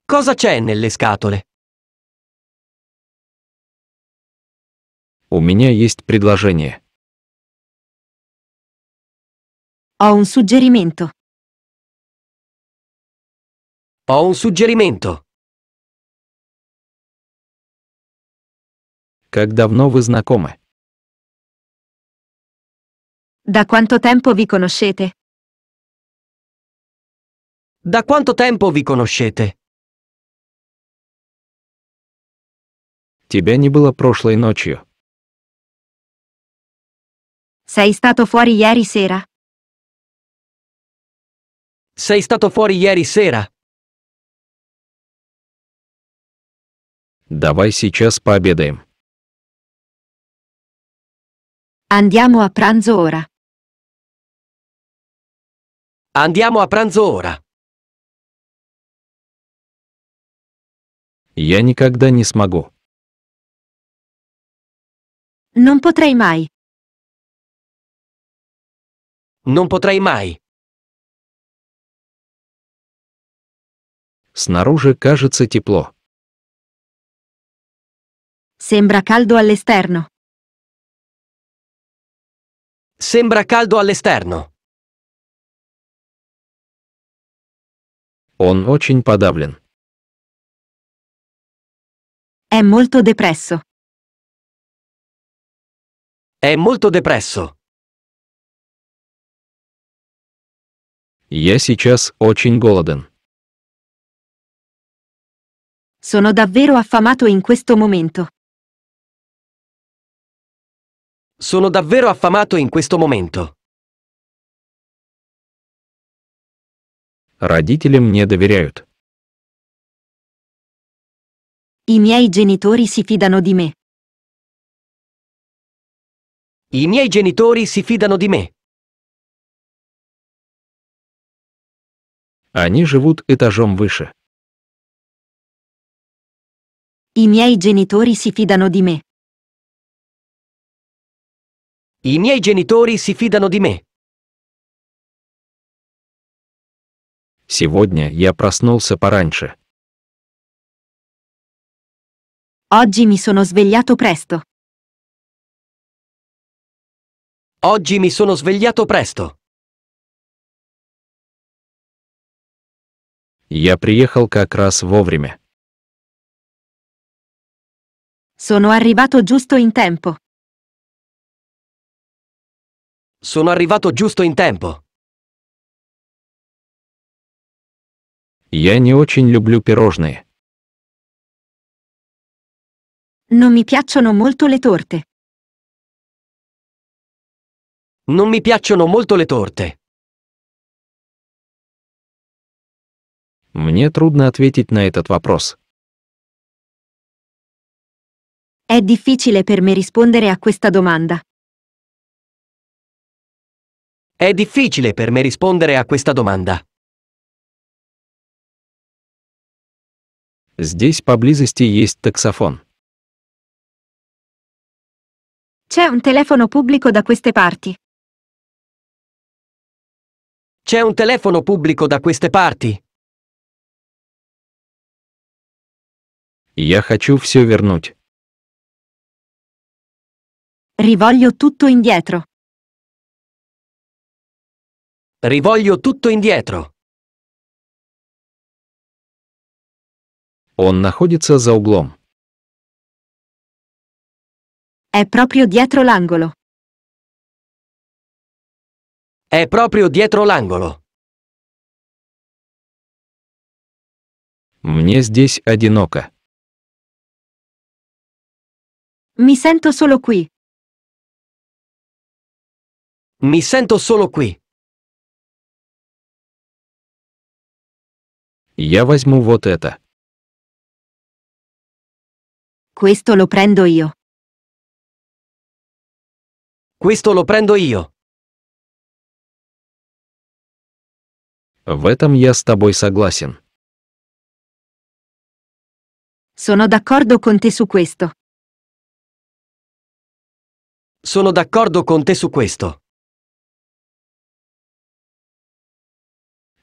Cosa c'è nelle scatole? У меня есть предложение. Ho un suggerimento. Ho un suggerimento. Как давно вы знакомы? Da quanto tempo vi conoscete? Da quanto tempo vi conoscete? Тебя не было прошлой ночью. Sei stato fuori ieri sera? Sei stato fuori ieri sera? Давай сейчас пообедаем. Andiamo a pranzo ora. Andiamo a pranzo ora. Я никогда не смогу. Non potrei mai. Non potrei mai. Снаружи кажется тепло. Sembra caldo all'esterno. Sembra caldo all'esterno. Он очень подавлен. È molto depresso. È molto depresso. Я сейчас очень голоден. Sono davvero affamato in questo momento. Sono davvero affamato in questo momento. Родителям не доверяют. I miei genitori si fidano di me. I miei genitori si fidano di me. Они живут этажом выше. I miei genitori si fidano di me. I miei genitori si fidano di me. Сегодня я проснулся пораньше. Oggi mi sono svegliato presto. Oggi mi sono svegliato presto. Я приехал как раз вовремя. Sono arrivato giusto in tempo. Sono arrivato giusto in tempo. Я не очень люблю пирожные. Non mi piacciono molto le torte. Non mi piacciono molto le torte. Мне трудно ответить на этот вопрос. È difficile per me rispondere a questa domanda. È difficile per me rispondere a questa domanda. Здесь поблизости есть таксофон. C'è un telefono pubblico da queste parti. C'è un telefono pubblico da queste parti. Я хочу все вернуть. Rivoglio tutto indietro. Rivoglio tutto indietro. Он находится за углом. È proprio dietro l'angolo. È proprio dietro l'angolo. Мне здесь одиноко. Mi sento solo qui. Mi sento solo qui. Я возьму вот это. Questo lo prendo io. Questo lo prendo io. В этом я с тобой согласен. Sono d'accordo con te su questo. Sono d'accordo con te su questo.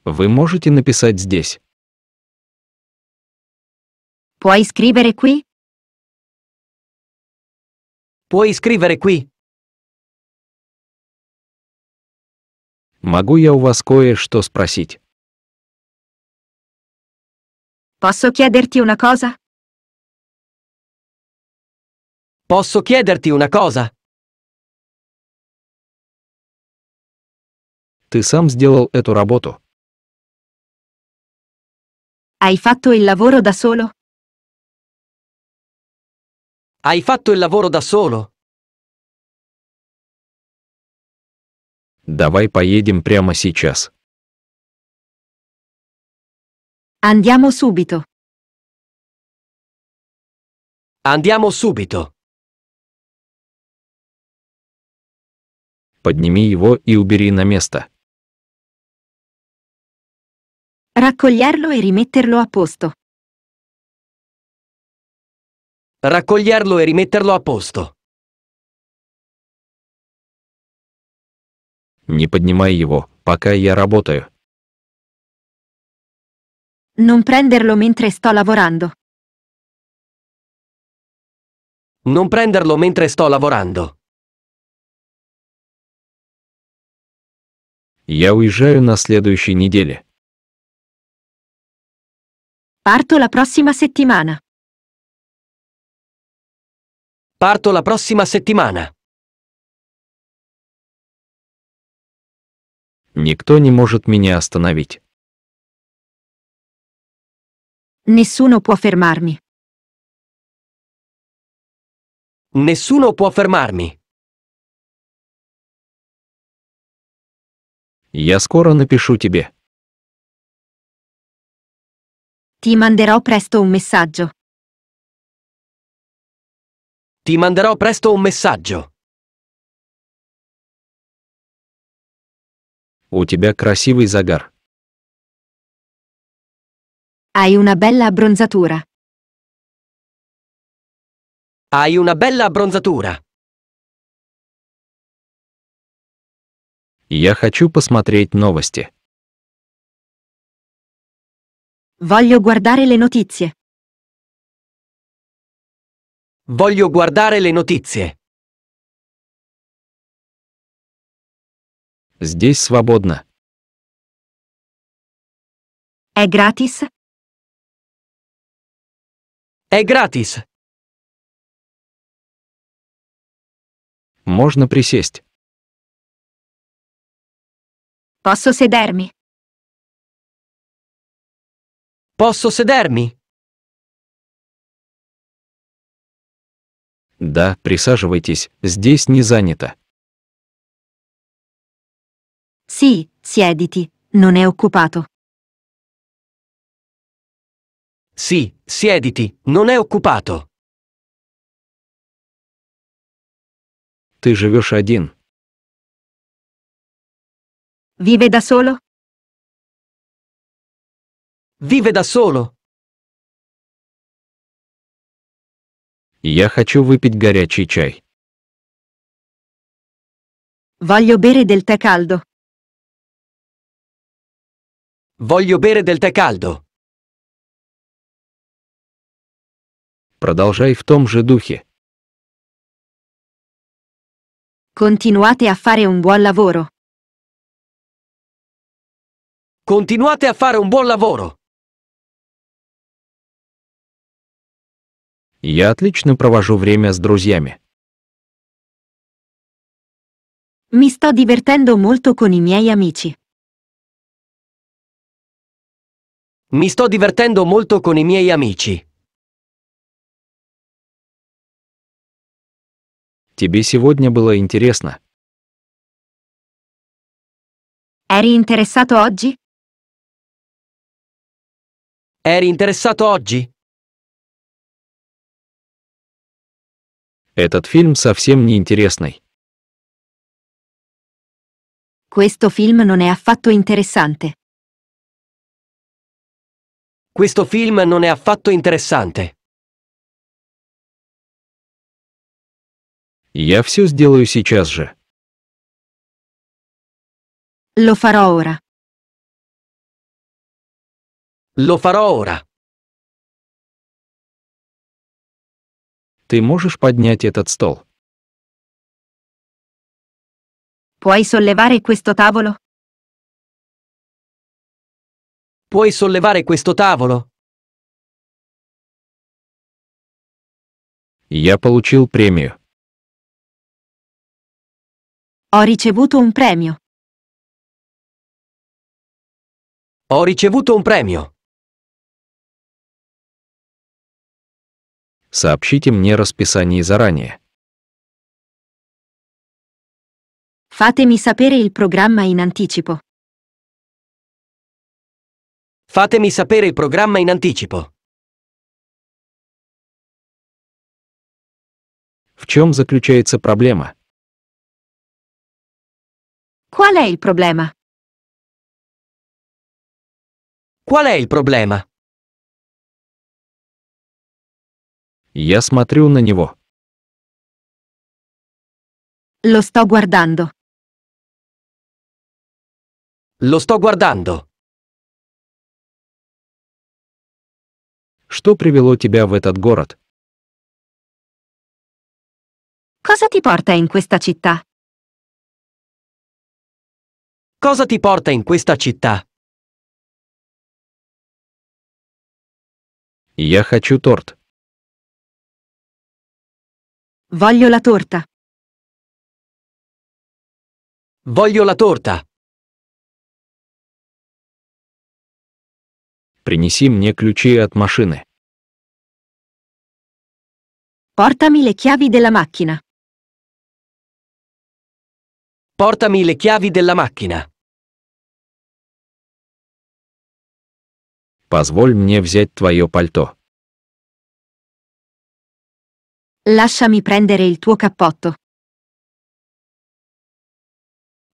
Вы можете написать здесь. Puoi scrivere qui? Puoi scrivere qui? Могу я у вас кое-что спросить? Posso chiederti una cosa? Posso chiederti una cosa? Ты сам сделал эту работу? Hai fatto il lavoro da solo? Hai fatto il lavoro da solo. Давай поедем прямо сейчас. Andiamo subito. Andiamo subito. Подними его и убери на место. Raccoglierlo e rimetterlo a posto raccoglierlo e rimetterlo a posto. Не поднимай его, пока я работаю. Non prenderlo mentre sto lavorando. Non prenderlo mentre sto lavorando. Я уезжаю на следующей неделе. Parto la prossima settimana. Parto la prossima settimana. Никто не может меня остановить. Nessuno può fermarmi. Nessuno può fermarmi. Я скоро напишу тебе. Ti manderò presto un messaggio. Ti manderò presto un messaggio. У тебя красивый загар. Hai una bella abbronzatura. Hai una bella abbronzatura. Я хочу посмотреть новости. Voglio guardare le notizie. Voglio guardare le notizie. Здесь свободно. È gratis? È gratis. Можно присесть. Posso sedermi? Posso sedermi? Да, присаживайтесь, здесь не занято. Sì, siediti, non è occupato. Sì, siediti, non è occupato. Ты живешь один. Vive da solo? Vive da solo. Я хочу выпить горячий чай. Voglio bere del tè caldo. Voglio bere del tè caldo. Продолжай в том же духе. Continuate a fare un buon lavoro. Continuate a fare un buon lavoro. Я отлично провожу время с друзьями. Mi sto divertendo molto con i miei amici. Mi sto divertendo molto con i miei amici. Тебе сегодня было интересно? Eri interessato oggi? Eri interessato oggi? Этот фильм совсем не интересный. Questo film non è affatto interessante. Questo film non è affatto interessante. Я все сделаю сейчас же. Lo farò ora. Lo farò ora. Ты можешь поднять этот стол? Puoi sollevare questo tavolo? Puoi sollevare questo tavolo? Я получил премию. Ho ricevuto un premio. Ho ricevuto un premio. Сообщите мне расписание заранее. Fatemi sapere il programma in anticipo. Fatemi sapere il programma in anticipo. В чем заключается проблема? Qual è il problema? Qual è il problema? Я смотрю на него. Lo sto guardando. Lo sto guardando. Что привело тебя в этот город? Cosa ti porta in questa città? Cosa ti porta in questa città? Я хочу торт. Voglio la torta. Voglio la torta. Принеси мне ключи от машины. Portami le chiavi della macchina. Portami le chiavi della macchina. Позволь мне взять твое пальто. Lasciami prendere il tuo cappotto.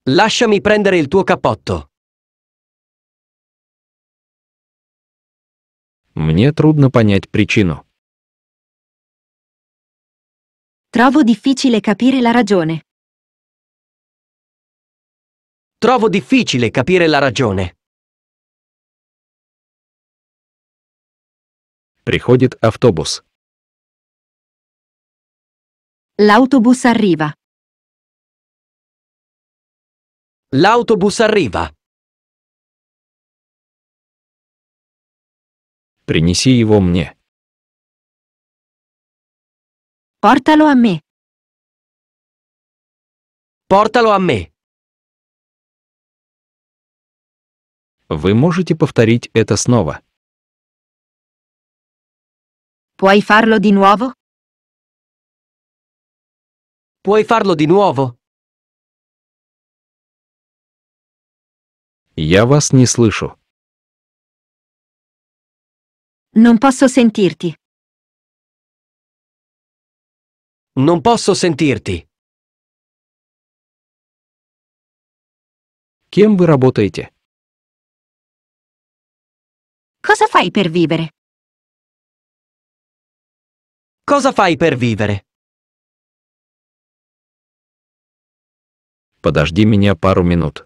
Lasciami prendere il tuo cappotto. Мне трудно понять причину. Trovo difficile capire la ragione. Trovo difficile capire la ragione. Приходит автобус. L'autobus arriva. L'autobus arriva. Принеси его мне. Portalo a me. Portalo a me. Вы можете повторить это снова? Puoi farlo di nuovo? Puoi farlo di nuovo? Я вас не слышу. Non posso sentirti. Non posso sentirti. Кем вы работаете? Cosa fai per vivere? Cosa fai per vivere? Подожди меня пару минут.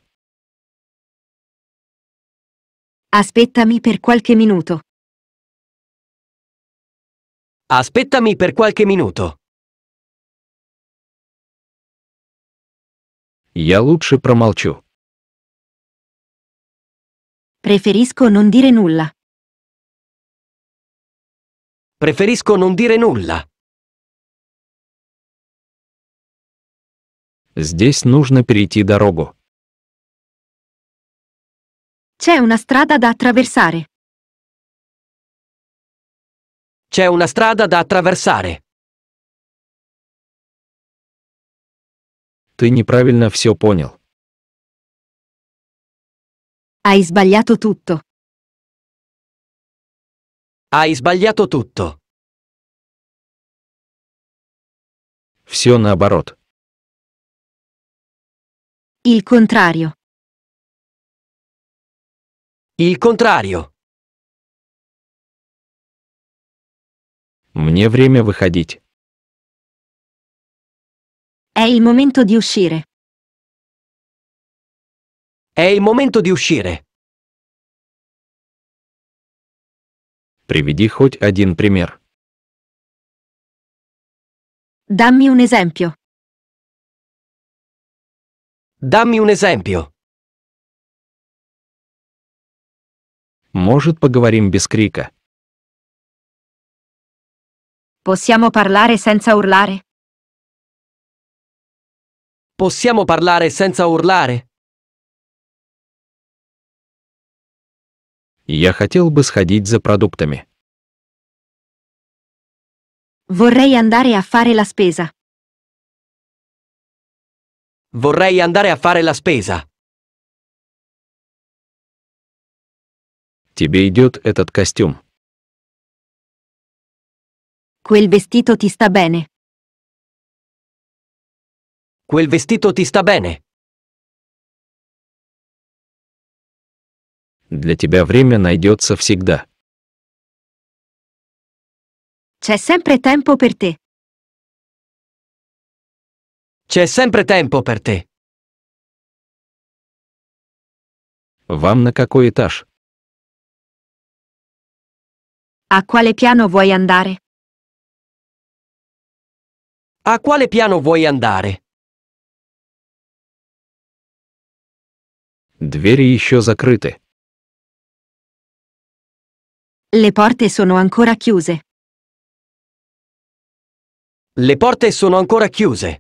Aspettami per qualche minuto. Aspettami per qualche minuto. Я лучше промолчу. Preferisco non dire nulla. Preferisco non dire nulla. Здесь нужно перейти дорогу. C'è una strada da attraversare. C'è una strada da attraversare. Ты неправильно все понял. Hai sbagliato tutto. Hai sbagliato tutto. Все наоборот. Il contrario. Il contrario. Мне время выходить. È il momento di uscire. È il momento di uscire. Приведи хоть один пример. Dammi un esempio. Dammi un esempio. Может, поговорим без крика? Possiamo parlare senza urlare? Possiamo parlare senza urlare? Я хотел бы сходить за продуктами. Vorrei andare a fare la spesa. Vorrei andare a fare la spesa. Тебе идет этот костюм. Quel vestito ti sta bene. Quel vestito ti sta bene. Для тебя время найдется всегда. C'è sempre tempo per te. C'è sempre tempo per te. Вам на какой этаж? A quale piano vuoi andare? A quale piano vuoi andare? Двери еще закрыты. Le porte sono ancora chiuse. Le porte sono ancora chiuse.